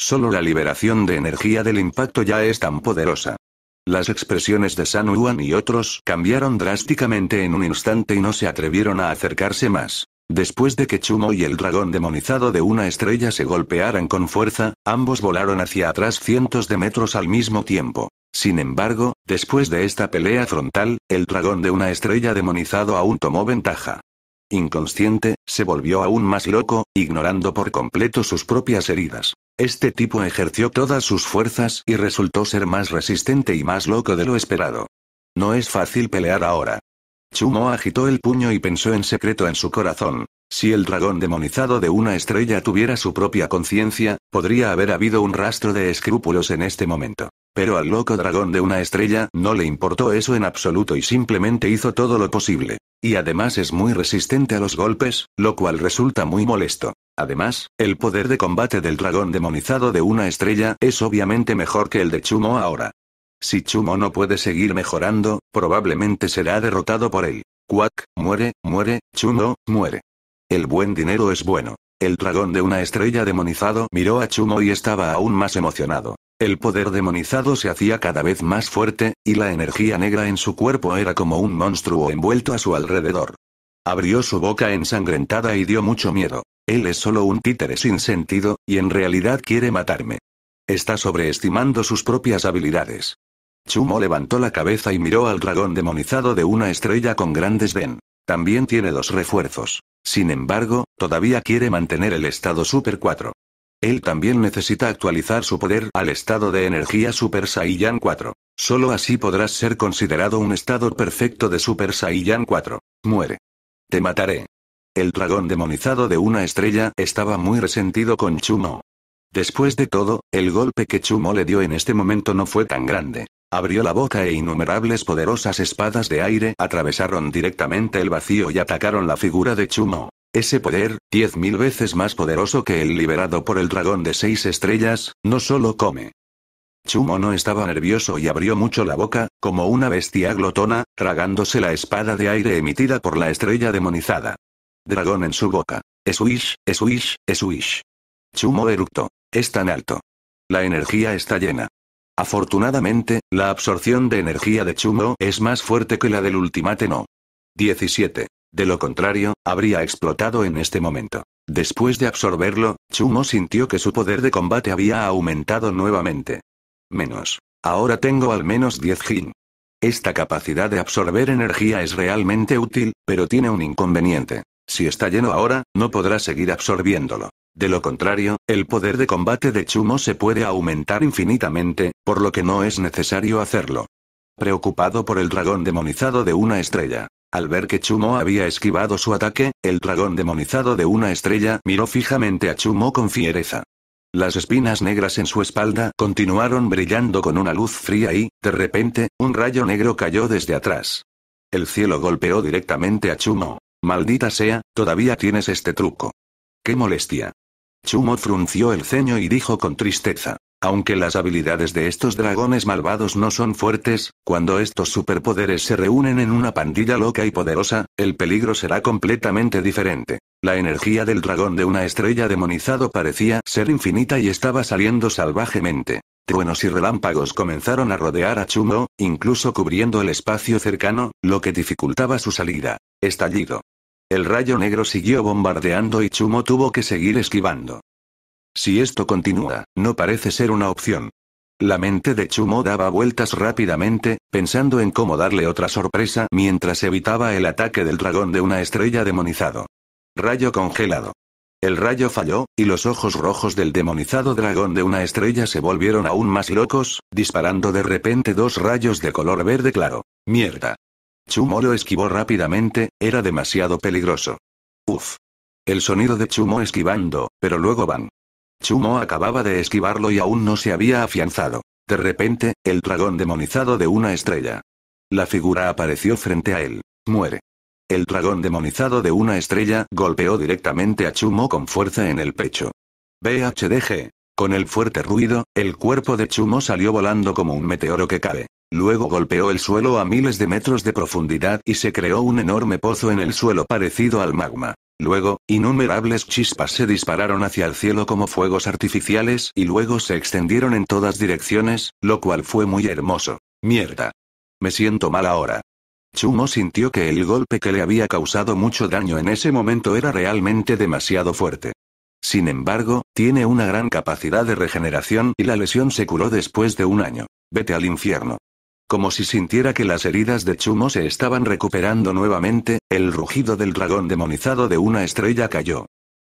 Solo la liberación de energía del impacto ya es tan poderosa. Las expresiones de San Yuan y otros cambiaron drásticamente en un instante y no se atrevieron a acercarse más. Después de que Chumo y el dragón demonizado de una estrella se golpearan con fuerza, ambos volaron hacia atrás cientos de metros al mismo tiempo. Sin embargo, después de esta pelea frontal, el dragón de una estrella demonizado aún tomó ventaja. Inconsciente, se volvió aún más loco, ignorando por completo sus propias heridas. Este tipo ejerció todas sus fuerzas y resultó ser más resistente y más loco de lo esperado. No es fácil pelear ahora. Chumo agitó el puño y pensó en secreto en su corazón. Si el dragón demonizado de una estrella tuviera su propia conciencia, podría haber habido un rastro de escrúpulos en este momento. Pero al loco dragón de una estrella no le importó eso en absoluto y simplemente hizo todo lo posible. Y además es muy resistente a los golpes, lo cual resulta muy molesto. Además, el poder de combate del dragón demonizado de una estrella es obviamente mejor que el de Chumo ahora. Si Chumo no puede seguir mejorando, probablemente será derrotado por él. Quack, muere, muere, Chumo, muere. El buen dinero es bueno. El dragón de una estrella demonizado miró a Chumo y estaba aún más emocionado. El poder demonizado se hacía cada vez más fuerte, y la energía negra en su cuerpo era como un monstruo envuelto a su alrededor. Abrió su boca ensangrentada y dio mucho miedo. Él es solo un títere sin sentido, y en realidad quiere matarme. Está sobreestimando sus propias habilidades. Chumo levantó la cabeza y miró al dragón demonizado de una estrella con gran desdén. También tiene dos refuerzos. Sin embargo, todavía quiere mantener el estado Super 4. Él también necesita actualizar su poder al estado de energía Super Saiyan 4. Solo así podrás ser considerado un estado perfecto de Super Saiyan 4. Muere. Te mataré. El dragón demonizado de una estrella estaba muy resentido con Chumo. Después de todo, el golpe que Chumo le dio en este momento no fue tan grande. Abrió la boca e innumerables poderosas espadas de aire atravesaron directamente el vacío y atacaron la figura de Chumo. Ese poder, diez mil veces más poderoso que el liberado por el dragón de seis estrellas, no solo come. Chumo no estaba nervioso y abrió mucho la boca, como una bestia glotona, tragándose la espada de aire emitida por la estrella demonizada. Dragón en su boca. Eswish, eswish, eswish. Chumo eructó. Es tan alto. La energía está llena. Afortunadamente, la absorción de energía de Chumo es más fuerte que la del Ultimate No. 17. De lo contrario, habría explotado en este momento. Después de absorberlo, Chumo sintió que su poder de combate había aumentado nuevamente. Menos. Ahora tengo al menos 10 Jin. Esta capacidad de absorber energía es realmente útil, pero tiene un inconveniente. Si está lleno ahora, no podrá seguir absorbiéndolo. De lo contrario, el poder de combate de Chumo se puede aumentar infinitamente, por lo que no es necesario hacerlo. Preocupado por el dragón demonizado de una estrella. Al ver que Chumo había esquivado su ataque, el dragón demonizado de una estrella miró fijamente a Chumo con fiereza. Las espinas negras en su espalda continuaron brillando con una luz fría y, de repente, un rayo negro cayó desde atrás. El cielo golpeó directamente a Chumo. Maldita sea, todavía tienes este truco. ¡Qué molestia! Chumo frunció el ceño y dijo con tristeza. Aunque las habilidades de estos dragones malvados no son fuertes, cuando estos superpoderes se reúnen en una pandilla loca y poderosa, el peligro será completamente diferente. La energía del dragón de una estrella demonizado parecía ser infinita y estaba saliendo salvajemente. Truenos y relámpagos comenzaron a rodear a Chumo, incluso cubriendo el espacio cercano, lo que dificultaba su salida. Estallido. El rayo negro siguió bombardeando y Chumo tuvo que seguir esquivando. Si esto continúa, no parece ser una opción. La mente de Chumo daba vueltas rápidamente, pensando en cómo darle otra sorpresa mientras evitaba el ataque del dragón de una estrella demonizado. Rayo congelado. El rayo falló, y los ojos rojos del demonizado dragón de una estrella se volvieron aún más locos, disparando de repente dos rayos de color verde claro. Mierda. Chumo lo esquivó rápidamente, era demasiado peligroso. Uf. El sonido de Chumo esquivando, pero luego van. Chumo acababa de esquivarlo y aún no se había afianzado. De repente, el dragón demonizado de una estrella. La figura apareció frente a él. Muere. El dragón demonizado de una estrella golpeó directamente a Chumo con fuerza en el pecho. BHDG. Con el fuerte ruido, el cuerpo de Chumo salió volando como un meteoro que cae. Luego golpeó el suelo a miles de metros de profundidad y se creó un enorme pozo en el suelo parecido al magma. Luego, innumerables chispas se dispararon hacia el cielo como fuegos artificiales y luego se extendieron en todas direcciones, lo cual fue muy hermoso. Mierda. Me siento mal ahora. Chumo sintió que el golpe que le había causado mucho daño en ese momento era realmente demasiado fuerte. Sin embargo, tiene una gran capacidad de regeneración y la lesión se curó después de un año. Vete al infierno. Como si sintiera que las heridas de Chumo se estaban recuperando nuevamente, el rugido del dragón demonizado de una estrella cayó.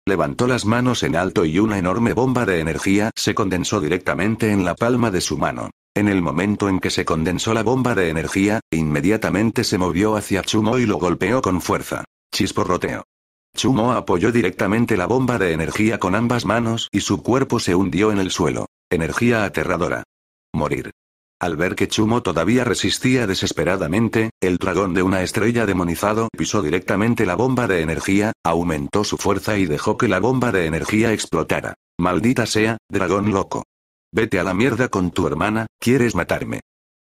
Levantó las manos en alto y una enorme bomba de energía se condensó directamente en la palma de su mano. En el momento en que se condensó la bomba de energía, inmediatamente se movió hacia Chumo y lo golpeó con fuerza. Chisporroteo. Chumo apoyó directamente la bomba de energía con ambas manos y su cuerpo se hundió en el suelo. Energía aterradora. Morir. Al ver que Chumo todavía resistía desesperadamente, el dragón de una estrella demonizado pisó directamente la bomba de energía, aumentó su fuerza y dejó que la bomba de energía explotara. Maldita sea, dragón loco. Vete a la mierda con tu hermana, quieres matarme.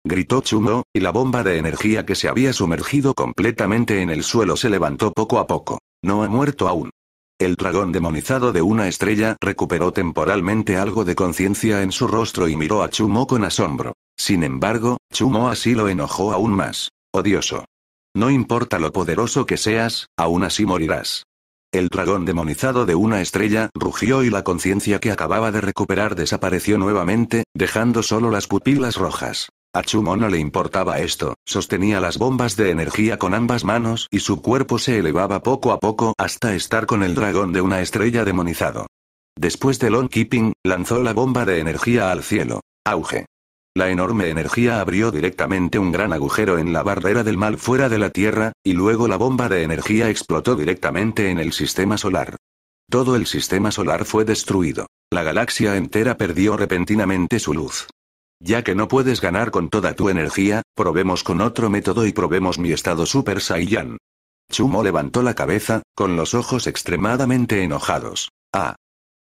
Gritó Chumo, y la bomba de energía que se había sumergido completamente en el suelo se levantó poco a poco. No ha muerto aún. El dragón demonizado de una estrella recuperó temporalmente algo de conciencia en su rostro y miró a Chumo con asombro. Sin embargo, Chumo así lo enojó aún más. Odioso. No importa lo poderoso que seas, aún así morirás. El dragón demonizado de una estrella rugió y la conciencia que acababa de recuperar desapareció nuevamente, dejando solo las pupilas rojas. A Chumo no le importaba esto, sostenía las bombas de energía con ambas manos y su cuerpo se elevaba poco a poco hasta estar con el dragón de una estrella demonizado. Después del Long keeping lanzó la bomba de energía al cielo. Auge. La enorme energía abrió directamente un gran agujero en la barrera del mal fuera de la Tierra, y luego la bomba de energía explotó directamente en el sistema solar. Todo el sistema solar fue destruido. La galaxia entera perdió repentinamente su luz. Ya que no puedes ganar con toda tu energía, probemos con otro método y probemos mi estado Super Saiyan. Chumo levantó la cabeza, con los ojos extremadamente enojados. Ah.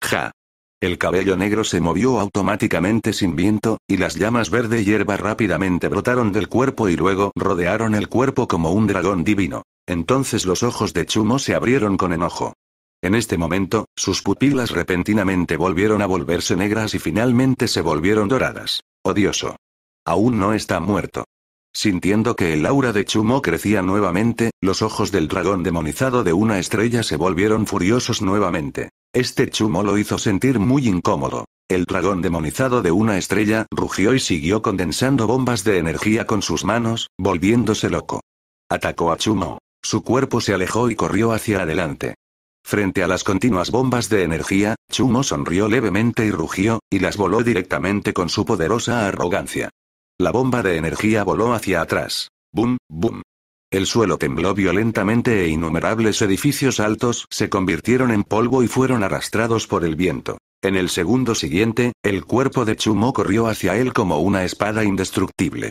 Ja. El cabello negro se movió automáticamente sin viento, y las llamas verde hierba rápidamente brotaron del cuerpo y luego rodearon el cuerpo como un dragón divino. Entonces los ojos de Chumo se abrieron con enojo. En este momento, sus pupilas repentinamente volvieron a volverse negras y finalmente se volvieron doradas. Odioso. Aún no está muerto. Sintiendo que el aura de Chumo crecía nuevamente, los ojos del dragón demonizado de una estrella se volvieron furiosos nuevamente. Este Chumo lo hizo sentir muy incómodo. El dragón demonizado de una estrella rugió y siguió condensando bombas de energía con sus manos, volviéndose loco. Atacó a Chumo. Su cuerpo se alejó y corrió hacia adelante. Frente a las continuas bombas de energía, Chumo sonrió levemente y rugió, y las voló directamente con su poderosa arrogancia. La bomba de energía voló hacia atrás. ¡Bum, bum! El suelo tembló violentamente e innumerables edificios altos se convirtieron en polvo y fueron arrastrados por el viento. En el segundo siguiente, el cuerpo de Chumo corrió hacia él como una espada indestructible.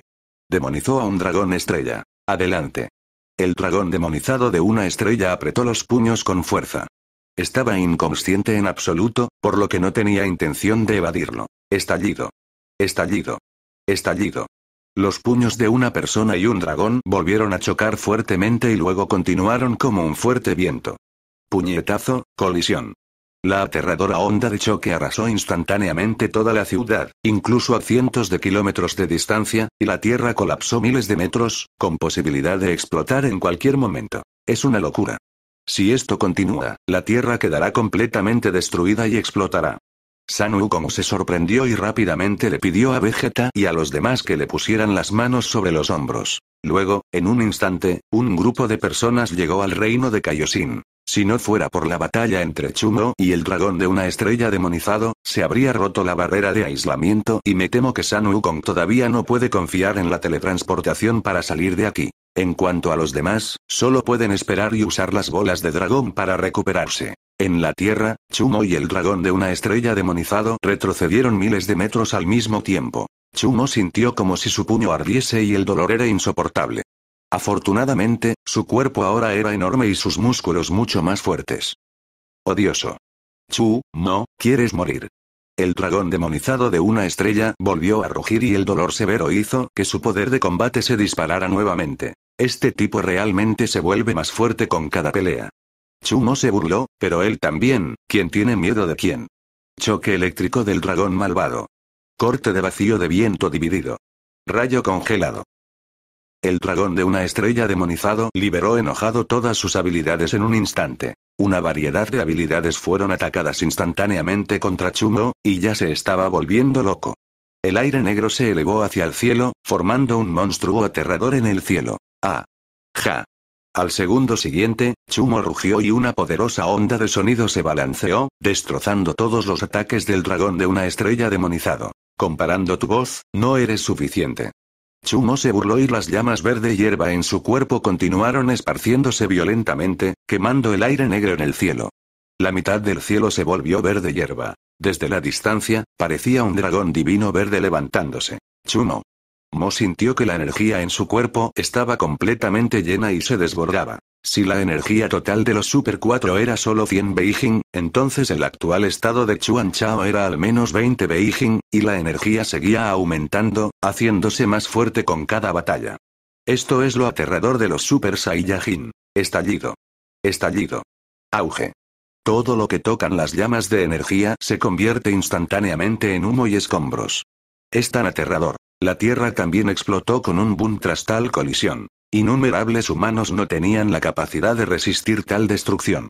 Demonizó a un dragón estrella. Adelante. El dragón demonizado de una estrella apretó los puños con fuerza. Estaba inconsciente en absoluto, por lo que no tenía intención de evadirlo. Estallido. Estallido. Estallido. Los puños de una persona y un dragón volvieron a chocar fuertemente y luego continuaron como un fuerte viento. Puñetazo, colisión. La aterradora onda de choque arrasó instantáneamente toda la ciudad, incluso a cientos de kilómetros de distancia, y la Tierra colapsó miles de metros, con posibilidad de explotar en cualquier momento. Es una locura. Si esto continúa, la Tierra quedará completamente destruida y explotará. San como se sorprendió y rápidamente le pidió a Vegeta y a los demás que le pusieran las manos sobre los hombros. Luego, en un instante, un grupo de personas llegó al reino de Kaioshin. Si no fuera por la batalla entre Chumo y el dragón de una estrella demonizado, se habría roto la barrera de aislamiento y me temo que San con todavía no puede confiar en la teletransportación para salir de aquí. En cuanto a los demás, solo pueden esperar y usar las bolas de dragón para recuperarse. En la Tierra, Chumo y el dragón de una estrella demonizado retrocedieron miles de metros al mismo tiempo. Chumo sintió como si su puño ardiese y el dolor era insoportable. Afortunadamente, su cuerpo ahora era enorme y sus músculos mucho más fuertes. Odioso. Chu, no, quieres morir. El dragón demonizado de una estrella volvió a rugir y el dolor severo hizo que su poder de combate se disparara nuevamente. Este tipo realmente se vuelve más fuerte con cada pelea. Chumo se burló, pero él también, ¿quién tiene miedo de quién? Choque eléctrico del dragón malvado. Corte de vacío de viento dividido. Rayo congelado. El dragón de una estrella demonizado liberó enojado todas sus habilidades en un instante. Una variedad de habilidades fueron atacadas instantáneamente contra Chumo, y ya se estaba volviendo loco. El aire negro se elevó hacia el cielo, formando un monstruo aterrador en el cielo. ¡Ah! ¡Ja! Al segundo siguiente, Chumo rugió y una poderosa onda de sonido se balanceó, destrozando todos los ataques del dragón de una estrella demonizado. Comparando tu voz, no eres suficiente. Chumo se burló y las llamas verde hierba en su cuerpo continuaron esparciéndose violentamente, quemando el aire negro en el cielo. La mitad del cielo se volvió verde hierba. Desde la distancia, parecía un dragón divino verde levantándose. Chumo, Mo sintió que la energía en su cuerpo estaba completamente llena y se desbordaba. Si la energía total de los Super 4 era solo 100 Beijing, entonces el actual estado de Chuan Chao era al menos 20 Beijing, y la energía seguía aumentando, haciéndose más fuerte con cada batalla. Esto es lo aterrador de los Super Saiyajin. Estallido. Estallido. Auge. Todo lo que tocan las llamas de energía se convierte instantáneamente en humo y escombros. Es tan aterrador. La Tierra también explotó con un boom tras tal colisión. Innumerables humanos no tenían la capacidad de resistir tal destrucción.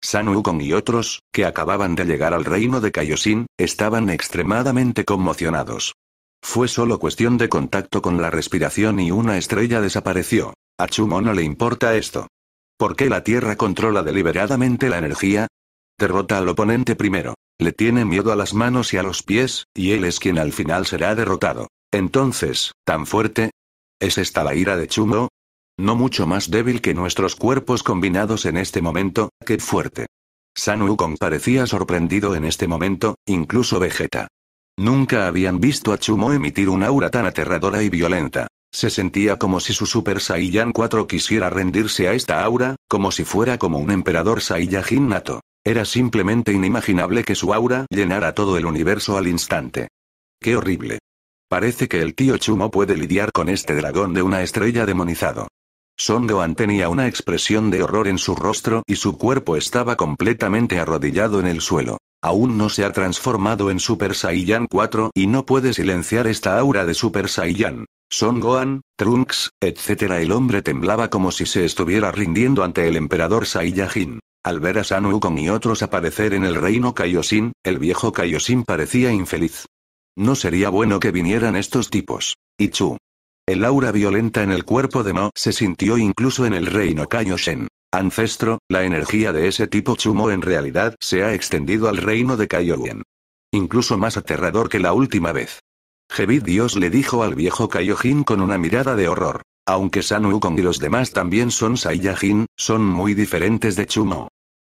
San Wukong y otros, que acababan de llegar al reino de Kaiosin, estaban extremadamente conmocionados. Fue solo cuestión de contacto con la respiración y una estrella desapareció. A Chumo no le importa esto. ¿Por qué la Tierra controla deliberadamente la energía? Derrota al oponente primero. Le tiene miedo a las manos y a los pies, y él es quien al final será derrotado. Entonces, ¿tan fuerte? ¿Es esta la ira de Chumo? No mucho más débil que nuestros cuerpos combinados en este momento, qué fuerte. San Wukong parecía sorprendido en este momento, incluso Vegeta. Nunca habían visto a Chumo emitir un aura tan aterradora y violenta. Se sentía como si su Super Saiyan 4 quisiera rendirse a esta aura, como si fuera como un emperador Saiyajin nato. Era simplemente inimaginable que su aura llenara todo el universo al instante. ¡Qué horrible! Parece que el tío Chumo puede lidiar con este dragón de una estrella demonizado. Son Gohan tenía una expresión de horror en su rostro y su cuerpo estaba completamente arrodillado en el suelo. Aún no se ha transformado en Super Saiyan 4 y no puede silenciar esta aura de Super Saiyan. Son Gohan, Trunks, etc. El hombre temblaba como si se estuviera rindiendo ante el emperador Saiyajin. Al ver a San Wukong y otros aparecer en el reino Kaioshin, el viejo Kaioshin parecía infeliz. No sería bueno que vinieran estos tipos. Y Chu. El aura violenta en el cuerpo de No se sintió incluso en el reino Kaioshen. Ancestro, la energía de ese tipo Chumo en realidad se ha extendido al reino de Kaiogen. Incluso más aterrador que la última vez. Jebid Dios le dijo al viejo Kaiojin con una mirada de horror. Aunque San y los demás también son Saiyajin, son muy diferentes de Chumo.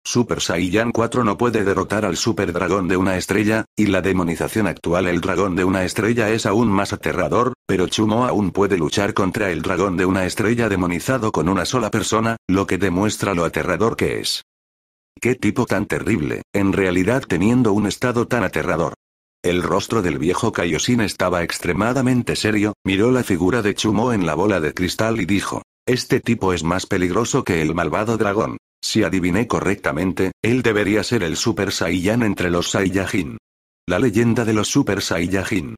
Super Saiyan 4 no puede derrotar al Super Dragón de una estrella, y la demonización actual el Dragón de una estrella es aún más aterrador, pero Chumo aún puede luchar contra el Dragón de una estrella demonizado con una sola persona, lo que demuestra lo aterrador que es. Qué tipo tan terrible, en realidad teniendo un estado tan aterrador. El rostro del viejo Kaioshin estaba extremadamente serio, miró la figura de Chumo en la bola de cristal y dijo, este tipo es más peligroso que el malvado dragón. Si adiviné correctamente, él debería ser el Super Saiyan entre los Saiyajin. La leyenda de los Super Saiyajin.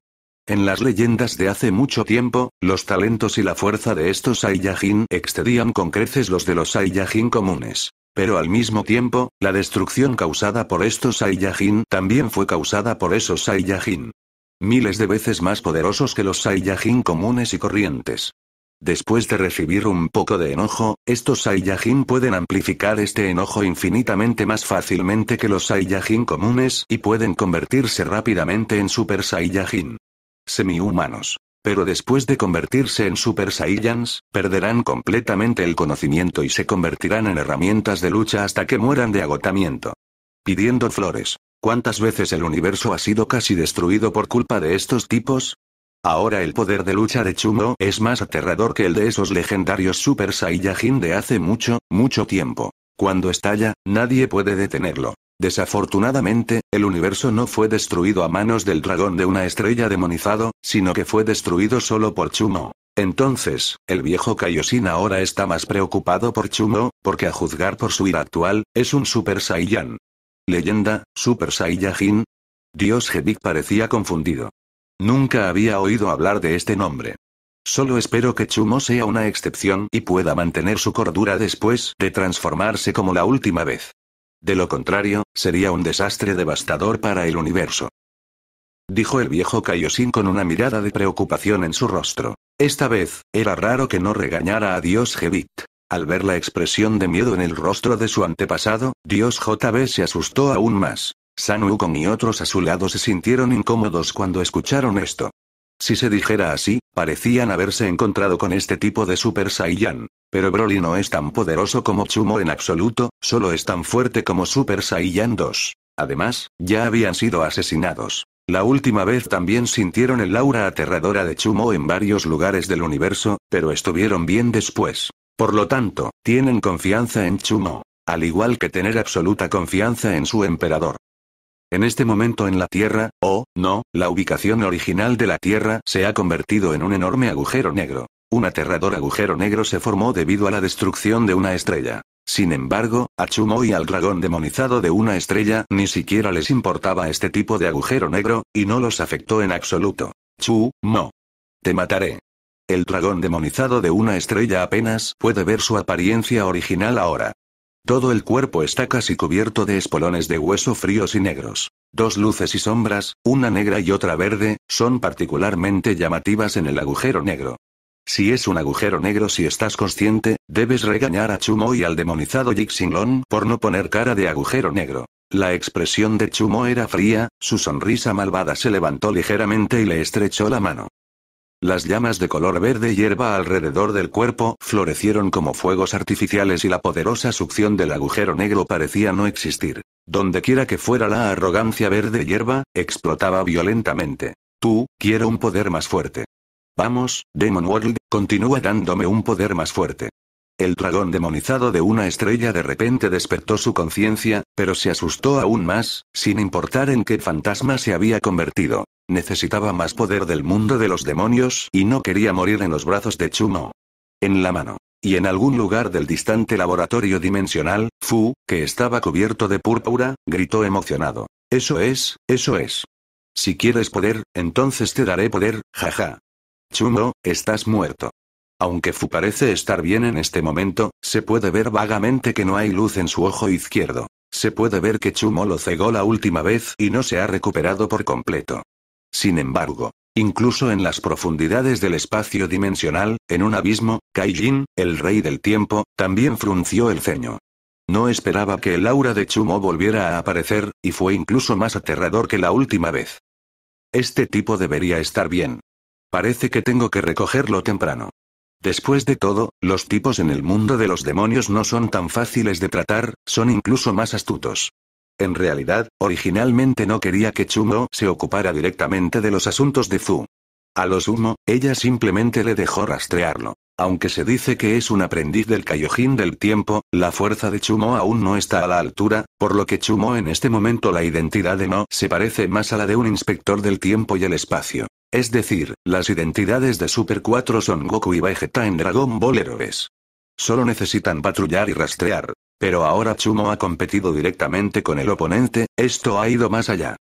En las leyendas de hace mucho tiempo, los talentos y la fuerza de estos Saiyajin excedían con creces los de los Saiyajin comunes. Pero al mismo tiempo, la destrucción causada por estos Saiyajin también fue causada por esos Saiyajin. Miles de veces más poderosos que los Saiyajin comunes y corrientes. Después de recibir un poco de enojo, estos Saiyajin pueden amplificar este enojo infinitamente más fácilmente que los Saiyajin comunes y pueden convertirse rápidamente en Super Saiyajin. Semi-humanos. Pero después de convertirse en Super Saiyans, perderán completamente el conocimiento y se convertirán en herramientas de lucha hasta que mueran de agotamiento. Pidiendo flores. ¿Cuántas veces el universo ha sido casi destruido por culpa de estos tipos? Ahora el poder de lucha de Chumo es más aterrador que el de esos legendarios Super Saiyajin de hace mucho, mucho tiempo. Cuando estalla, nadie puede detenerlo. Desafortunadamente, el universo no fue destruido a manos del dragón de una estrella demonizado, sino que fue destruido solo por Chumo. Entonces, el viejo Kaioshin ahora está más preocupado por Chumo, porque a juzgar por su ira actual, es un Super Saiyan. Leyenda, Super Saiyajin. Dios Hebik parecía confundido. Nunca había oído hablar de este nombre. Solo espero que Chumo sea una excepción y pueda mantener su cordura después de transformarse como la última vez. De lo contrario, sería un desastre devastador para el universo. Dijo el viejo Kaioshin con una mirada de preocupación en su rostro. Esta vez, era raro que no regañara a Dios Jevit. Al ver la expresión de miedo en el rostro de su antepasado, Dios JB se asustó aún más. San Wukong y otros a su lado se sintieron incómodos cuando escucharon esto. Si se dijera así, parecían haberse encontrado con este tipo de Super Saiyan. Pero Broly no es tan poderoso como Chumo en absoluto, solo es tan fuerte como Super Saiyan 2. Además, ya habían sido asesinados. La última vez también sintieron el aura aterradora de Chumo en varios lugares del universo, pero estuvieron bien después. Por lo tanto, tienen confianza en Chumo, al igual que tener absoluta confianza en su emperador. En este momento en la Tierra, o, oh, no, la ubicación original de la Tierra se ha convertido en un enorme agujero negro. Un aterrador agujero negro se formó debido a la destrucción de una estrella. Sin embargo, a Chumo y al dragón demonizado de una estrella ni siquiera les importaba este tipo de agujero negro, y no los afectó en absoluto. Chu, no. Te mataré. El dragón demonizado de una estrella apenas puede ver su apariencia original ahora. Todo el cuerpo está casi cubierto de espolones de hueso fríos y negros. Dos luces y sombras, una negra y otra verde, son particularmente llamativas en el agujero negro. Si es un agujero negro si estás consciente, debes regañar a Chumo y al demonizado Jixinglon por no poner cara de agujero negro. La expresión de Chumo era fría, su sonrisa malvada se levantó ligeramente y le estrechó la mano. Las llamas de color verde hierba alrededor del cuerpo florecieron como fuegos artificiales y la poderosa succión del agujero negro parecía no existir. Dondequiera que fuera la arrogancia verde hierba, explotaba violentamente. Tú, quiero un poder más fuerte. Vamos, Demon World, continúa dándome un poder más fuerte. El dragón demonizado de una estrella de repente despertó su conciencia, pero se asustó aún más, sin importar en qué fantasma se había convertido. Necesitaba más poder del mundo de los demonios y no quería morir en los brazos de Chumo. En la mano. Y en algún lugar del distante laboratorio dimensional, Fu, que estaba cubierto de púrpura, gritó emocionado. Eso es, eso es. Si quieres poder, entonces te daré poder, jaja. Chumo, estás muerto. Aunque Fu parece estar bien en este momento, se puede ver vagamente que no hay luz en su ojo izquierdo. Se puede ver que Chumo lo cegó la última vez y no se ha recuperado por completo. Sin embargo, incluso en las profundidades del espacio dimensional, en un abismo, Kaijin, el rey del tiempo, también frunció el ceño. No esperaba que el aura de Chumo volviera a aparecer, y fue incluso más aterrador que la última vez. Este tipo debería estar bien. Parece que tengo que recogerlo temprano. Después de todo, los tipos en el mundo de los demonios no son tan fáciles de tratar, son incluso más astutos. En realidad, originalmente no quería que Chumo se ocupara directamente de los asuntos de Fu. A lo sumo, ella simplemente le dejó rastrearlo. Aunque se dice que es un aprendiz del Kaiojin del tiempo, la fuerza de Chumo aún no está a la altura, por lo que Chumo en este momento la identidad de No se parece más a la de un inspector del tiempo y el espacio. Es decir, las identidades de Super 4 son Goku y Vegeta en Dragon Ball Heroes. Solo necesitan patrullar y rastrear. Pero ahora Chumo ha competido directamente con el oponente, esto ha ido más allá.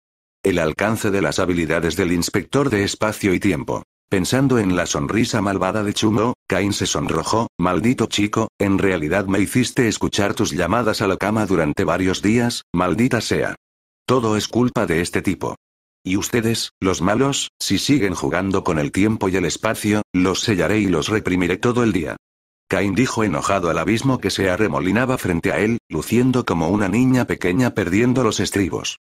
El alcance de las habilidades del inspector de espacio y tiempo. Pensando en la sonrisa malvada de Chumo, Cain se sonrojó, maldito chico, en realidad me hiciste escuchar tus llamadas a la cama durante varios días, maldita sea. Todo es culpa de este tipo. Y ustedes, los malos, si siguen jugando con el tiempo y el espacio, los sellaré y los reprimiré todo el día. Cain dijo enojado al abismo que se arremolinaba frente a él, luciendo como una niña pequeña perdiendo los estribos.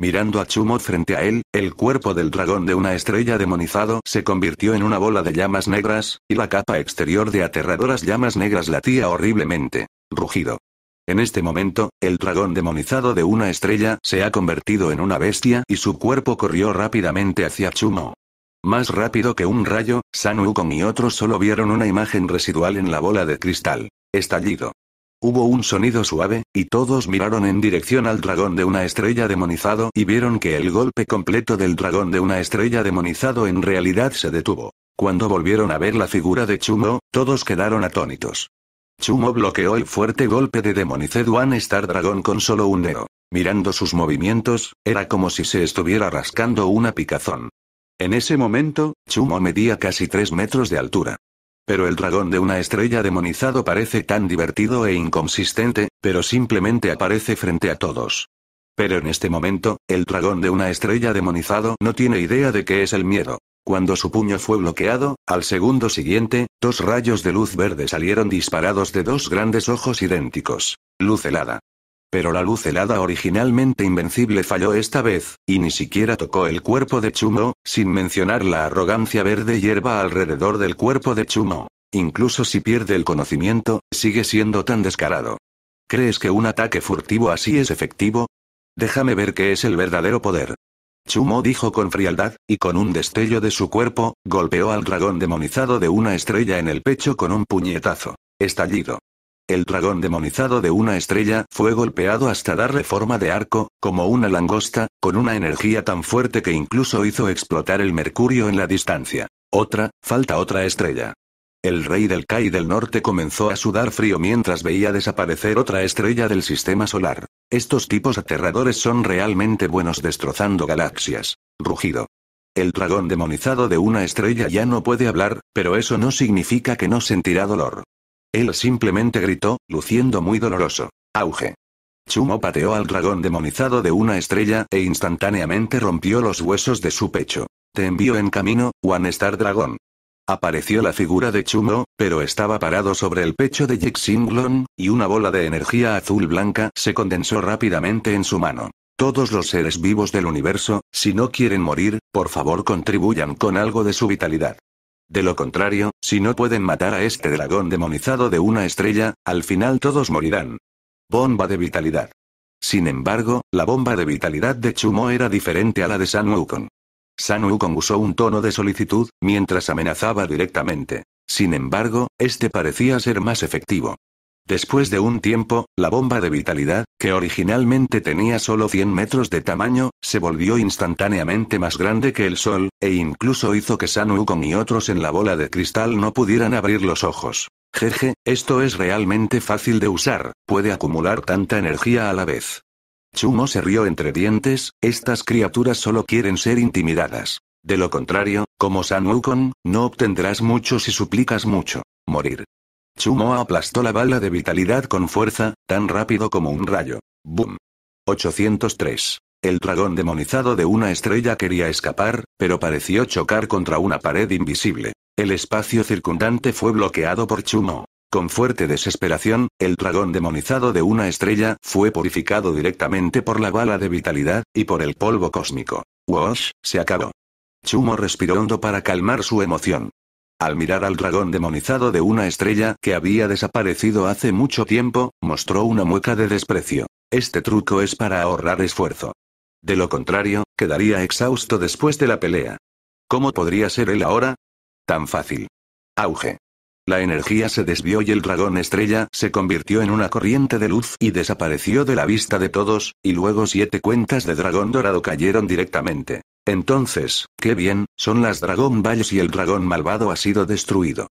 Mirando a Chumo frente a él, el cuerpo del dragón de una estrella demonizado se convirtió en una bola de llamas negras, y la capa exterior de aterradoras llamas negras latía horriblemente. Rugido. En este momento, el dragón demonizado de una estrella se ha convertido en una bestia y su cuerpo corrió rápidamente hacia Chumo. Más rápido que un rayo, San Wukong y otros solo vieron una imagen residual en la bola de cristal. Estallido. Hubo un sonido suave, y todos miraron en dirección al dragón de una estrella demonizado y vieron que el golpe completo del dragón de una estrella demonizado en realidad se detuvo. Cuando volvieron a ver la figura de Chumo, todos quedaron atónitos. Chumo bloqueó el fuerte golpe de Demonized One Star Dragon con solo un dedo. Mirando sus movimientos, era como si se estuviera rascando una picazón. En ese momento, Chumo medía casi 3 metros de altura. Pero el dragón de una estrella demonizado parece tan divertido e inconsistente, pero simplemente aparece frente a todos. Pero en este momento, el dragón de una estrella demonizado no tiene idea de qué es el miedo. Cuando su puño fue bloqueado, al segundo siguiente, dos rayos de luz verde salieron disparados de dos grandes ojos idénticos. Luz helada. Pero la luz helada originalmente invencible falló esta vez, y ni siquiera tocó el cuerpo de Chumo, sin mencionar la arrogancia verde hierba alrededor del cuerpo de Chumo. Incluso si pierde el conocimiento, sigue siendo tan descarado. ¿Crees que un ataque furtivo así es efectivo? Déjame ver qué es el verdadero poder. Chumo dijo con frialdad, y con un destello de su cuerpo, golpeó al dragón demonizado de una estrella en el pecho con un puñetazo. Estallido. El dragón demonizado de una estrella fue golpeado hasta darle forma de arco, como una langosta, con una energía tan fuerte que incluso hizo explotar el mercurio en la distancia. Otra, falta otra estrella. El rey del Kai del norte comenzó a sudar frío mientras veía desaparecer otra estrella del sistema solar. Estos tipos aterradores son realmente buenos destrozando galaxias. Rugido. El dragón demonizado de una estrella ya no puede hablar, pero eso no significa que no sentirá dolor. Él simplemente gritó, luciendo muy doloroso. Auge. Chumo pateó al dragón demonizado de una estrella e instantáneamente rompió los huesos de su pecho. Te envío en camino, One Star Dragón. Apareció la figura de Chumo, pero estaba parado sobre el pecho de Jixinglon y una bola de energía azul-blanca se condensó rápidamente en su mano. Todos los seres vivos del universo, si no quieren morir, por favor contribuyan con algo de su vitalidad. De lo contrario, si no pueden matar a este dragón demonizado de una estrella, al final todos morirán. Bomba de vitalidad. Sin embargo, la bomba de vitalidad de Chumo era diferente a la de San Wukong. San Wukong usó un tono de solicitud, mientras amenazaba directamente. Sin embargo, este parecía ser más efectivo. Después de un tiempo, la bomba de vitalidad, que originalmente tenía solo 100 metros de tamaño, se volvió instantáneamente más grande que el sol, e incluso hizo que San Wukong y otros en la bola de cristal no pudieran abrir los ojos. Jeje, esto es realmente fácil de usar, puede acumular tanta energía a la vez. Chumo se rió entre dientes, estas criaturas solo quieren ser intimidadas. De lo contrario, como San Wukong, no obtendrás mucho si suplicas mucho. Morir. Chumo aplastó la bala de vitalidad con fuerza, tan rápido como un rayo. ¡Bum! 803. El dragón demonizado de una estrella quería escapar, pero pareció chocar contra una pared invisible. El espacio circundante fue bloqueado por Chumo. Con fuerte desesperación, el dragón demonizado de una estrella fue purificado directamente por la bala de vitalidad, y por el polvo cósmico. ¡Wosh! Se acabó. Chumo respiró hondo para calmar su emoción. Al mirar al dragón demonizado de una estrella que había desaparecido hace mucho tiempo, mostró una mueca de desprecio. Este truco es para ahorrar esfuerzo. De lo contrario, quedaría exhausto después de la pelea. ¿Cómo podría ser él ahora? Tan fácil. Auge. La energía se desvió y el dragón estrella se convirtió en una corriente de luz y desapareció de la vista de todos, y luego siete cuentas de dragón dorado cayeron directamente. Entonces, qué bien, son las Dragon Valles y el dragón malvado ha sido destruido.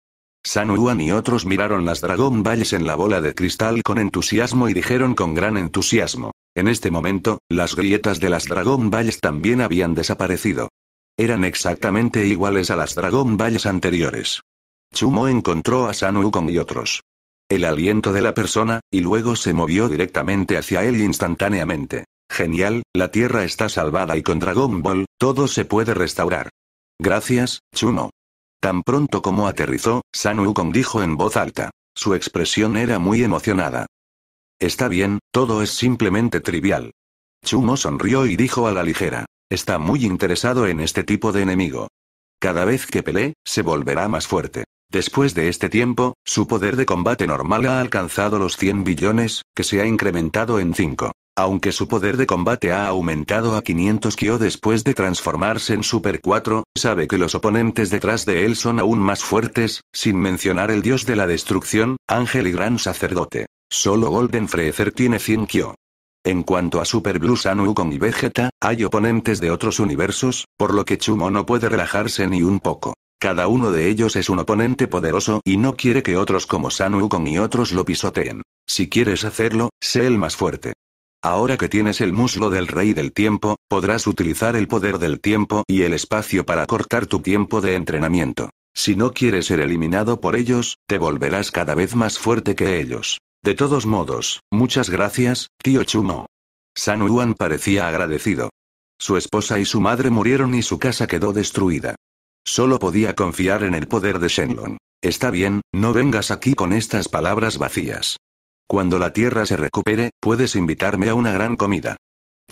San y otros miraron las Dragon Valles en la bola de cristal con entusiasmo y dijeron con gran entusiasmo. En este momento, las grietas de las Dragon Valles también habían desaparecido. Eran exactamente iguales a las Dragon Valles anteriores. Chumo encontró a San y otros. El aliento de la persona, y luego se movió directamente hacia él instantáneamente. Genial, la Tierra está salvada y con Dragon Ball, todo se puede restaurar. Gracias, Chuno. Tan pronto como aterrizó, San Wukong dijo en voz alta. Su expresión era muy emocionada. Está bien, todo es simplemente trivial. Chumo sonrió y dijo a la ligera. Está muy interesado en este tipo de enemigo. Cada vez que pelee, se volverá más fuerte. Después de este tiempo, su poder de combate normal ha alcanzado los 100 billones, que se ha incrementado en 5. Aunque su poder de combate ha aumentado a 500 Kyo después de transformarse en Super 4, sabe que los oponentes detrás de él son aún más fuertes, sin mencionar el dios de la destrucción, ángel y gran sacerdote. Solo Golden Freezer tiene 100 Kyo. En cuanto a Super Blue San Ukon y Vegeta, hay oponentes de otros universos, por lo que Chumo no puede relajarse ni un poco. Cada uno de ellos es un oponente poderoso y no quiere que otros como Sanu Ukon y otros lo pisoteen. Si quieres hacerlo, sé el más fuerte. Ahora que tienes el muslo del rey del tiempo, podrás utilizar el poder del tiempo y el espacio para cortar tu tiempo de entrenamiento. Si no quieres ser eliminado por ellos, te volverás cada vez más fuerte que ellos. De todos modos, muchas gracias, tío Chumo. San Yuan parecía agradecido. Su esposa y su madre murieron y su casa quedó destruida. Solo podía confiar en el poder de Shenlong. Está bien, no vengas aquí con estas palabras vacías. Cuando la tierra se recupere, puedes invitarme a una gran comida.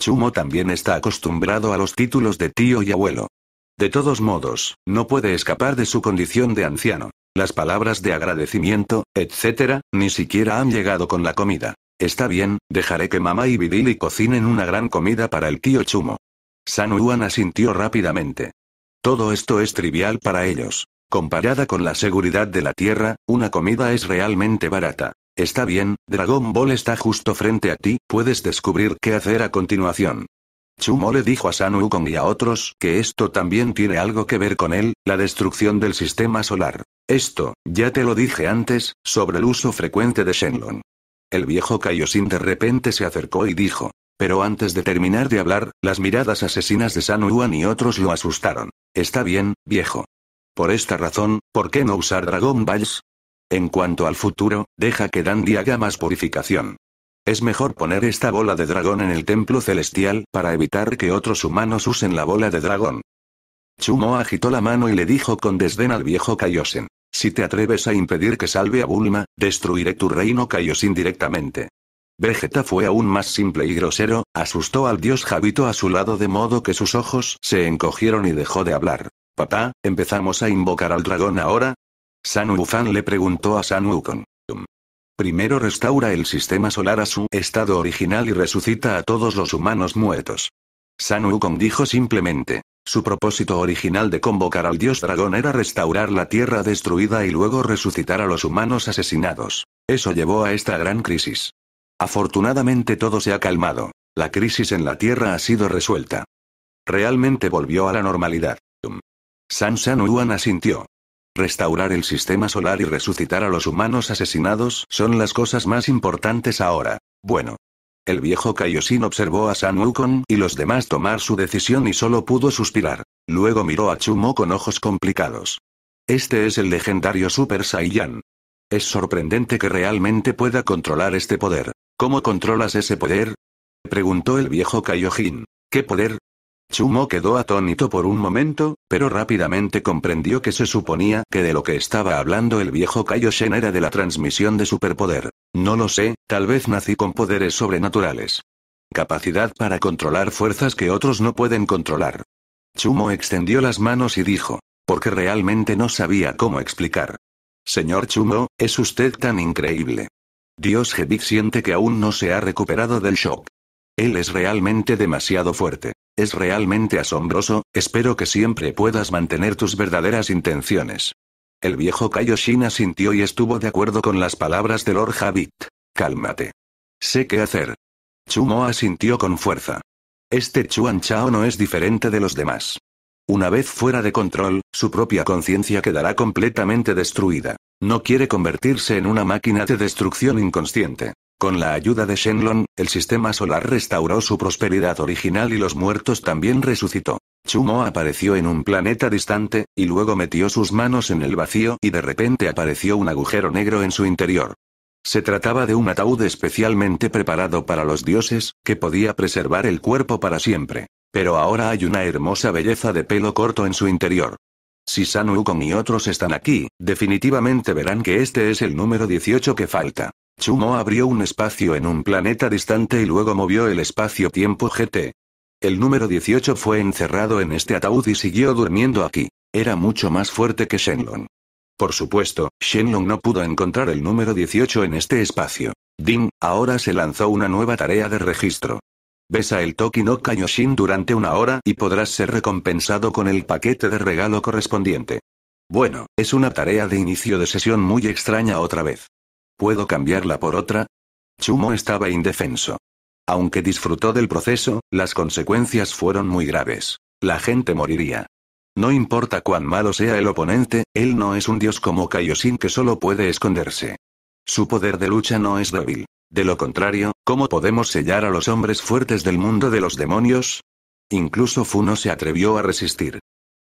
Chumo también está acostumbrado a los títulos de tío y abuelo. De todos modos, no puede escapar de su condición de anciano. Las palabras de agradecimiento, etc., ni siquiera han llegado con la comida. Está bien, dejaré que mamá y Vidili cocinen una gran comida para el tío Chumo. San Juan asintió rápidamente. Todo esto es trivial para ellos. Comparada con la seguridad de la tierra, una comida es realmente barata. Está bien, Dragon Ball está justo frente a ti, puedes descubrir qué hacer a continuación. Chumo le dijo a San Wukong y a otros que esto también tiene algo que ver con él, la destrucción del sistema solar. Esto, ya te lo dije antes, sobre el uso frecuente de Shenlong. El viejo Kaioshin de repente se acercó y dijo. Pero antes de terminar de hablar, las miradas asesinas de San y otros lo asustaron. Está bien, viejo. Por esta razón, ¿por qué no usar Dragon Balls? En cuanto al futuro, deja que Dandy haga más purificación. Es mejor poner esta bola de dragón en el templo celestial para evitar que otros humanos usen la bola de dragón. Chumo agitó la mano y le dijo con desdén al viejo Kaiosen. Si te atreves a impedir que salve a Bulma, destruiré tu reino Kaiosin directamente. Vegeta fue aún más simple y grosero, asustó al dios Javito a su lado de modo que sus ojos se encogieron y dejó de hablar. Papá, ¿empezamos a invocar al dragón ahora? San Ufan le preguntó a San Wukong. Primero restaura el sistema solar a su estado original y resucita a todos los humanos muertos. San Wukong dijo simplemente, su propósito original de convocar al dios dragón era restaurar la tierra destruida y luego resucitar a los humanos asesinados. Eso llevó a esta gran crisis. Afortunadamente todo se ha calmado. La crisis en la tierra ha sido resuelta. Realmente volvió a la normalidad. San San Uan asintió. Restaurar el sistema solar y resucitar a los humanos asesinados son las cosas más importantes ahora. Bueno. El viejo Kaioshin observó a San Wukong y los demás tomar su decisión y solo pudo suspirar. Luego miró a Chumo con ojos complicados. Este es el legendario Super Saiyan. Es sorprendente que realmente pueda controlar este poder. ¿Cómo controlas ese poder? Preguntó el viejo Kaioshin. ¿Qué poder? Chumo quedó atónito por un momento, pero rápidamente comprendió que se suponía que de lo que estaba hablando el viejo Kaioshen era de la transmisión de superpoder. No lo sé, tal vez nací con poderes sobrenaturales. Capacidad para controlar fuerzas que otros no pueden controlar. Chumo extendió las manos y dijo, porque realmente no sabía cómo explicar. Señor Chumo, es usted tan increíble. Dios Jedik siente que aún no se ha recuperado del shock. Él es realmente demasiado fuerte. Es realmente asombroso, espero que siempre puedas mantener tus verdaderas intenciones. El viejo Kaioshin asintió y estuvo de acuerdo con las palabras de Lord Habit. Cálmate. Sé qué hacer. Chumo asintió con fuerza. Este Chuan Chao no es diferente de los demás. Una vez fuera de control, su propia conciencia quedará completamente destruida. No quiere convertirse en una máquina de destrucción inconsciente. Con la ayuda de Shenlong, el sistema solar restauró su prosperidad original y los muertos también resucitó. Chumo apareció en un planeta distante, y luego metió sus manos en el vacío y de repente apareció un agujero negro en su interior. Se trataba de un ataúd especialmente preparado para los dioses, que podía preservar el cuerpo para siempre. Pero ahora hay una hermosa belleza de pelo corto en su interior. Si San Wukong y otros están aquí, definitivamente verán que este es el número 18 que falta. Chumo abrió un espacio en un planeta distante y luego movió el espacio-tiempo GT. El número 18 fue encerrado en este ataúd y siguió durmiendo aquí. Era mucho más fuerte que Shenlong. Por supuesto, Shenlong no pudo encontrar el número 18 en este espacio. Ding, ahora se lanzó una nueva tarea de registro. Besa el no Kaioshin durante una hora y podrás ser recompensado con el paquete de regalo correspondiente. Bueno, es una tarea de inicio de sesión muy extraña otra vez. ¿Puedo cambiarla por otra? Chumo estaba indefenso. Aunque disfrutó del proceso, las consecuencias fueron muy graves. La gente moriría. No importa cuán malo sea el oponente, él no es un dios como Kaioshin que solo puede esconderse. Su poder de lucha no es débil. De lo contrario, ¿cómo podemos sellar a los hombres fuertes del mundo de los demonios? Incluso Funo no se atrevió a resistir.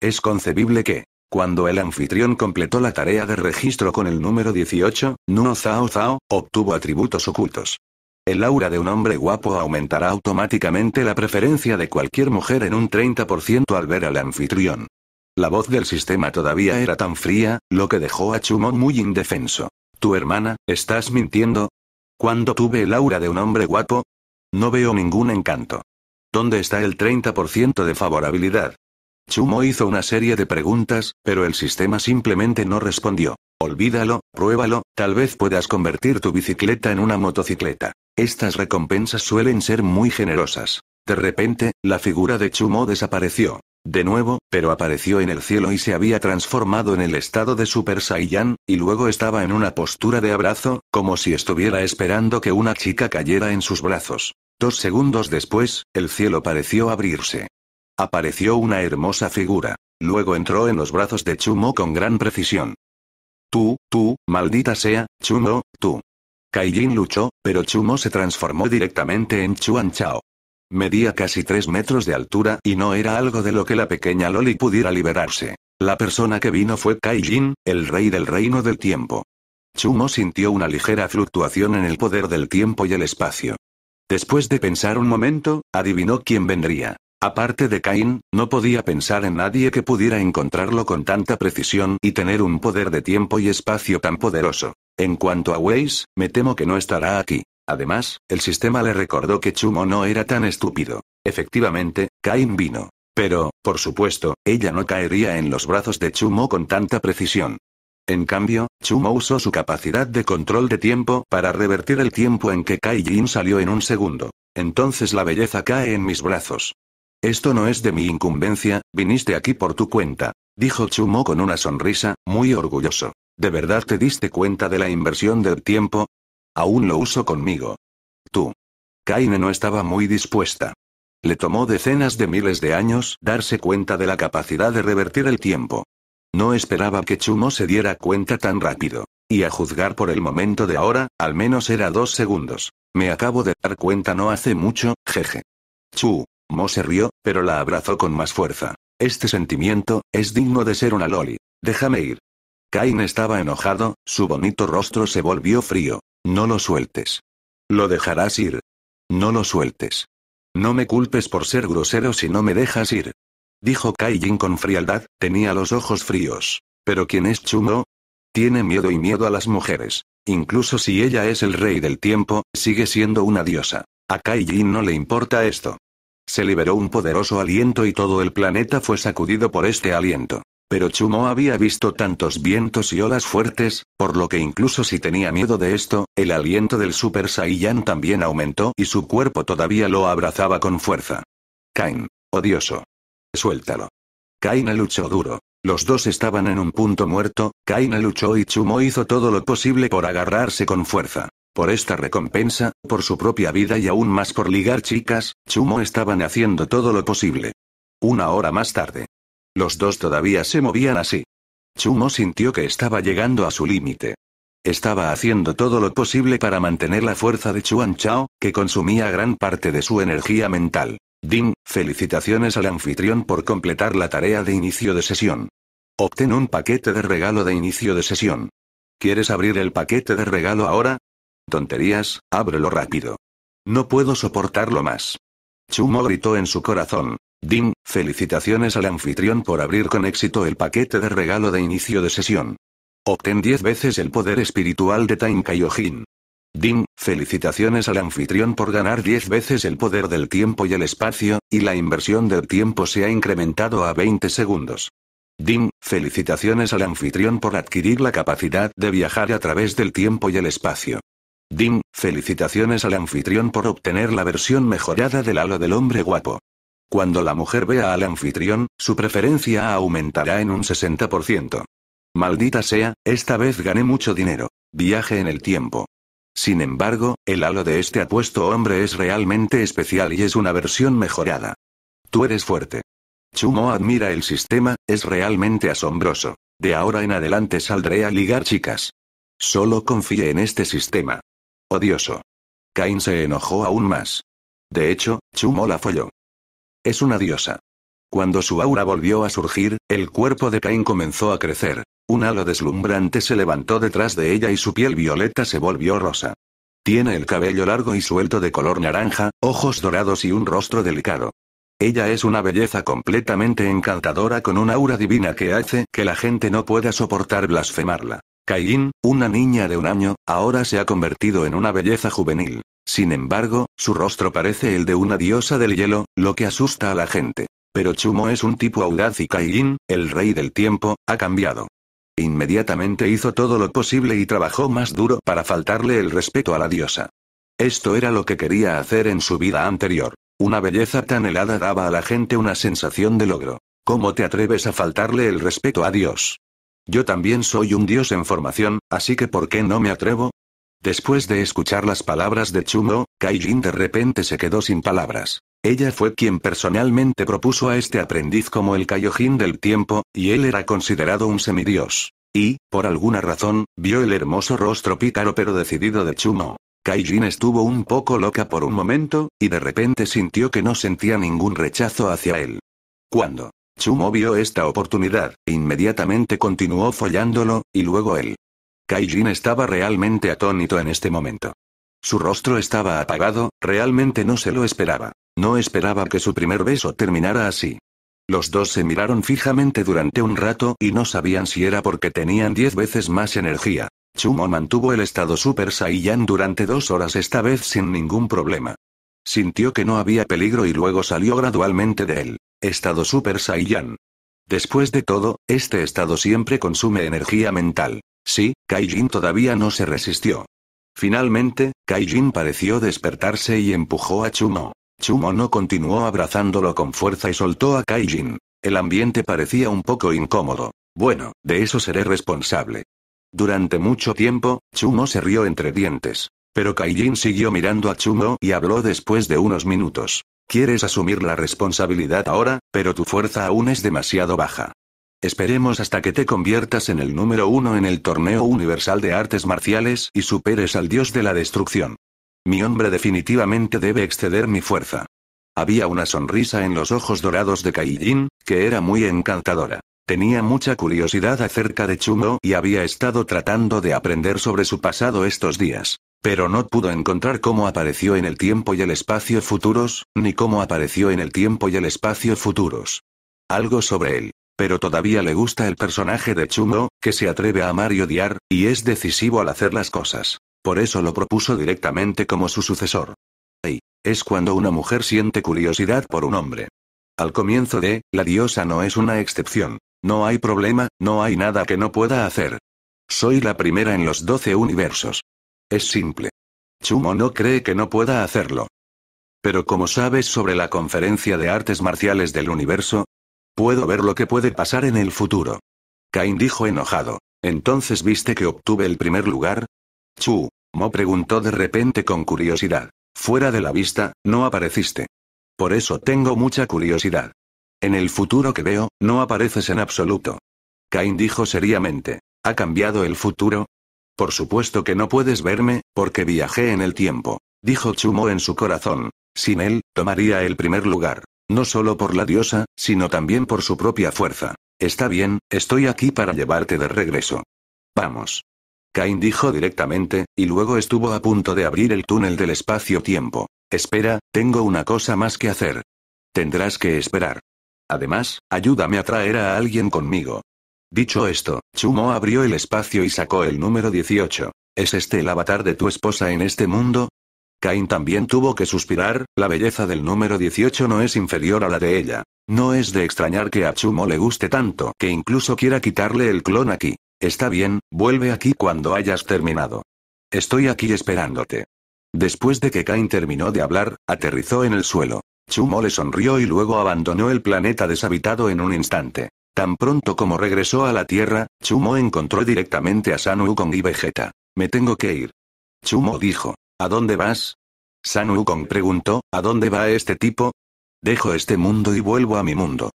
Es concebible que, cuando el anfitrión completó la tarea de registro con el número 18, Nuo Zhao Zhao obtuvo atributos ocultos. El aura de un hombre guapo aumentará automáticamente la preferencia de cualquier mujer en un 30% al ver al anfitrión. La voz del sistema todavía era tan fría, lo que dejó a Chumon muy indefenso. ¿Tu hermana, estás mintiendo? ¿Cuándo tuve el aura de un hombre guapo? No veo ningún encanto. ¿Dónde está el 30% de favorabilidad? Chumo hizo una serie de preguntas, pero el sistema simplemente no respondió. Olvídalo, pruébalo, tal vez puedas convertir tu bicicleta en una motocicleta. Estas recompensas suelen ser muy generosas. De repente, la figura de Chumo desapareció. De nuevo, pero apareció en el cielo y se había transformado en el estado de Super Saiyan, y luego estaba en una postura de abrazo, como si estuviera esperando que una chica cayera en sus brazos. Dos segundos después, el cielo pareció abrirse. Apareció una hermosa figura. Luego entró en los brazos de Chumo con gran precisión. Tú, tú, maldita sea, Chumo, tú. Kaijin luchó, pero Chumo se transformó directamente en Chuan Chao. Medía casi 3 metros de altura y no era algo de lo que la pequeña Loli pudiera liberarse. La persona que vino fue Kaijin, el rey del reino del tiempo. Chumo sintió una ligera fluctuación en el poder del tiempo y el espacio. Después de pensar un momento, adivinó quién vendría. Aparte de Cain, no podía pensar en nadie que pudiera encontrarlo con tanta precisión y tener un poder de tiempo y espacio tan poderoso. En cuanto a Weiss, me temo que no estará aquí. Además, el sistema le recordó que Chumo no era tan estúpido. Efectivamente, Cain vino. Pero, por supuesto, ella no caería en los brazos de Chumo con tanta precisión. En cambio, Chumo usó su capacidad de control de tiempo para revertir el tiempo en que Kai Jin salió en un segundo. Entonces la belleza cae en mis brazos. Esto no es de mi incumbencia, viniste aquí por tu cuenta, dijo Chumo con una sonrisa, muy orgulloso. ¿De verdad te diste cuenta de la inversión del tiempo? Aún lo uso conmigo. Tú. Kaine no estaba muy dispuesta. Le tomó decenas de miles de años darse cuenta de la capacidad de revertir el tiempo. No esperaba que Chumo se diera cuenta tan rápido. Y a juzgar por el momento de ahora, al menos era dos segundos. Me acabo de dar cuenta no hace mucho, jeje. Chu, Mo se rió, pero la abrazó con más fuerza. Este sentimiento, es digno de ser una loli. Déjame ir. Cain estaba enojado, su bonito rostro se volvió frío. No lo sueltes. Lo dejarás ir. No lo sueltes. No me culpes por ser grosero si no me dejas ir. Dijo Kaijin con frialdad, tenía los ojos fríos. ¿Pero quién es Chumo? Tiene miedo y miedo a las mujeres. Incluso si ella es el rey del tiempo, sigue siendo una diosa. A Kaijin no le importa esto. Se liberó un poderoso aliento y todo el planeta fue sacudido por este aliento. Pero Chumo había visto tantos vientos y olas fuertes, por lo que incluso si tenía miedo de esto, el aliento del Super Saiyan también aumentó y su cuerpo todavía lo abrazaba con fuerza. Kain. Odioso. Suéltalo. Kain luchó duro. Los dos estaban en un punto muerto, Kain luchó y Chumo hizo todo lo posible por agarrarse con fuerza. Por esta recompensa, por su propia vida y aún más por ligar chicas, Chumo estaban haciendo todo lo posible. Una hora más tarde. Los dos todavía se movían así. Chumo sintió que estaba llegando a su límite. Estaba haciendo todo lo posible para mantener la fuerza de Chuan Chao, que consumía gran parte de su energía mental. Ding, felicitaciones al anfitrión por completar la tarea de inicio de sesión. Obtén un paquete de regalo de inicio de sesión. ¿Quieres abrir el paquete de regalo ahora? Tonterías, ábrelo rápido. No puedo soportarlo más. Chumo gritó en su corazón. Dim, felicitaciones al anfitrión por abrir con éxito el paquete de regalo de inicio de sesión. Obtén 10 veces el poder espiritual de Time Kaiojin. Dim, felicitaciones al anfitrión por ganar 10 veces el poder del tiempo y el espacio, y la inversión del tiempo se ha incrementado a 20 segundos. Dim, felicitaciones al anfitrión por adquirir la capacidad de viajar a través del tiempo y el espacio. Ding, felicitaciones al anfitrión por obtener la versión mejorada del halo del hombre guapo. Cuando la mujer vea al anfitrión, su preferencia aumentará en un 60%. Maldita sea, esta vez gané mucho dinero. Viaje en el tiempo. Sin embargo, el halo de este apuesto hombre es realmente especial y es una versión mejorada. Tú eres fuerte. Chumo admira el sistema, es realmente asombroso. De ahora en adelante saldré a ligar chicas. Solo confíe en este sistema. Odioso. Cain se enojó aún más. De hecho, chumó la folló. Es una diosa. Cuando su aura volvió a surgir, el cuerpo de Cain comenzó a crecer. Un halo deslumbrante se levantó detrás de ella y su piel violeta se volvió rosa. Tiene el cabello largo y suelto de color naranja, ojos dorados y un rostro delicado. Ella es una belleza completamente encantadora con una aura divina que hace que la gente no pueda soportar blasfemarla. Caín, una niña de un año, ahora se ha convertido en una belleza juvenil. Sin embargo, su rostro parece el de una diosa del hielo, lo que asusta a la gente. Pero Chumo es un tipo audaz y Kaijin, el rey del tiempo, ha cambiado. Inmediatamente hizo todo lo posible y trabajó más duro para faltarle el respeto a la diosa. Esto era lo que quería hacer en su vida anterior. Una belleza tan helada daba a la gente una sensación de logro. ¿Cómo te atreves a faltarle el respeto a Dios? Yo también soy un dios en formación, así que ¿por qué no me atrevo? Después de escuchar las palabras de Chumo, Kaijin de repente se quedó sin palabras. Ella fue quien personalmente propuso a este aprendiz como el Kaiojin del tiempo, y él era considerado un semidios. Y, por alguna razón, vio el hermoso rostro pícaro pero decidido de Chumo. Kaijin estuvo un poco loca por un momento, y de repente sintió que no sentía ningún rechazo hacia él. ¿Cuándo? Chumo vio esta oportunidad, e inmediatamente continuó follándolo, y luego él. Kaijin estaba realmente atónito en este momento. Su rostro estaba apagado, realmente no se lo esperaba. No esperaba que su primer beso terminara así. Los dos se miraron fijamente durante un rato y no sabían si era porque tenían diez veces más energía. Chumo mantuvo el estado Super Saiyan durante dos horas esta vez sin ningún problema. Sintió que no había peligro y luego salió gradualmente de él. Estado Super Saiyan. Después de todo, este estado siempre consume energía mental. Sí, Kaijin todavía no se resistió. Finalmente, Kaijin pareció despertarse y empujó a Chumo. Chumo no continuó abrazándolo con fuerza y soltó a Kaijin. El ambiente parecía un poco incómodo. Bueno, de eso seré responsable. Durante mucho tiempo, Chumo se rió entre dientes. Pero Kaijin siguió mirando a Chumo y habló después de unos minutos. Quieres asumir la responsabilidad ahora, pero tu fuerza aún es demasiado baja. Esperemos hasta que te conviertas en el número uno en el torneo universal de artes marciales y superes al dios de la destrucción. Mi hombre definitivamente debe exceder mi fuerza. Había una sonrisa en los ojos dorados de Kaijin, que era muy encantadora. Tenía mucha curiosidad acerca de Chumo y había estado tratando de aprender sobre su pasado estos días. Pero no pudo encontrar cómo apareció en el tiempo y el espacio futuros, ni cómo apareció en el tiempo y el espacio futuros. Algo sobre él. Pero todavía le gusta el personaje de Chumo, que se atreve a amar y odiar, y es decisivo al hacer las cosas. Por eso lo propuso directamente como su sucesor. Y es cuando una mujer siente curiosidad por un hombre. Al comienzo de, la diosa no es una excepción. No hay problema, no hay nada que no pueda hacer. Soy la primera en los doce universos. Es simple. Chumo no cree que no pueda hacerlo. Pero como sabes sobre la conferencia de artes marciales del universo, puedo ver lo que puede pasar en el futuro. Cain dijo enojado. Entonces viste que obtuve el primer lugar? Chu, Mo preguntó de repente con curiosidad. Fuera de la vista, no apareciste. Por eso tengo mucha curiosidad. En el futuro que veo, no apareces en absoluto. Cain dijo seriamente. ¿Ha cambiado el futuro? Por supuesto que no puedes verme, porque viajé en el tiempo, dijo Chumo en su corazón. Sin él, tomaría el primer lugar. No solo por la diosa, sino también por su propia fuerza. Está bien, estoy aquí para llevarte de regreso. Vamos. Cain dijo directamente, y luego estuvo a punto de abrir el túnel del espacio-tiempo. Espera, tengo una cosa más que hacer. Tendrás que esperar. Además, ayúdame a traer a alguien conmigo. Dicho esto, Chumo abrió el espacio y sacó el número 18. ¿Es este el avatar de tu esposa en este mundo? Cain también tuvo que suspirar, la belleza del número 18 no es inferior a la de ella. No es de extrañar que a Chumo le guste tanto que incluso quiera quitarle el clon aquí. Está bien, vuelve aquí cuando hayas terminado. Estoy aquí esperándote. Después de que Cain terminó de hablar, aterrizó en el suelo. Chumo le sonrió y luego abandonó el planeta deshabitado en un instante. Tan pronto como regresó a la Tierra, Chumo encontró directamente a San Wukong y Vegeta. Me tengo que ir. Chumo dijo, ¿a dónde vas? San Wukong preguntó, ¿a dónde va este tipo? Dejo este mundo y vuelvo a mi mundo.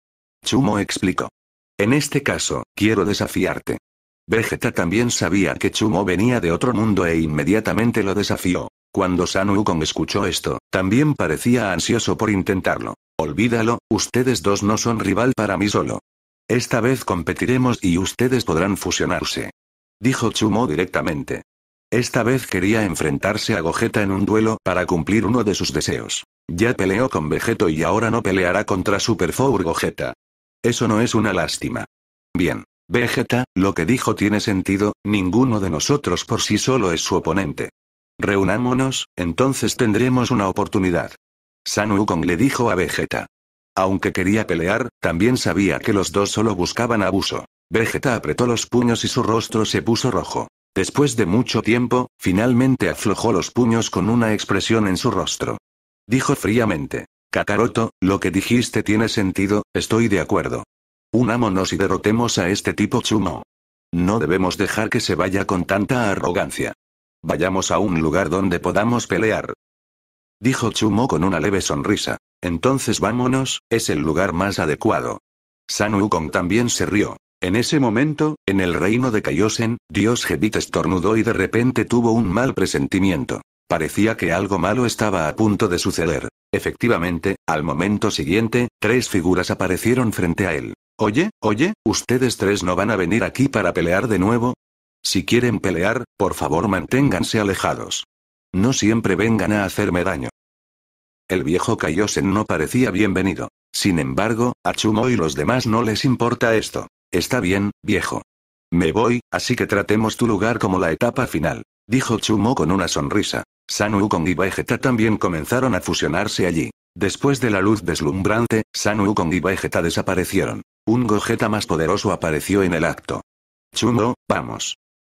Chumo explicó. En este caso, quiero desafiarte. Vegeta también sabía que Chumo venía de otro mundo e inmediatamente lo desafió. Cuando San Wukong escuchó esto, también parecía ansioso por intentarlo. Olvídalo, ustedes dos no son rival para mí solo. Esta vez competiremos y ustedes podrán fusionarse. Dijo Chumo directamente. Esta vez quería enfrentarse a Gogeta en un duelo para cumplir uno de sus deseos. Ya peleó con Vegeto y ahora no peleará contra Super Four Gogeta. Eso no es una lástima. Bien. Vegeta, lo que dijo tiene sentido, ninguno de nosotros por sí solo es su oponente. Reunámonos, entonces tendremos una oportunidad. San Wukong le dijo a Vegeta. Aunque quería pelear, también sabía que los dos solo buscaban abuso. Vegeta apretó los puños y su rostro se puso rojo. Después de mucho tiempo, finalmente aflojó los puños con una expresión en su rostro. Dijo fríamente. Kakaroto, lo que dijiste tiene sentido, estoy de acuerdo. Unámonos y derrotemos a este tipo Chumo. No debemos dejar que se vaya con tanta arrogancia. Vayamos a un lugar donde podamos pelear dijo Chumo con una leve sonrisa. Entonces vámonos, es el lugar más adecuado. San Wukong también se rió. En ese momento, en el reino de Kaiosen, Dios Hebit estornudó y de repente tuvo un mal presentimiento. Parecía que algo malo estaba a punto de suceder. Efectivamente, al momento siguiente, tres figuras aparecieron frente a él. Oye, oye, ustedes tres no van a venir aquí para pelear de nuevo. Si quieren pelear, por favor manténganse alejados. No siempre vengan a hacerme daño. El viejo Kaiosen no parecía bienvenido. Sin embargo, a Chumo y los demás no les importa esto. Está bien, viejo. Me voy, así que tratemos tu lugar como la etapa final, dijo Chumo con una sonrisa. San con y Vegeta también comenzaron a fusionarse allí. Después de la luz deslumbrante, San Wukong y Vegeta desaparecieron. Un Gogeta más poderoso apareció en el acto. Chumo, vamos.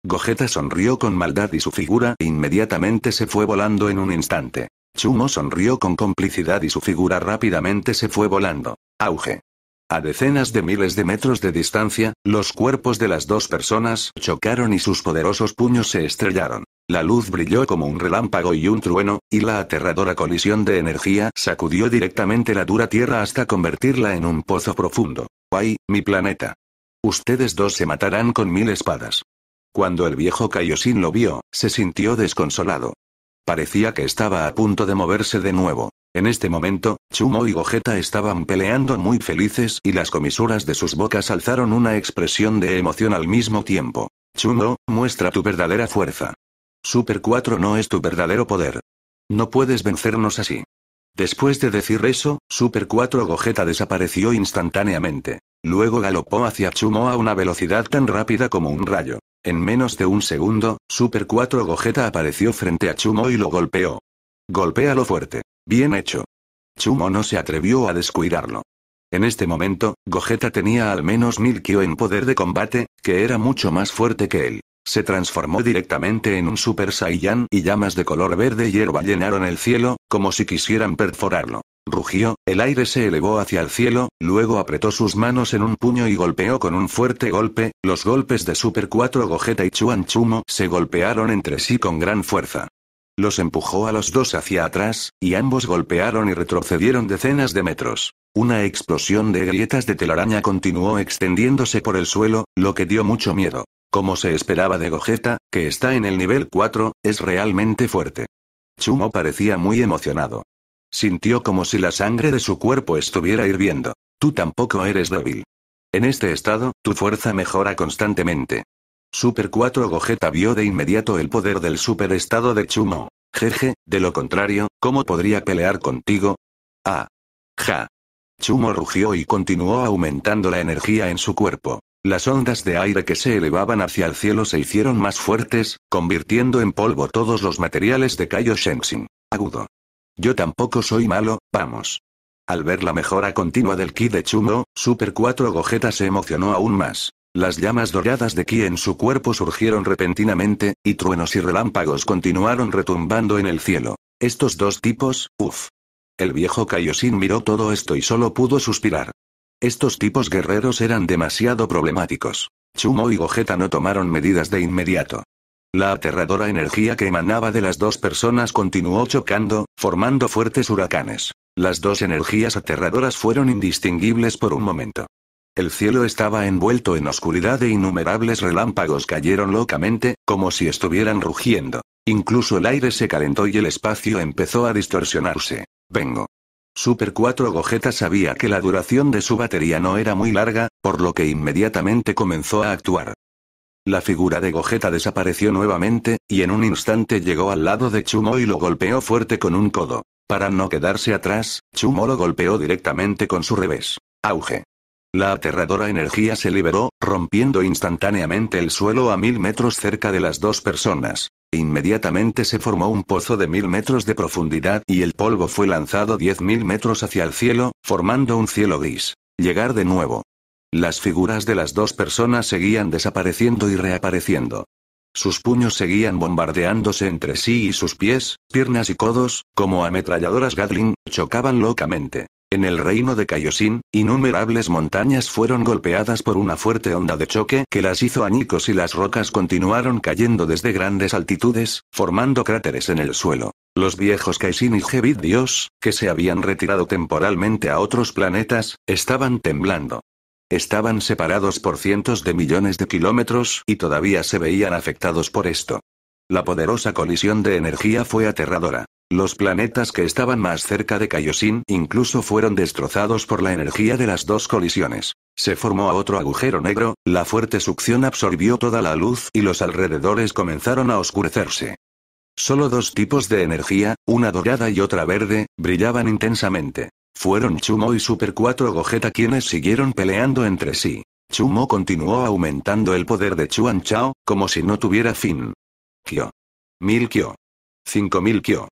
Gogeta sonrió con maldad y su figura inmediatamente se fue volando en un instante. Chumo sonrió con complicidad y su figura rápidamente se fue volando. Auge. A decenas de miles de metros de distancia, los cuerpos de las dos personas chocaron y sus poderosos puños se estrellaron. La luz brilló como un relámpago y un trueno, y la aterradora colisión de energía sacudió directamente la dura tierra hasta convertirla en un pozo profundo. ¡Ay, mi planeta! Ustedes dos se matarán con mil espadas. Cuando el viejo Kaioshin lo vio, se sintió desconsolado. Parecía que estaba a punto de moverse de nuevo. En este momento, Chumo y Gogeta estaban peleando muy felices y las comisuras de sus bocas alzaron una expresión de emoción al mismo tiempo. Chumo, muestra tu verdadera fuerza. Super 4 no es tu verdadero poder. No puedes vencernos así. Después de decir eso, Super 4 Gogeta desapareció instantáneamente. Luego galopó hacia Chumo a una velocidad tan rápida como un rayo. En menos de un segundo, Super 4 Gogeta apareció frente a Chumo y lo golpeó. Golpéalo fuerte. Bien hecho. Chumo no se atrevió a descuidarlo. En este momento, Gogeta tenía al menos mil Kyo en poder de combate, que era mucho más fuerte que él. Se transformó directamente en un Super Saiyan y llamas de color verde hierba llenaron el cielo, como si quisieran perforarlo. Rugió, el aire se elevó hacia el cielo, luego apretó sus manos en un puño y golpeó con un fuerte golpe, los golpes de Super 4 Gogeta y Chuan Chumo se golpearon entre sí con gran fuerza. Los empujó a los dos hacia atrás, y ambos golpearon y retrocedieron decenas de metros. Una explosión de grietas de telaraña continuó extendiéndose por el suelo, lo que dio mucho miedo. Como se esperaba de Gogeta, que está en el nivel 4, es realmente fuerte. Chumo parecía muy emocionado. Sintió como si la sangre de su cuerpo estuviera hirviendo. Tú tampoco eres débil. En este estado, tu fuerza mejora constantemente. Super 4 Gogeta vio de inmediato el poder del estado de Chumo. Jeje, de lo contrario, ¿cómo podría pelear contigo? Ah. Ja. Chumo rugió y continuó aumentando la energía en su cuerpo. Las ondas de aire que se elevaban hacia el cielo se hicieron más fuertes, convirtiendo en polvo todos los materiales de Kaio Agudo. Yo tampoco soy malo, vamos. Al ver la mejora continua del ki de Chumo, Super 4 Gogeta se emocionó aún más. Las llamas doradas de ki en su cuerpo surgieron repentinamente, y truenos y relámpagos continuaron retumbando en el cielo. Estos dos tipos, uff. El viejo Kaioshin miró todo esto y solo pudo suspirar. Estos tipos guerreros eran demasiado problemáticos. Chumo y Gogeta no tomaron medidas de inmediato. La aterradora energía que emanaba de las dos personas continuó chocando, formando fuertes huracanes. Las dos energías aterradoras fueron indistinguibles por un momento. El cielo estaba envuelto en oscuridad e innumerables relámpagos cayeron locamente, como si estuvieran rugiendo. Incluso el aire se calentó y el espacio empezó a distorsionarse. Vengo. Super 4 Gogeta sabía que la duración de su batería no era muy larga, por lo que inmediatamente comenzó a actuar. La figura de Gogeta desapareció nuevamente, y en un instante llegó al lado de Chumo y lo golpeó fuerte con un codo. Para no quedarse atrás, Chumo lo golpeó directamente con su revés. Auge. La aterradora energía se liberó, rompiendo instantáneamente el suelo a mil metros cerca de las dos personas. Inmediatamente se formó un pozo de mil metros de profundidad y el polvo fue lanzado diez mil metros hacia el cielo, formando un cielo gris. Llegar de nuevo. Las figuras de las dos personas seguían desapareciendo y reapareciendo. Sus puños seguían bombardeándose entre sí y sus pies, piernas y codos, como ametralladoras Gatling, chocaban locamente. En el reino de Kaiosin, innumerables montañas fueron golpeadas por una fuerte onda de choque que las hizo añicos y las rocas continuaron cayendo desde grandes altitudes, formando cráteres en el suelo. Los viejos Kaisin y Jebid Dios, que se habían retirado temporalmente a otros planetas, estaban temblando. Estaban separados por cientos de millones de kilómetros y todavía se veían afectados por esto. La poderosa colisión de energía fue aterradora. Los planetas que estaban más cerca de Kaiosin incluso fueron destrozados por la energía de las dos colisiones. Se formó otro agujero negro, la fuerte succión absorbió toda la luz y los alrededores comenzaron a oscurecerse. Solo dos tipos de energía, una dorada y otra verde, brillaban intensamente. Fueron Chumo y Super 4 Gogeta quienes siguieron peleando entre sí. Chumo continuó aumentando el poder de Chuan Chao, como si no tuviera fin. Kyo. Mil Kyo. Cinco mil Kyo.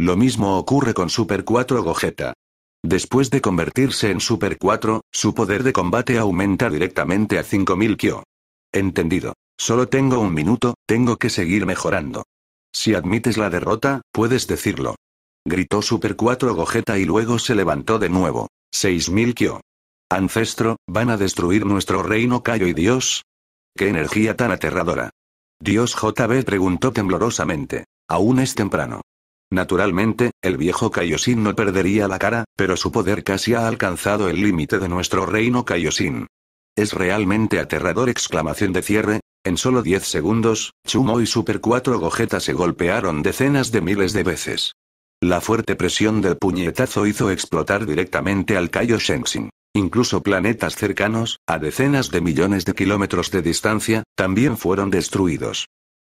Lo mismo ocurre con Super 4 Gogeta. Después de convertirse en Super 4, su poder de combate aumenta directamente a mil Kyo. Entendido. Solo tengo un minuto, tengo que seguir mejorando. Si admites la derrota, puedes decirlo gritó Super 4 Gojeta y luego se levantó de nuevo. 6000 Kyo. Ancestro, van a destruir nuestro reino Kaio y Dios. ¡Qué energía tan aterradora! Dios JB preguntó temblorosamente. Aún es temprano. Naturalmente, el viejo Sin no perdería la cara, pero su poder casi ha alcanzado el límite de nuestro reino Kaioshin. Es realmente aterrador exclamación de cierre, en solo 10 segundos, Chumo y Super 4 Gojeta se golpearon decenas de miles de veces. La fuerte presión del puñetazo hizo explotar directamente al Cayo Shenzhen. Incluso planetas cercanos, a decenas de millones de kilómetros de distancia, también fueron destruidos.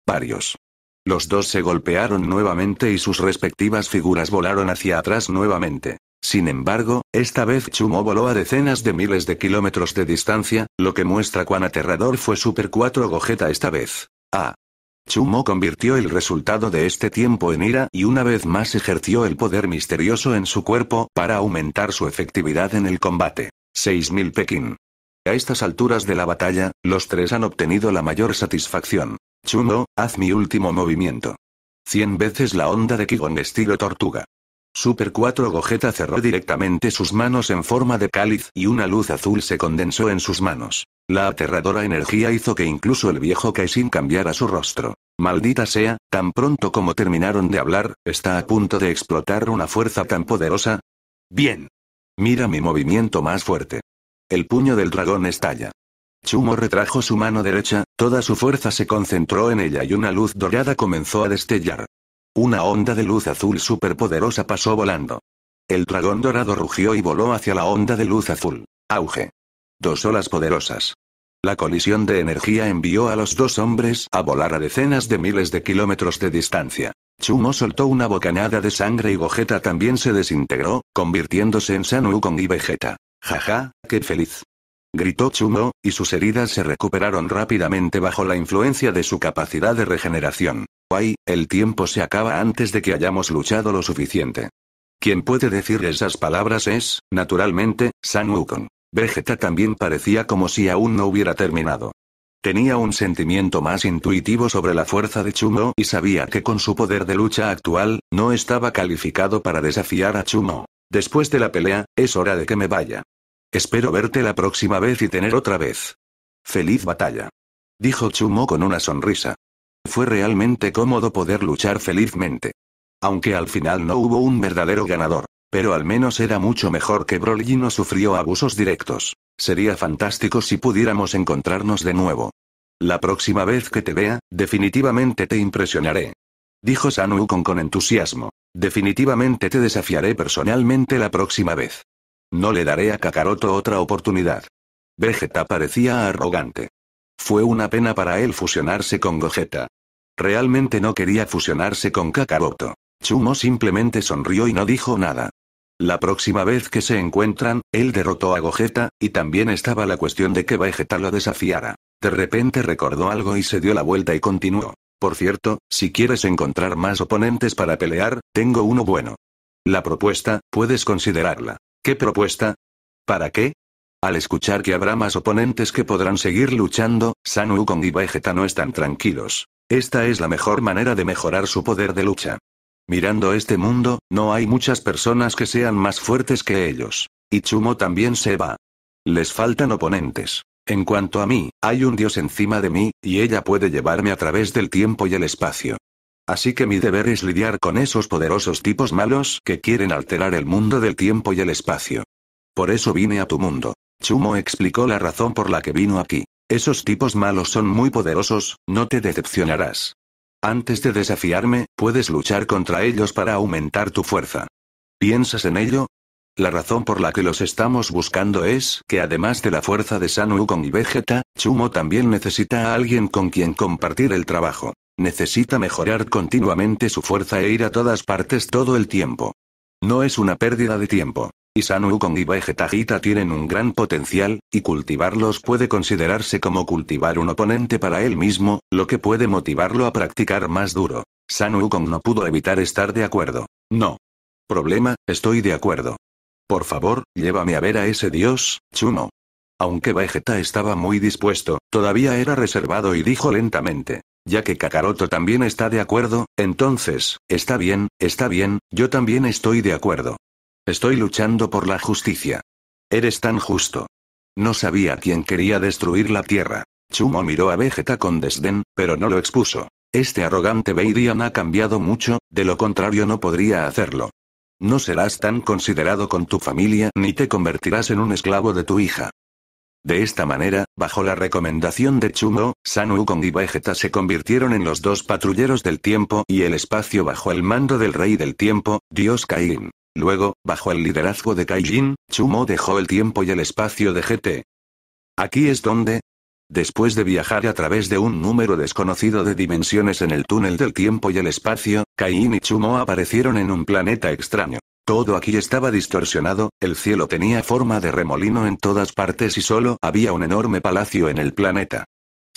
Varios. Los dos se golpearon nuevamente y sus respectivas figuras volaron hacia atrás nuevamente. Sin embargo, esta vez Chumo voló a decenas de miles de kilómetros de distancia, lo que muestra cuán aterrador fue Super 4 Gogeta esta vez. Ah, Chumo convirtió el resultado de este tiempo en ira y una vez más ejerció el poder misterioso en su cuerpo para aumentar su efectividad en el combate. 6000 Pekín. A estas alturas de la batalla, los tres han obtenido la mayor satisfacción. Chumo, haz mi último movimiento. 100 veces la onda de Kigon estilo tortuga. Super 4 Gogeta cerró directamente sus manos en forma de cáliz y una luz azul se condensó en sus manos. La aterradora energía hizo que incluso el viejo Kaisin cambiara su rostro. Maldita sea, tan pronto como terminaron de hablar, está a punto de explotar una fuerza tan poderosa. Bien. Mira mi movimiento más fuerte. El puño del dragón estalla. Chumo retrajo su mano derecha, toda su fuerza se concentró en ella y una luz dorada comenzó a destellar. Una onda de luz azul superpoderosa pasó volando. El dragón dorado rugió y voló hacia la onda de luz azul. Auge dos olas poderosas. La colisión de energía envió a los dos hombres a volar a decenas de miles de kilómetros de distancia. Chumo soltó una bocanada de sangre y Gogeta también se desintegró, convirtiéndose en San Wukong y Vegeta. Jaja, qué feliz. Gritó Chumo, y sus heridas se recuperaron rápidamente bajo la influencia de su capacidad de regeneración. Guay, el tiempo se acaba antes de que hayamos luchado lo suficiente. Quien puede decir esas palabras es, naturalmente, San Wukong. Vegeta también parecía como si aún no hubiera terminado. Tenía un sentimiento más intuitivo sobre la fuerza de Chumo y sabía que con su poder de lucha actual, no estaba calificado para desafiar a Chumo. Después de la pelea, es hora de que me vaya. Espero verte la próxima vez y tener otra vez. Feliz batalla. Dijo Chumo con una sonrisa. Fue realmente cómodo poder luchar felizmente. Aunque al final no hubo un verdadero ganador. Pero al menos era mucho mejor que Broly no sufrió abusos directos. Sería fantástico si pudiéramos encontrarnos de nuevo. La próxima vez que te vea, definitivamente te impresionaré. Dijo Sanu con, con entusiasmo. Definitivamente te desafiaré personalmente la próxima vez. No le daré a Kakaroto otra oportunidad. Vegeta parecía arrogante. Fue una pena para él fusionarse con Gogeta. Realmente no quería fusionarse con Kakaroto. Chumo simplemente sonrió y no dijo nada. La próxima vez que se encuentran, él derrotó a Gogeta, y también estaba la cuestión de que Vegeta lo desafiara. De repente recordó algo y se dio la vuelta y continuó. Por cierto, si quieres encontrar más oponentes para pelear, tengo uno bueno. La propuesta, puedes considerarla. ¿Qué propuesta? ¿Para qué? Al escuchar que habrá más oponentes que podrán seguir luchando, San con y Vegeta no están tranquilos. Esta es la mejor manera de mejorar su poder de lucha. Mirando este mundo, no hay muchas personas que sean más fuertes que ellos. Y Chumo también se va. Les faltan oponentes. En cuanto a mí, hay un dios encima de mí, y ella puede llevarme a través del tiempo y el espacio. Así que mi deber es lidiar con esos poderosos tipos malos que quieren alterar el mundo del tiempo y el espacio. Por eso vine a tu mundo. Chumo explicó la razón por la que vino aquí. Esos tipos malos son muy poderosos, no te decepcionarás. Antes de desafiarme, puedes luchar contra ellos para aumentar tu fuerza. ¿Piensas en ello? La razón por la que los estamos buscando es que además de la fuerza de San Wukong y Vegeta, Chumo también necesita a alguien con quien compartir el trabajo. Necesita mejorar continuamente su fuerza e ir a todas partes todo el tiempo. No es una pérdida de tiempo. San Wukong y Vegeta Gita tienen un gran potencial, y cultivarlos puede considerarse como cultivar un oponente para él mismo, lo que puede motivarlo a practicar más duro. San no pudo evitar estar de acuerdo. No. Problema, estoy de acuerdo. Por favor, llévame a ver a ese dios, Chuno. Aunque Vegeta estaba muy dispuesto, todavía era reservado y dijo lentamente. Ya que Kakaroto también está de acuerdo, entonces, está bien, está bien, yo también estoy de acuerdo. Estoy luchando por la justicia. Eres tan justo. No sabía quién quería destruir la Tierra. Chumo miró a Vegeta con desdén, pero no lo expuso. Este arrogante Beidian ha cambiado mucho, de lo contrario no podría hacerlo. No serás tan considerado con tu familia ni te convertirás en un esclavo de tu hija. De esta manera, bajo la recomendación de Chumo, San Wukong y Vegeta se convirtieron en los dos patrulleros del tiempo y el espacio bajo el mando del rey del tiempo, Dios Caín. Luego, bajo el liderazgo de Kaijin, Chumo dejó el tiempo y el espacio de GT. Aquí es donde, Después de viajar a través de un número desconocido de dimensiones en el túnel del tiempo y el espacio, Kaijin y Chumo aparecieron en un planeta extraño. Todo aquí estaba distorsionado, el cielo tenía forma de remolino en todas partes y solo había un enorme palacio en el planeta.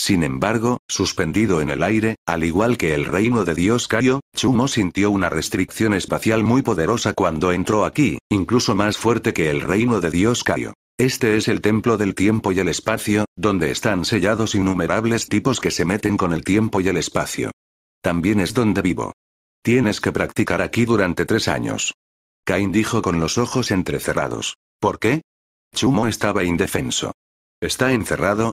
Sin embargo, suspendido en el aire, al igual que el reino de Dios cayó, Chumo sintió una restricción espacial muy poderosa cuando entró aquí, incluso más fuerte que el reino de Dios cayó. Este es el templo del tiempo y el espacio, donde están sellados innumerables tipos que se meten con el tiempo y el espacio. También es donde vivo. Tienes que practicar aquí durante tres años. Cain dijo con los ojos entrecerrados. ¿Por qué? Chumo estaba indefenso. Está encerrado,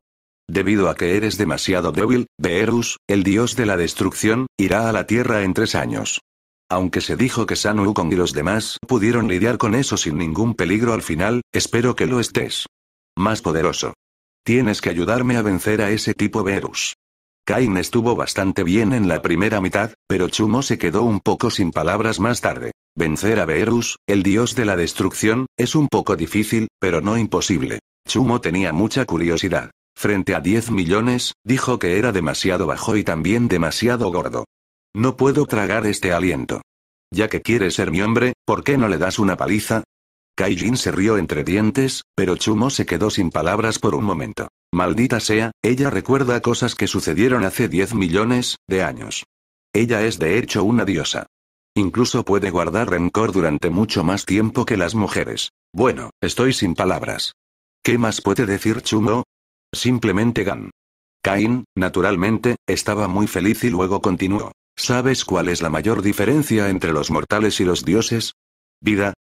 Debido a que eres demasiado débil, Beerus, el dios de la destrucción, irá a la Tierra en tres años. Aunque se dijo que San Wukong y los demás pudieron lidiar con eso sin ningún peligro al final, espero que lo estés. Más poderoso. Tienes que ayudarme a vencer a ese tipo Beerus. Kain estuvo bastante bien en la primera mitad, pero Chumo se quedó un poco sin palabras más tarde. Vencer a Beerus, el dios de la destrucción, es un poco difícil, pero no imposible. Chumo tenía mucha curiosidad. Frente a 10 millones, dijo que era demasiado bajo y también demasiado gordo. No puedo tragar este aliento. Ya que quieres ser mi hombre, ¿por qué no le das una paliza? Kaijin se rió entre dientes, pero Chumo se quedó sin palabras por un momento. Maldita sea, ella recuerda cosas que sucedieron hace 10 millones de años. Ella es de hecho una diosa. Incluso puede guardar rencor durante mucho más tiempo que las mujeres. Bueno, estoy sin palabras. ¿Qué más puede decir Chumo? Simplemente Gan. Cain, naturalmente, estaba muy feliz y luego continuó. ¿Sabes cuál es la mayor diferencia entre los mortales y los dioses? Vida.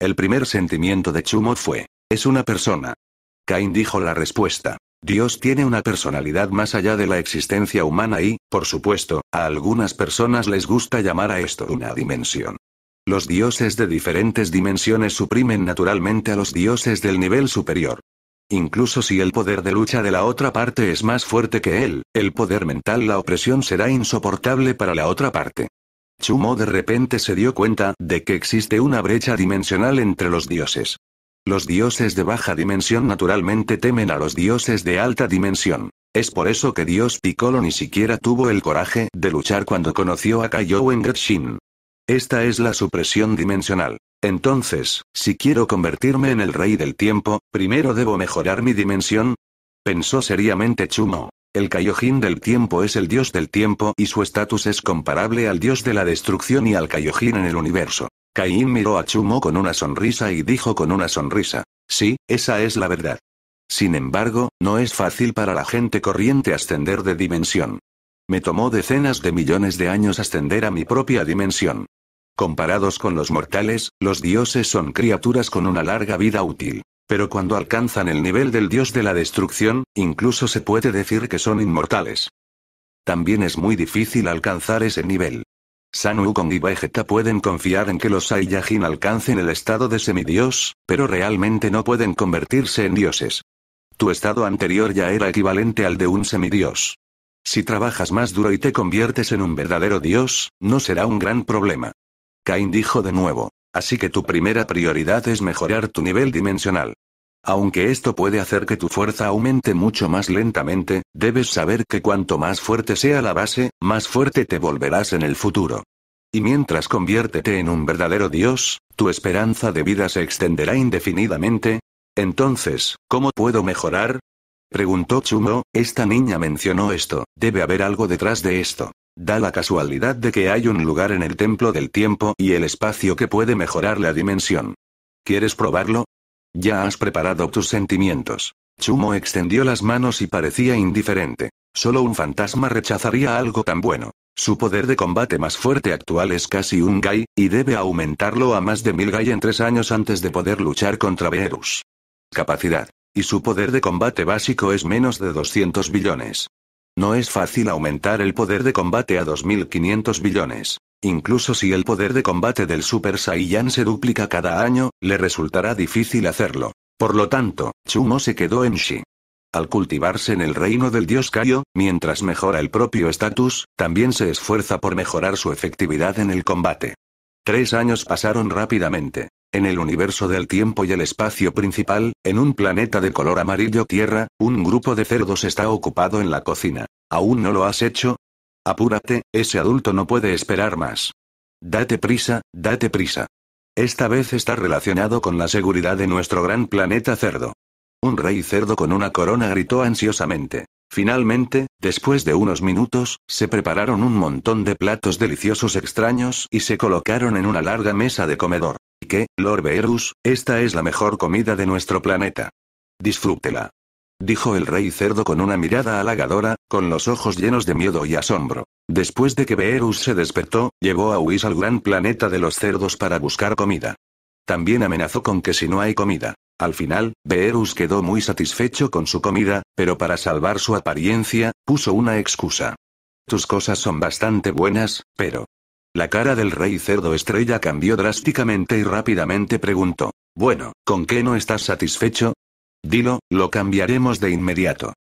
El primer sentimiento de Chumot fue, es una persona. Cain dijo la respuesta. Dios tiene una personalidad más allá de la existencia humana y, por supuesto, a algunas personas les gusta llamar a esto una dimensión. Los dioses de diferentes dimensiones suprimen naturalmente a los dioses del nivel superior. Incluso si el poder de lucha de la otra parte es más fuerte que él, el poder mental la opresión será insoportable para la otra parte. Chumo de repente se dio cuenta de que existe una brecha dimensional entre los dioses. Los dioses de baja dimensión naturalmente temen a los dioses de alta dimensión. Es por eso que Dios Piccolo ni siquiera tuvo el coraje de luchar cuando conoció a en Getshin. Esta es la supresión dimensional. Entonces, si quiero convertirme en el rey del tiempo, primero debo mejorar mi dimensión. Pensó seriamente Chumo. El Kaiojin del tiempo es el dios del tiempo y su estatus es comparable al dios de la destrucción y al Kaiojin en el universo. Caín miró a Chumo con una sonrisa y dijo con una sonrisa. Sí, esa es la verdad. Sin embargo, no es fácil para la gente corriente ascender de dimensión. Me tomó decenas de millones de años ascender a mi propia dimensión. Comparados con los mortales, los dioses son criaturas con una larga vida útil. Pero cuando alcanzan el nivel del dios de la destrucción, incluso se puede decir que son inmortales. También es muy difícil alcanzar ese nivel. San Wukong y Vegeta pueden confiar en que los Saiyajin alcancen el estado de semidios, pero realmente no pueden convertirse en dioses. Tu estado anterior ya era equivalente al de un semidios. Si trabajas más duro y te conviertes en un verdadero dios, no será un gran problema. Cain dijo de nuevo. Así que tu primera prioridad es mejorar tu nivel dimensional. Aunque esto puede hacer que tu fuerza aumente mucho más lentamente, debes saber que cuanto más fuerte sea la base, más fuerte te volverás en el futuro. Y mientras conviértete en un verdadero dios, tu esperanza de vida se extenderá indefinidamente. Entonces, ¿cómo puedo mejorar? Preguntó Chumo, esta niña mencionó esto, debe haber algo detrás de esto. Da la casualidad de que hay un lugar en el templo del tiempo y el espacio que puede mejorar la dimensión. ¿Quieres probarlo? Ya has preparado tus sentimientos. Chumo extendió las manos y parecía indiferente. Solo un fantasma rechazaría algo tan bueno. Su poder de combate más fuerte actual es casi un Gai, y debe aumentarlo a más de mil Gai en tres años antes de poder luchar contra Verus. Capacidad. Y su poder de combate básico es menos de 200 billones. No es fácil aumentar el poder de combate a 2500 billones. Incluso si el poder de combate del Super Saiyan se duplica cada año, le resultará difícil hacerlo. Por lo tanto, Chumo se quedó en Shi. Al cultivarse en el reino del dios Kaio, mientras mejora el propio estatus, también se esfuerza por mejorar su efectividad en el combate. Tres años pasaron rápidamente en el universo del tiempo y el espacio principal, en un planeta de color amarillo tierra, un grupo de cerdos está ocupado en la cocina. ¿Aún no lo has hecho? Apúrate, ese adulto no puede esperar más. Date prisa, date prisa. Esta vez está relacionado con la seguridad de nuestro gran planeta cerdo. Un rey cerdo con una corona gritó ansiosamente. Finalmente, después de unos minutos, se prepararon un montón de platos deliciosos extraños y se colocaron en una larga mesa de comedor que, Lord Beerus, esta es la mejor comida de nuestro planeta. Disfrútela. Dijo el rey cerdo con una mirada halagadora, con los ojos llenos de miedo y asombro. Después de que Beerus se despertó, llevó a Whis al gran planeta de los cerdos para buscar comida. También amenazó con que si no hay comida. Al final, Beerus quedó muy satisfecho con su comida, pero para salvar su apariencia, puso una excusa. Tus cosas son bastante buenas, pero, la cara del rey cerdo estrella cambió drásticamente y rápidamente preguntó. Bueno, ¿con qué no estás satisfecho? Dilo, lo cambiaremos de inmediato.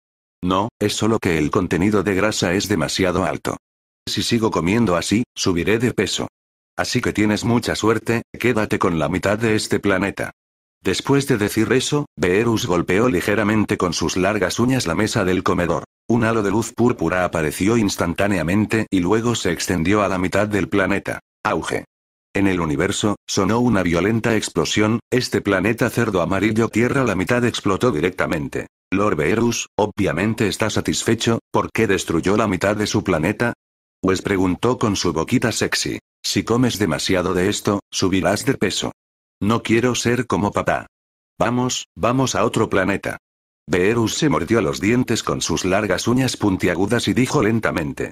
No, es solo que el contenido de grasa es demasiado alto. Si sigo comiendo así, subiré de peso. Así que tienes mucha suerte, quédate con la mitad de este planeta. Después de decir eso, Beerus golpeó ligeramente con sus largas uñas la mesa del comedor. Un halo de luz púrpura apareció instantáneamente y luego se extendió a la mitad del planeta. Auge. En el universo, sonó una violenta explosión, este planeta cerdo amarillo Tierra la mitad explotó directamente. Lord Beerus, obviamente está satisfecho, ¿por qué destruyó la mitad de su planeta? Pues preguntó con su boquita sexy. Si comes demasiado de esto, subirás de peso. No quiero ser como papá. Vamos, vamos a otro planeta. Beerus se mordió los dientes con sus largas uñas puntiagudas y dijo lentamente.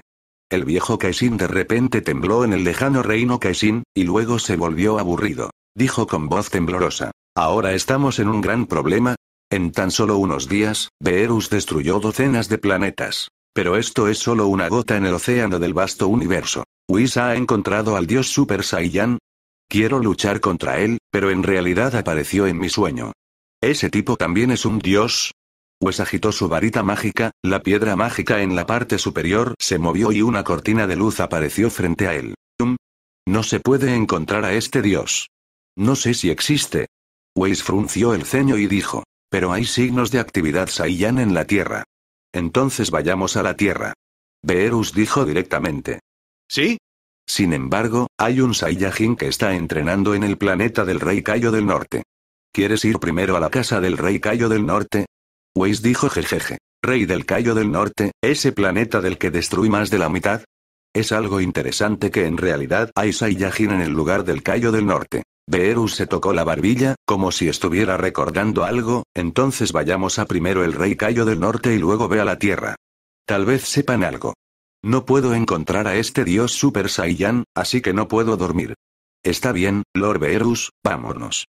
El viejo Kaisin de repente tembló en el lejano reino Kaisin, y luego se volvió aburrido. Dijo con voz temblorosa. Ahora estamos en un gran problema. En tan solo unos días, Beerus destruyó docenas de planetas. Pero esto es solo una gota en el océano del vasto universo. Wisa ha encontrado al dios Super Saiyan. Quiero luchar contra él, pero en realidad apareció en mi sueño. ¿Ese tipo también es un dios? pues agitó su varita mágica, la piedra mágica en la parte superior se movió y una cortina de luz apareció frente a él. no se puede encontrar a este dios. No sé si existe. Weiss frunció el ceño y dijo, pero hay signos de actividad Saiyan en la Tierra. Entonces vayamos a la Tierra. Beerus dijo directamente. ¿Sí? Sin embargo, hay un Saiyajin que está entrenando en el planeta del Rey Cayo del Norte. ¿Quieres ir primero a la casa del Rey Cayo del Norte? Weiss dijo jejeje. Rey del Cayo del Norte, ese planeta del que destruí más de la mitad. Es algo interesante que en realidad hay Saiyajin en el lugar del Cayo del Norte. Beerus se tocó la barbilla, como si estuviera recordando algo, entonces vayamos a primero el Rey Cayo del Norte y luego ve a la Tierra. Tal vez sepan algo. No puedo encontrar a este dios Super Saiyan, así que no puedo dormir. Está bien, Lord Beerus, vámonos.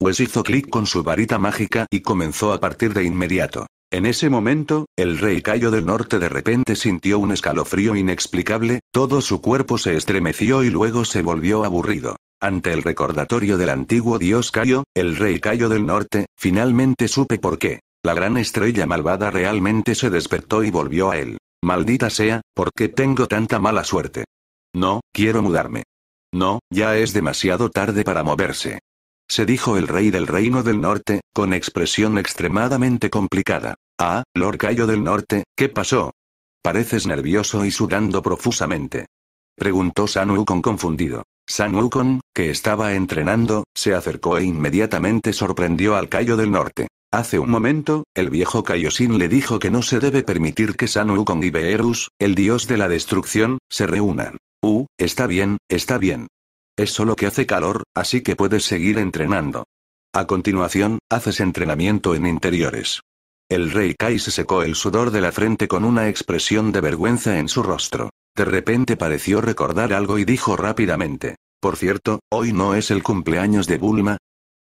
Wes pues hizo clic con su varita mágica y comenzó a partir de inmediato. En ese momento, el rey Cayo del Norte de repente sintió un escalofrío inexplicable, todo su cuerpo se estremeció y luego se volvió aburrido. Ante el recordatorio del antiguo dios Cayo, el rey Cayo del Norte, finalmente supe por qué. La gran estrella malvada realmente se despertó y volvió a él. Maldita sea, ¿por qué tengo tanta mala suerte? No, quiero mudarme. No, ya es demasiado tarde para moverse se dijo el rey del Reino del Norte, con expresión extremadamente complicada. Ah, Lord Cayo del Norte, ¿qué pasó? Pareces nervioso y sudando profusamente. Preguntó San Wukong confundido. San Wukong, que estaba entrenando, se acercó e inmediatamente sorprendió al Cayo del Norte. Hace un momento, el viejo Cayosin le dijo que no se debe permitir que San Wukong y Beerus, el dios de la destrucción, se reúnan. Uh, está bien, está bien. Es solo que hace calor, así que puedes seguir entrenando. A continuación, haces entrenamiento en interiores. El rey Kai se secó el sudor de la frente con una expresión de vergüenza en su rostro. De repente pareció recordar algo y dijo rápidamente. Por cierto, hoy no es el cumpleaños de Bulma.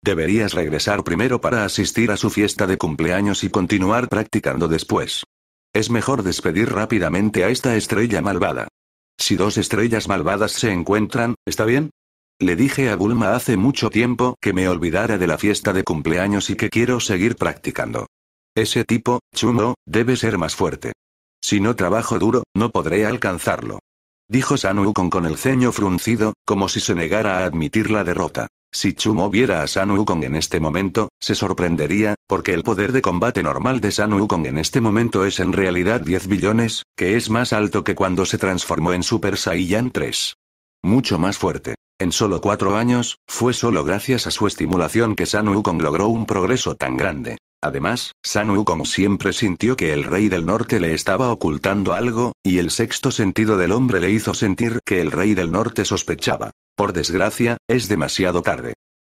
Deberías regresar primero para asistir a su fiesta de cumpleaños y continuar practicando después. Es mejor despedir rápidamente a esta estrella malvada. Si dos estrellas malvadas se encuentran, ¿está bien? Le dije a Bulma hace mucho tiempo que me olvidara de la fiesta de cumpleaños y que quiero seguir practicando. Ese tipo, Chumo, debe ser más fuerte. Si no trabajo duro, no podré alcanzarlo. Dijo Sanu con, con el ceño fruncido, como si se negara a admitir la derrota. Si Chumo viera a San en este momento, se sorprendería, porque el poder de combate normal de San en este momento es en realidad 10 billones, que es más alto que cuando se transformó en Super Saiyan 3. Mucho más fuerte. En solo cuatro años, fue solo gracias a su estimulación que San Wukong logró un progreso tan grande. Además, San Wukong siempre sintió que el rey del norte le estaba ocultando algo, y el sexto sentido del hombre le hizo sentir que el rey del norte sospechaba. Por desgracia, es demasiado tarde.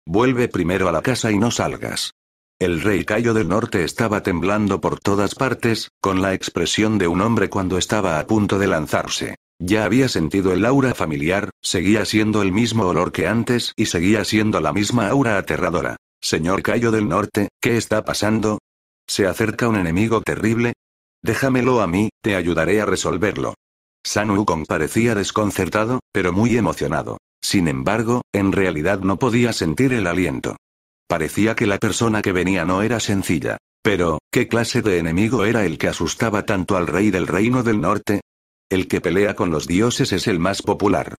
Vuelve primero a la casa y no salgas. El rey Cayo del Norte estaba temblando por todas partes, con la expresión de un hombre cuando estaba a punto de lanzarse. Ya había sentido el aura familiar, seguía siendo el mismo olor que antes y seguía siendo la misma aura aterradora. Señor Cayo del Norte, ¿qué está pasando? ¿Se acerca un enemigo terrible? Déjamelo a mí, te ayudaré a resolverlo. San Wukong parecía desconcertado, pero muy emocionado. Sin embargo, en realidad no podía sentir el aliento. Parecía que la persona que venía no era sencilla. Pero, ¿qué clase de enemigo era el que asustaba tanto al rey del reino del norte? El que pelea con los dioses es el más popular.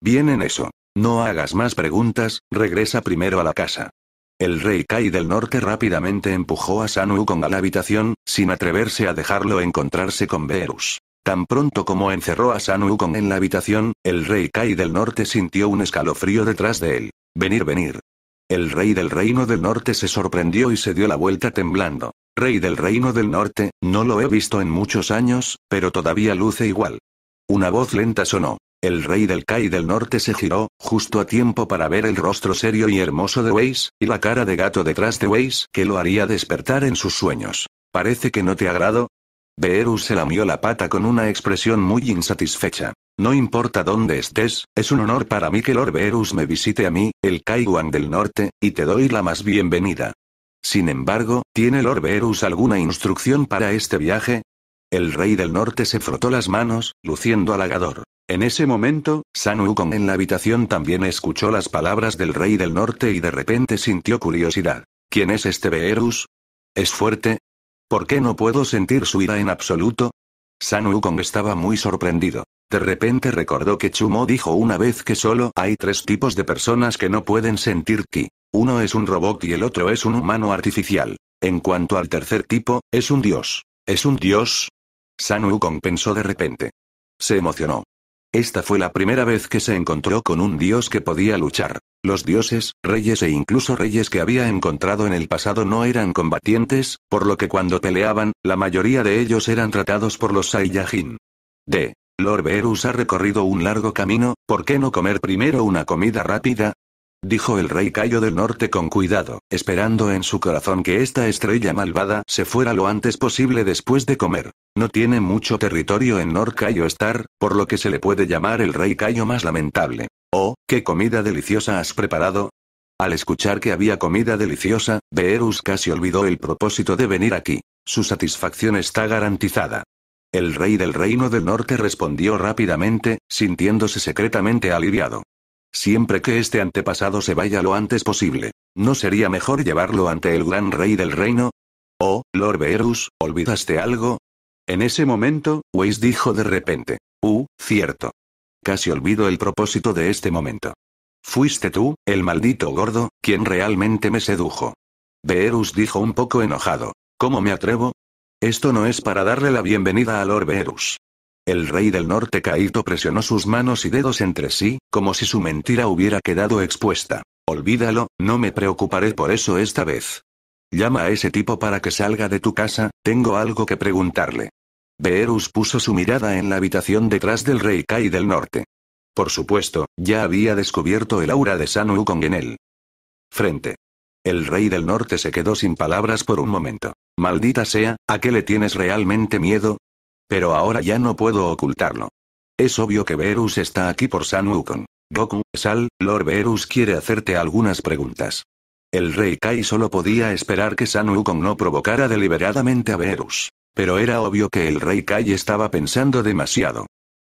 Bien en eso. No hagas más preguntas, regresa primero a la casa. El rey Kai del norte rápidamente empujó a Sanu con a la habitación, sin atreverse a dejarlo encontrarse con Beerus. Tan pronto como encerró a San Ukon en la habitación, el rey Kai del norte sintió un escalofrío detrás de él. Venir, venir. El rey del reino del norte se sorprendió y se dio la vuelta temblando. Rey del Reino del Norte, no lo he visto en muchos años, pero todavía luce igual. Una voz lenta sonó. El rey del Kai del Norte se giró, justo a tiempo para ver el rostro serio y hermoso de Weiss, y la cara de gato detrás de Weiss, que lo haría despertar en sus sueños. ¿Parece que no te agrado? Beerus se lamió la pata con una expresión muy insatisfecha. No importa dónde estés, es un honor para mí que Lord Beerus me visite a mí, el Kaiwan del Norte, y te doy la más bienvenida. Sin embargo, ¿tiene Lord Verus alguna instrucción para este viaje? El rey del norte se frotó las manos, luciendo halagador. En ese momento, San Wukong en la habitación también escuchó las palabras del rey del norte y de repente sintió curiosidad. ¿Quién es este Beerus? ¿Es fuerte? ¿Por qué no puedo sentir su ira en absoluto? San Wukong estaba muy sorprendido. De repente recordó que Chumo dijo una vez que solo hay tres tipos de personas que no pueden sentir ki. Uno es un robot y el otro es un humano artificial. En cuanto al tercer tipo, es un dios. ¿Es un dios? Sanu compensó de repente. Se emocionó. Esta fue la primera vez que se encontró con un dios que podía luchar. Los dioses, reyes e incluso reyes que había encontrado en el pasado no eran combatientes, por lo que cuando peleaban, la mayoría de ellos eran tratados por los Saiyajin. De Lord Verus ha recorrido un largo camino, ¿por qué no comer primero una comida rápida? dijo el rey Cayo del Norte con cuidado, esperando en su corazón que esta estrella malvada se fuera lo antes posible después de comer. No tiene mucho territorio en Nor Cayo Star, por lo que se le puede llamar el rey Cayo más lamentable. Oh, qué comida deliciosa has preparado. Al escuchar que había comida deliciosa, Beerus casi olvidó el propósito de venir aquí. Su satisfacción está garantizada. El rey del reino del norte respondió rápidamente, sintiéndose secretamente aliviado. Siempre que este antepasado se vaya lo antes posible. ¿No sería mejor llevarlo ante el gran rey del reino? Oh, Lord Beerus, ¿olvidaste algo? En ese momento, Weiss dijo de repente. Uh, cierto. Casi olvido el propósito de este momento. Fuiste tú, el maldito gordo, quien realmente me sedujo. Beerus dijo un poco enojado. ¿Cómo me atrevo? Esto no es para darle la bienvenida a Lord Beerus. El rey del norte Kaito presionó sus manos y dedos entre sí, como si su mentira hubiera quedado expuesta. Olvídalo, no me preocuparé por eso esta vez. Llama a ese tipo para que salga de tu casa, tengo algo que preguntarle. Beerus puso su mirada en la habitación detrás del rey Kai del norte. Por supuesto, ya había descubierto el aura de Sanu con él. Frente. El rey del norte se quedó sin palabras por un momento. Maldita sea, ¿a qué le tienes realmente miedo? Pero ahora ya no puedo ocultarlo. Es obvio que Verus está aquí por San Wukong. Goku, Sal, Lord Verus quiere hacerte algunas preguntas. El rey Kai solo podía esperar que San no provocara deliberadamente a Verus. Pero era obvio que el rey Kai estaba pensando demasiado.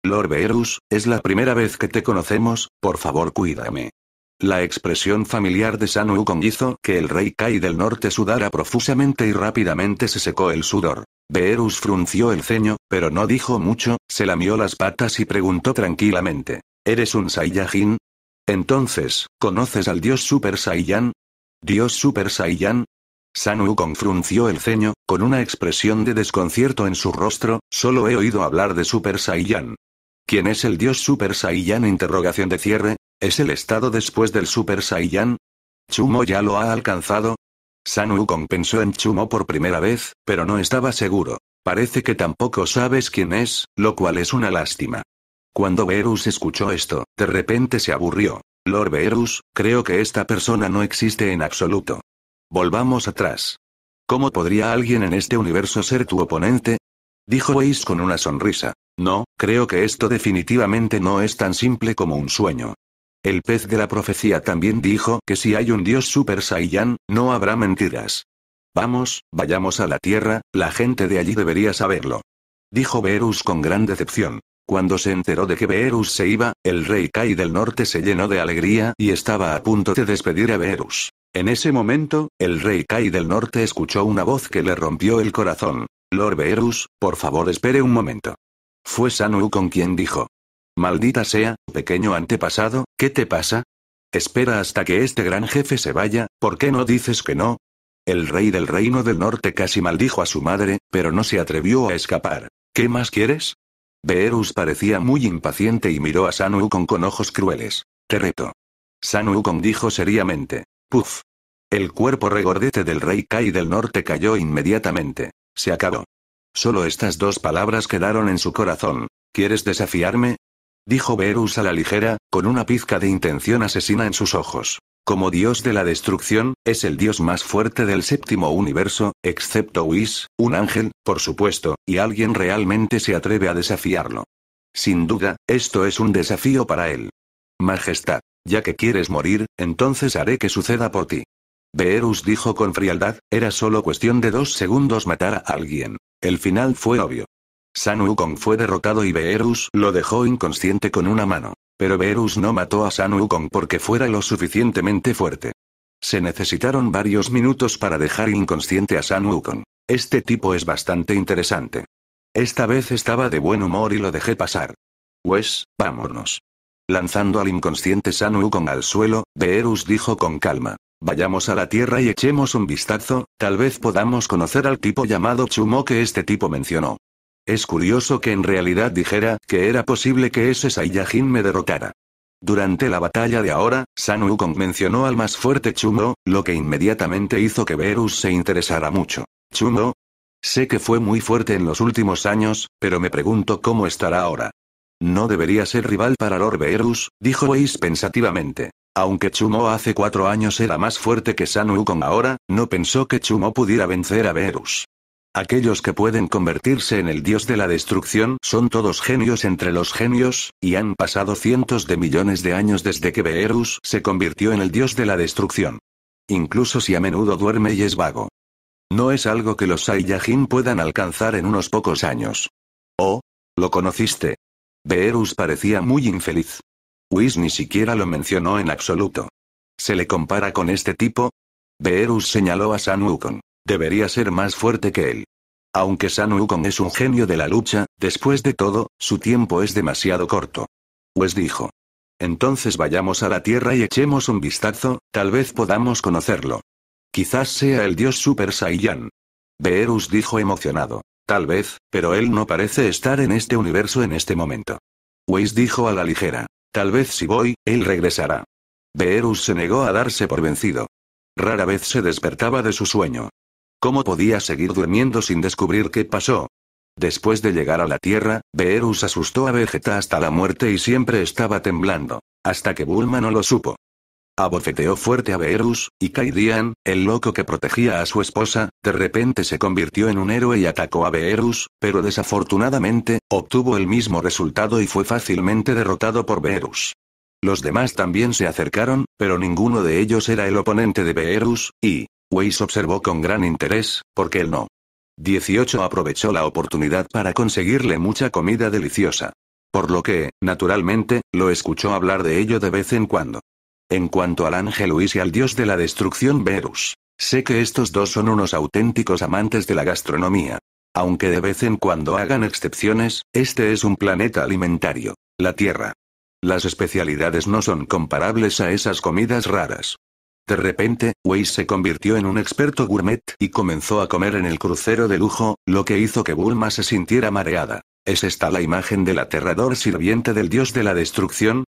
Lord Verus, es la primera vez que te conocemos, por favor cuídame. La expresión familiar de San hizo que el rey Kai del norte sudara profusamente y rápidamente se secó el sudor. Beerus frunció el ceño, pero no dijo mucho, se lamió las patas y preguntó tranquilamente. ¿Eres un Saiyajin? Entonces, ¿conoces al dios Super Saiyan? ¿Dios Super Saiyan? Sanu frunció el ceño, con una expresión de desconcierto en su rostro, solo he oído hablar de Super Saiyan. ¿Quién es el dios Super Saiyan? Interrogación de cierre, ¿es el estado después del Super Saiyan? ¿Chumo ya lo ha alcanzado? San compensó pensó en Chumo por primera vez, pero no estaba seguro. Parece que tampoco sabes quién es, lo cual es una lástima. Cuando Verus escuchó esto, de repente se aburrió. Lord Verus, creo que esta persona no existe en absoluto. Volvamos atrás. ¿Cómo podría alguien en este universo ser tu oponente? Dijo Weiss con una sonrisa. No, creo que esto definitivamente no es tan simple como un sueño. El pez de la profecía también dijo que si hay un dios Super Saiyan, no habrá mentiras. Vamos, vayamos a la Tierra, la gente de allí debería saberlo. Dijo Beerus con gran decepción. Cuando se enteró de que Beerus se iba, el rey Kai del norte se llenó de alegría y estaba a punto de despedir a Beerus. En ese momento, el rey Kai del norte escuchó una voz que le rompió el corazón. Lord Beerus, por favor espere un momento. Fue Sanu con quien dijo, Maldita sea, pequeño antepasado, ¿qué te pasa? Espera hasta que este gran jefe se vaya, ¿por qué no dices que no? El rey del reino del norte casi maldijo a su madre, pero no se atrevió a escapar. ¿Qué más quieres? Beerus parecía muy impaciente y miró a San con ojos crueles. Te reto. San dijo seriamente. Puf. El cuerpo regordete del rey Kai del norte cayó inmediatamente. Se acabó. Solo estas dos palabras quedaron en su corazón. ¿Quieres desafiarme? dijo Beerus a la ligera, con una pizca de intención asesina en sus ojos. Como dios de la destrucción, es el dios más fuerte del séptimo universo, excepto Whis, un ángel, por supuesto, y alguien realmente se atreve a desafiarlo. Sin duda, esto es un desafío para él. Majestad, ya que quieres morir, entonces haré que suceda por ti. Beerus dijo con frialdad, era solo cuestión de dos segundos matar a alguien. El final fue obvio. San fue derrotado y Beerus lo dejó inconsciente con una mano. Pero Beerus no mató a San porque fuera lo suficientemente fuerte. Se necesitaron varios minutos para dejar inconsciente a San Este tipo es bastante interesante. Esta vez estaba de buen humor y lo dejé pasar. Pues, vámonos. Lanzando al inconsciente San al suelo, Beerus dijo con calma. Vayamos a la Tierra y echemos un vistazo, tal vez podamos conocer al tipo llamado Chumo que este tipo mencionó. Es curioso que en realidad dijera que era posible que ese Saiyajin me derrotara. Durante la batalla de ahora, San Wukong mencionó al más fuerte Chumo, lo que inmediatamente hizo que Verus se interesara mucho. ¿Chumo? Sé que fue muy fuerte en los últimos años, pero me pregunto cómo estará ahora. No debería ser rival para Lord Verus, dijo Weiss pensativamente. Aunque Chumo hace cuatro años era más fuerte que San Wukong ahora, no pensó que Chumo pudiera vencer a Verus. Aquellos que pueden convertirse en el dios de la destrucción son todos genios entre los genios, y han pasado cientos de millones de años desde que Beerus se convirtió en el dios de la destrucción. Incluso si a menudo duerme y es vago. No es algo que los Saiyajin puedan alcanzar en unos pocos años. Oh, lo conociste. Beerus parecía muy infeliz. Whis ni siquiera lo mencionó en absoluto. ¿Se le compara con este tipo? Beerus señaló a San Debería ser más fuerte que él. Aunque San Wukong es un genio de la lucha, después de todo, su tiempo es demasiado corto. Wes pues dijo. Entonces vayamos a la Tierra y echemos un vistazo, tal vez podamos conocerlo. Quizás sea el dios Super Saiyan. Beerus dijo emocionado. Tal vez, pero él no parece estar en este universo en este momento. Weiss dijo a la ligera. Tal vez si voy, él regresará. Beerus se negó a darse por vencido. Rara vez se despertaba de su sueño. ¿Cómo podía seguir durmiendo sin descubrir qué pasó? Después de llegar a la Tierra, Beerus asustó a Vegeta hasta la muerte y siempre estaba temblando. Hasta que Bulma no lo supo. Abofeteó fuerte a Beerus, y Kaidian, el loco que protegía a su esposa, de repente se convirtió en un héroe y atacó a Beerus, pero desafortunadamente, obtuvo el mismo resultado y fue fácilmente derrotado por Beerus. Los demás también se acercaron, pero ninguno de ellos era el oponente de Beerus, y, Weiss observó con gran interés, porque él no. 18 aprovechó la oportunidad para conseguirle mucha comida deliciosa. Por lo que, naturalmente, lo escuchó hablar de ello de vez en cuando. En cuanto al ángel Luis y al dios de la destrucción Verus, sé que estos dos son unos auténticos amantes de la gastronomía. Aunque de vez en cuando hagan excepciones, este es un planeta alimentario, la Tierra. Las especialidades no son comparables a esas comidas raras. De repente, Weiss se convirtió en un experto gourmet y comenzó a comer en el crucero de lujo, lo que hizo que Bulma se sintiera mareada. ¿Es esta la imagen del aterrador sirviente del dios de la destrucción?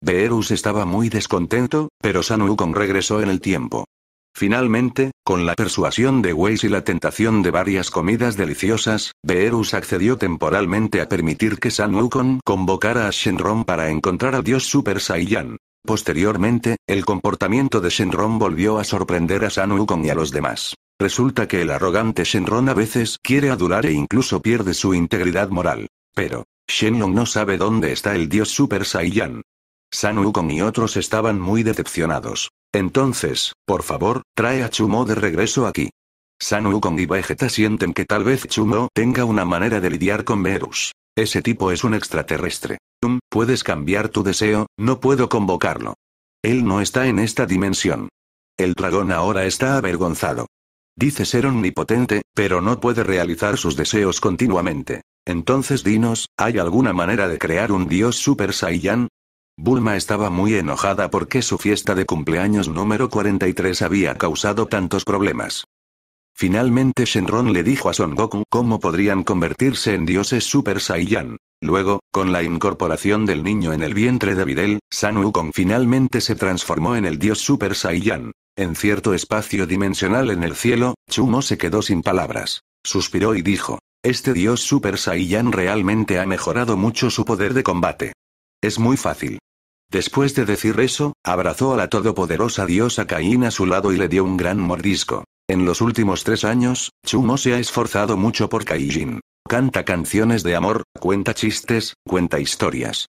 Beerus estaba muy descontento, pero San Wukong regresó en el tiempo. Finalmente, con la persuasión de Weiss y la tentación de varias comidas deliciosas, Beerus accedió temporalmente a permitir que San convocara a Shenron para encontrar al dios Super Saiyan. Posteriormente, el comportamiento de Shenron volvió a sorprender a San Wukong y a los demás. Resulta que el arrogante Shenron a veces quiere adular e incluso pierde su integridad moral. Pero, Shenlong no sabe dónde está el dios Super Saiyan. San Wukong y otros estaban muy decepcionados. Entonces, por favor, trae a Chumo de regreso aquí. San Wukong y Vegeta sienten que tal vez Chumo tenga una manera de lidiar con Verus. Ese tipo es un extraterrestre puedes cambiar tu deseo, no puedo convocarlo. Él no está en esta dimensión. El dragón ahora está avergonzado. Dice ser omnipotente, pero no puede realizar sus deseos continuamente. Entonces dinos, ¿hay alguna manera de crear un dios Super Saiyan? Bulma estaba muy enojada porque su fiesta de cumpleaños número 43 había causado tantos problemas. Finalmente Shenron le dijo a Son Goku cómo podrían convertirse en dioses Super Saiyan. Luego, con la incorporación del niño en el vientre de Videl, San Wukong finalmente se transformó en el dios Super Saiyan. En cierto espacio dimensional en el cielo, Chumo se quedó sin palabras. Suspiró y dijo, este dios Super Saiyan realmente ha mejorado mucho su poder de combate. Es muy fácil. Después de decir eso, abrazó a la todopoderosa diosa Caín a su lado y le dio un gran mordisco. En los últimos tres años, Chumo se ha esforzado mucho por Kaijin. Canta canciones de amor, cuenta chistes, cuenta historias.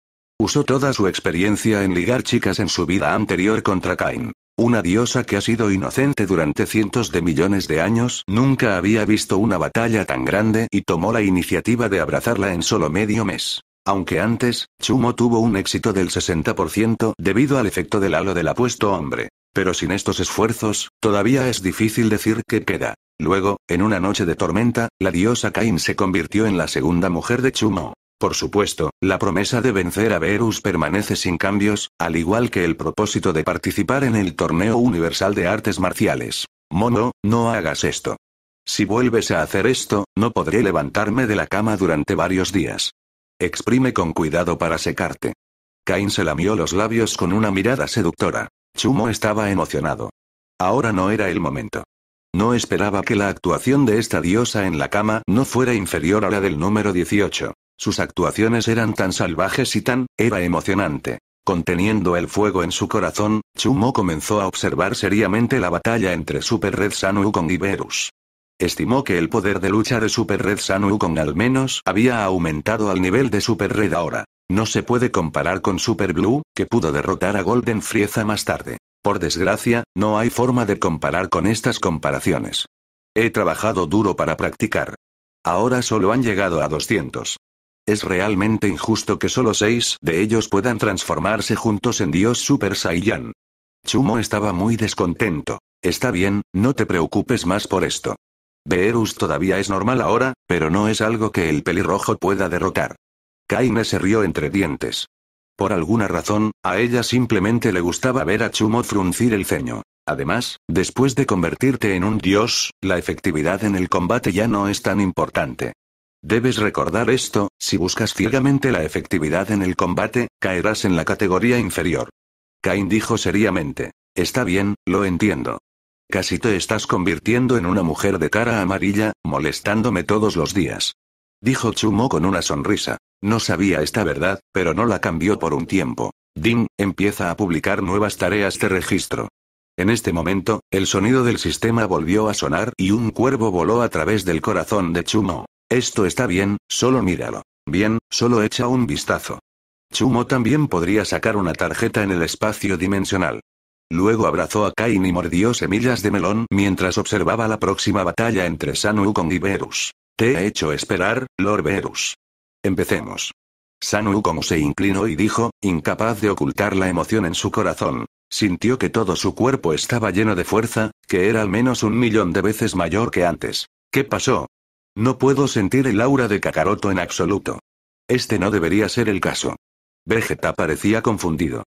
Usó toda su experiencia en ligar chicas en su vida anterior contra Kain. Una diosa que ha sido inocente durante cientos de millones de años, nunca había visto una batalla tan grande y tomó la iniciativa de abrazarla en solo medio mes. Aunque antes, Chumo tuvo un éxito del 60% debido al efecto del halo del apuesto hombre. Pero sin estos esfuerzos, todavía es difícil decir qué queda. Luego, en una noche de tormenta, la diosa Cain se convirtió en la segunda mujer de Chumo. Por supuesto, la promesa de vencer a Verus permanece sin cambios, al igual que el propósito de participar en el Torneo Universal de Artes Marciales. Mono, no hagas esto. Si vuelves a hacer esto, no podré levantarme de la cama durante varios días. Exprime con cuidado para secarte. Cain se lamió los labios con una mirada seductora. Chumo estaba emocionado. Ahora no era el momento. No esperaba que la actuación de esta diosa en la cama no fuera inferior a la del número 18. Sus actuaciones eran tan salvajes y tan, era emocionante. Conteniendo el fuego en su corazón, Chumo comenzó a observar seriamente la batalla entre Super Red Sanu Ukon y Verus. Estimó que el poder de lucha de Super Red Sanu con al menos había aumentado al nivel de Super Red ahora. No se puede comparar con Super Blue, que pudo derrotar a Golden Frieza más tarde. Por desgracia, no hay forma de comparar con estas comparaciones. He trabajado duro para practicar. Ahora solo han llegado a 200. Es realmente injusto que solo seis de ellos puedan transformarse juntos en Dios Super Saiyan. Chumo estaba muy descontento. Está bien, no te preocupes más por esto. Beerus todavía es normal ahora, pero no es algo que el pelirrojo pueda derrotar. Kaine se rió entre dientes. Por alguna razón, a ella simplemente le gustaba ver a Chumo fruncir el ceño. Además, después de convertirte en un dios, la efectividad en el combate ya no es tan importante. Debes recordar esto, si buscas ciegamente la efectividad en el combate, caerás en la categoría inferior. Cain dijo seriamente. Está bien, lo entiendo. Casi te estás convirtiendo en una mujer de cara amarilla, molestándome todos los días. Dijo Chumo con una sonrisa. No sabía esta verdad, pero no la cambió por un tiempo. Ding, empieza a publicar nuevas tareas de registro. En este momento, el sonido del sistema volvió a sonar y un cuervo voló a través del corazón de Chumo. Esto está bien, solo míralo. Bien, solo echa un vistazo. Chumo también podría sacar una tarjeta en el espacio dimensional. Luego abrazó a Kain y mordió semillas de melón mientras observaba la próxima batalla entre Sanu con y Verus. Te he hecho esperar, Lord Verus. Empecemos. Sanu como se inclinó y dijo, incapaz de ocultar la emoción en su corazón. Sintió que todo su cuerpo estaba lleno de fuerza, que era al menos un millón de veces mayor que antes. ¿Qué pasó? No puedo sentir el aura de Kakaroto en absoluto. Este no debería ser el caso. Vegeta parecía confundido.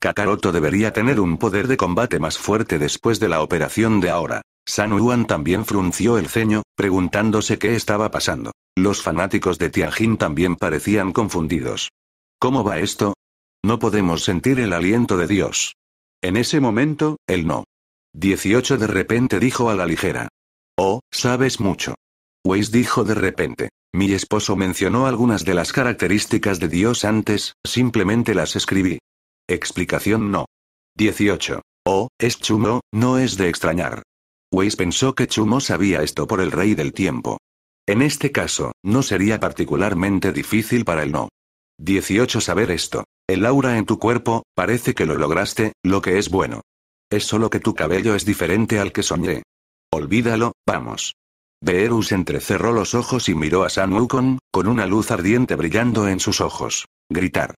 Kakaroto debería tener un poder de combate más fuerte después de la operación de ahora. San Yuan también frunció el ceño, preguntándose qué estaba pasando. Los fanáticos de Tianjin también parecían confundidos. ¿Cómo va esto? No podemos sentir el aliento de Dios. En ese momento, el no. 18 de repente dijo a la ligera. Oh, sabes mucho. Weiss dijo de repente. Mi esposo mencionó algunas de las características de Dios antes, simplemente las escribí. Explicación no. 18. Oh, es chumo, no es de extrañar. Weiss pensó que Chumo sabía esto por el rey del tiempo. En este caso, no sería particularmente difícil para él no. 18 Saber esto. El aura en tu cuerpo, parece que lo lograste, lo que es bueno. Es solo que tu cabello es diferente al que soñé. Olvídalo, vamos. Beerus entrecerró los ojos y miró a San con una luz ardiente brillando en sus ojos. Gritar.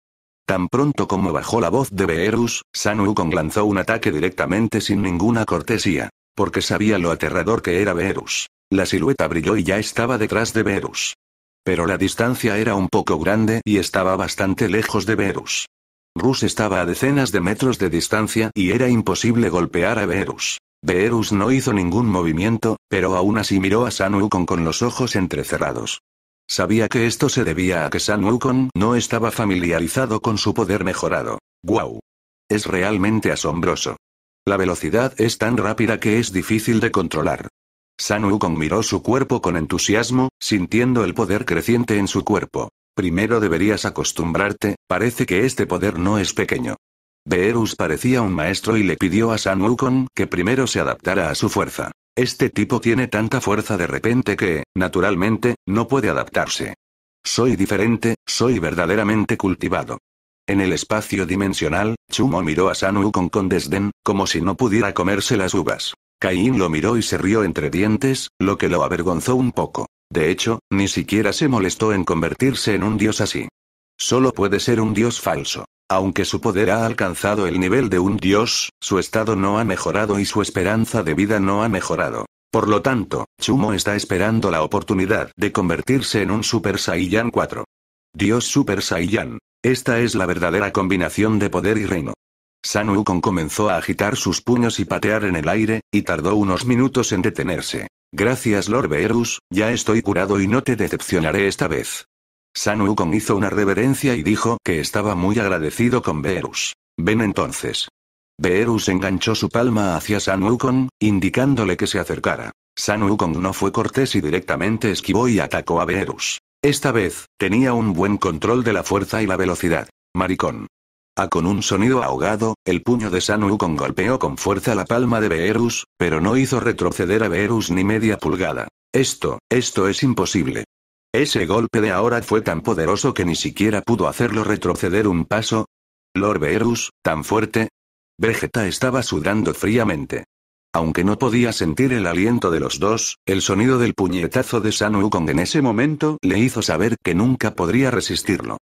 Tan pronto como bajó la voz de Beerus, San lanzó un ataque directamente sin ninguna cortesía porque sabía lo aterrador que era Verus. La silueta brilló y ya estaba detrás de Verus. Pero la distancia era un poco grande y estaba bastante lejos de Verus. Rus estaba a decenas de metros de distancia y era imposible golpear a Verus. Verus no hizo ningún movimiento, pero aún así miró a San con los ojos entrecerrados. Sabía que esto se debía a que San no estaba familiarizado con su poder mejorado. ¡Guau! Es realmente asombroso. La velocidad es tan rápida que es difícil de controlar. San Wukong miró su cuerpo con entusiasmo, sintiendo el poder creciente en su cuerpo. Primero deberías acostumbrarte, parece que este poder no es pequeño. Beerus parecía un maestro y le pidió a San Wukong que primero se adaptara a su fuerza. Este tipo tiene tanta fuerza de repente que, naturalmente, no puede adaptarse. Soy diferente, soy verdaderamente cultivado. En el espacio dimensional, Chumo miró a Sanu con, con desdén, como si no pudiera comerse las uvas. Caín lo miró y se rió entre dientes, lo que lo avergonzó un poco. De hecho, ni siquiera se molestó en convertirse en un dios así. Solo puede ser un dios falso. Aunque su poder ha alcanzado el nivel de un dios, su estado no ha mejorado y su esperanza de vida no ha mejorado. Por lo tanto, Chumo está esperando la oportunidad de convertirse en un Super Saiyan 4. Dios Super Saiyan. Esta es la verdadera combinación de poder y reino. San Wukong comenzó a agitar sus puños y patear en el aire, y tardó unos minutos en detenerse. Gracias Lord Beerus, ya estoy curado y no te decepcionaré esta vez. San Wukong hizo una reverencia y dijo que estaba muy agradecido con Beerus. Ven entonces. Beerus enganchó su palma hacia San Wukong, indicándole que se acercara. San Wukong no fue cortés y directamente esquivó y atacó a Beerus. Esta vez, tenía un buen control de la fuerza y la velocidad. Maricón. A ah, con un sonido ahogado, el puño de San con golpeó con fuerza la palma de Beerus, pero no hizo retroceder a Beerus ni media pulgada. Esto, esto es imposible. Ese golpe de ahora fue tan poderoso que ni siquiera pudo hacerlo retroceder un paso. Lord Beerus, tan fuerte. Vegeta estaba sudando fríamente. Aunque no podía sentir el aliento de los dos, el sonido del puñetazo de San Wukong en ese momento le hizo saber que nunca podría resistirlo.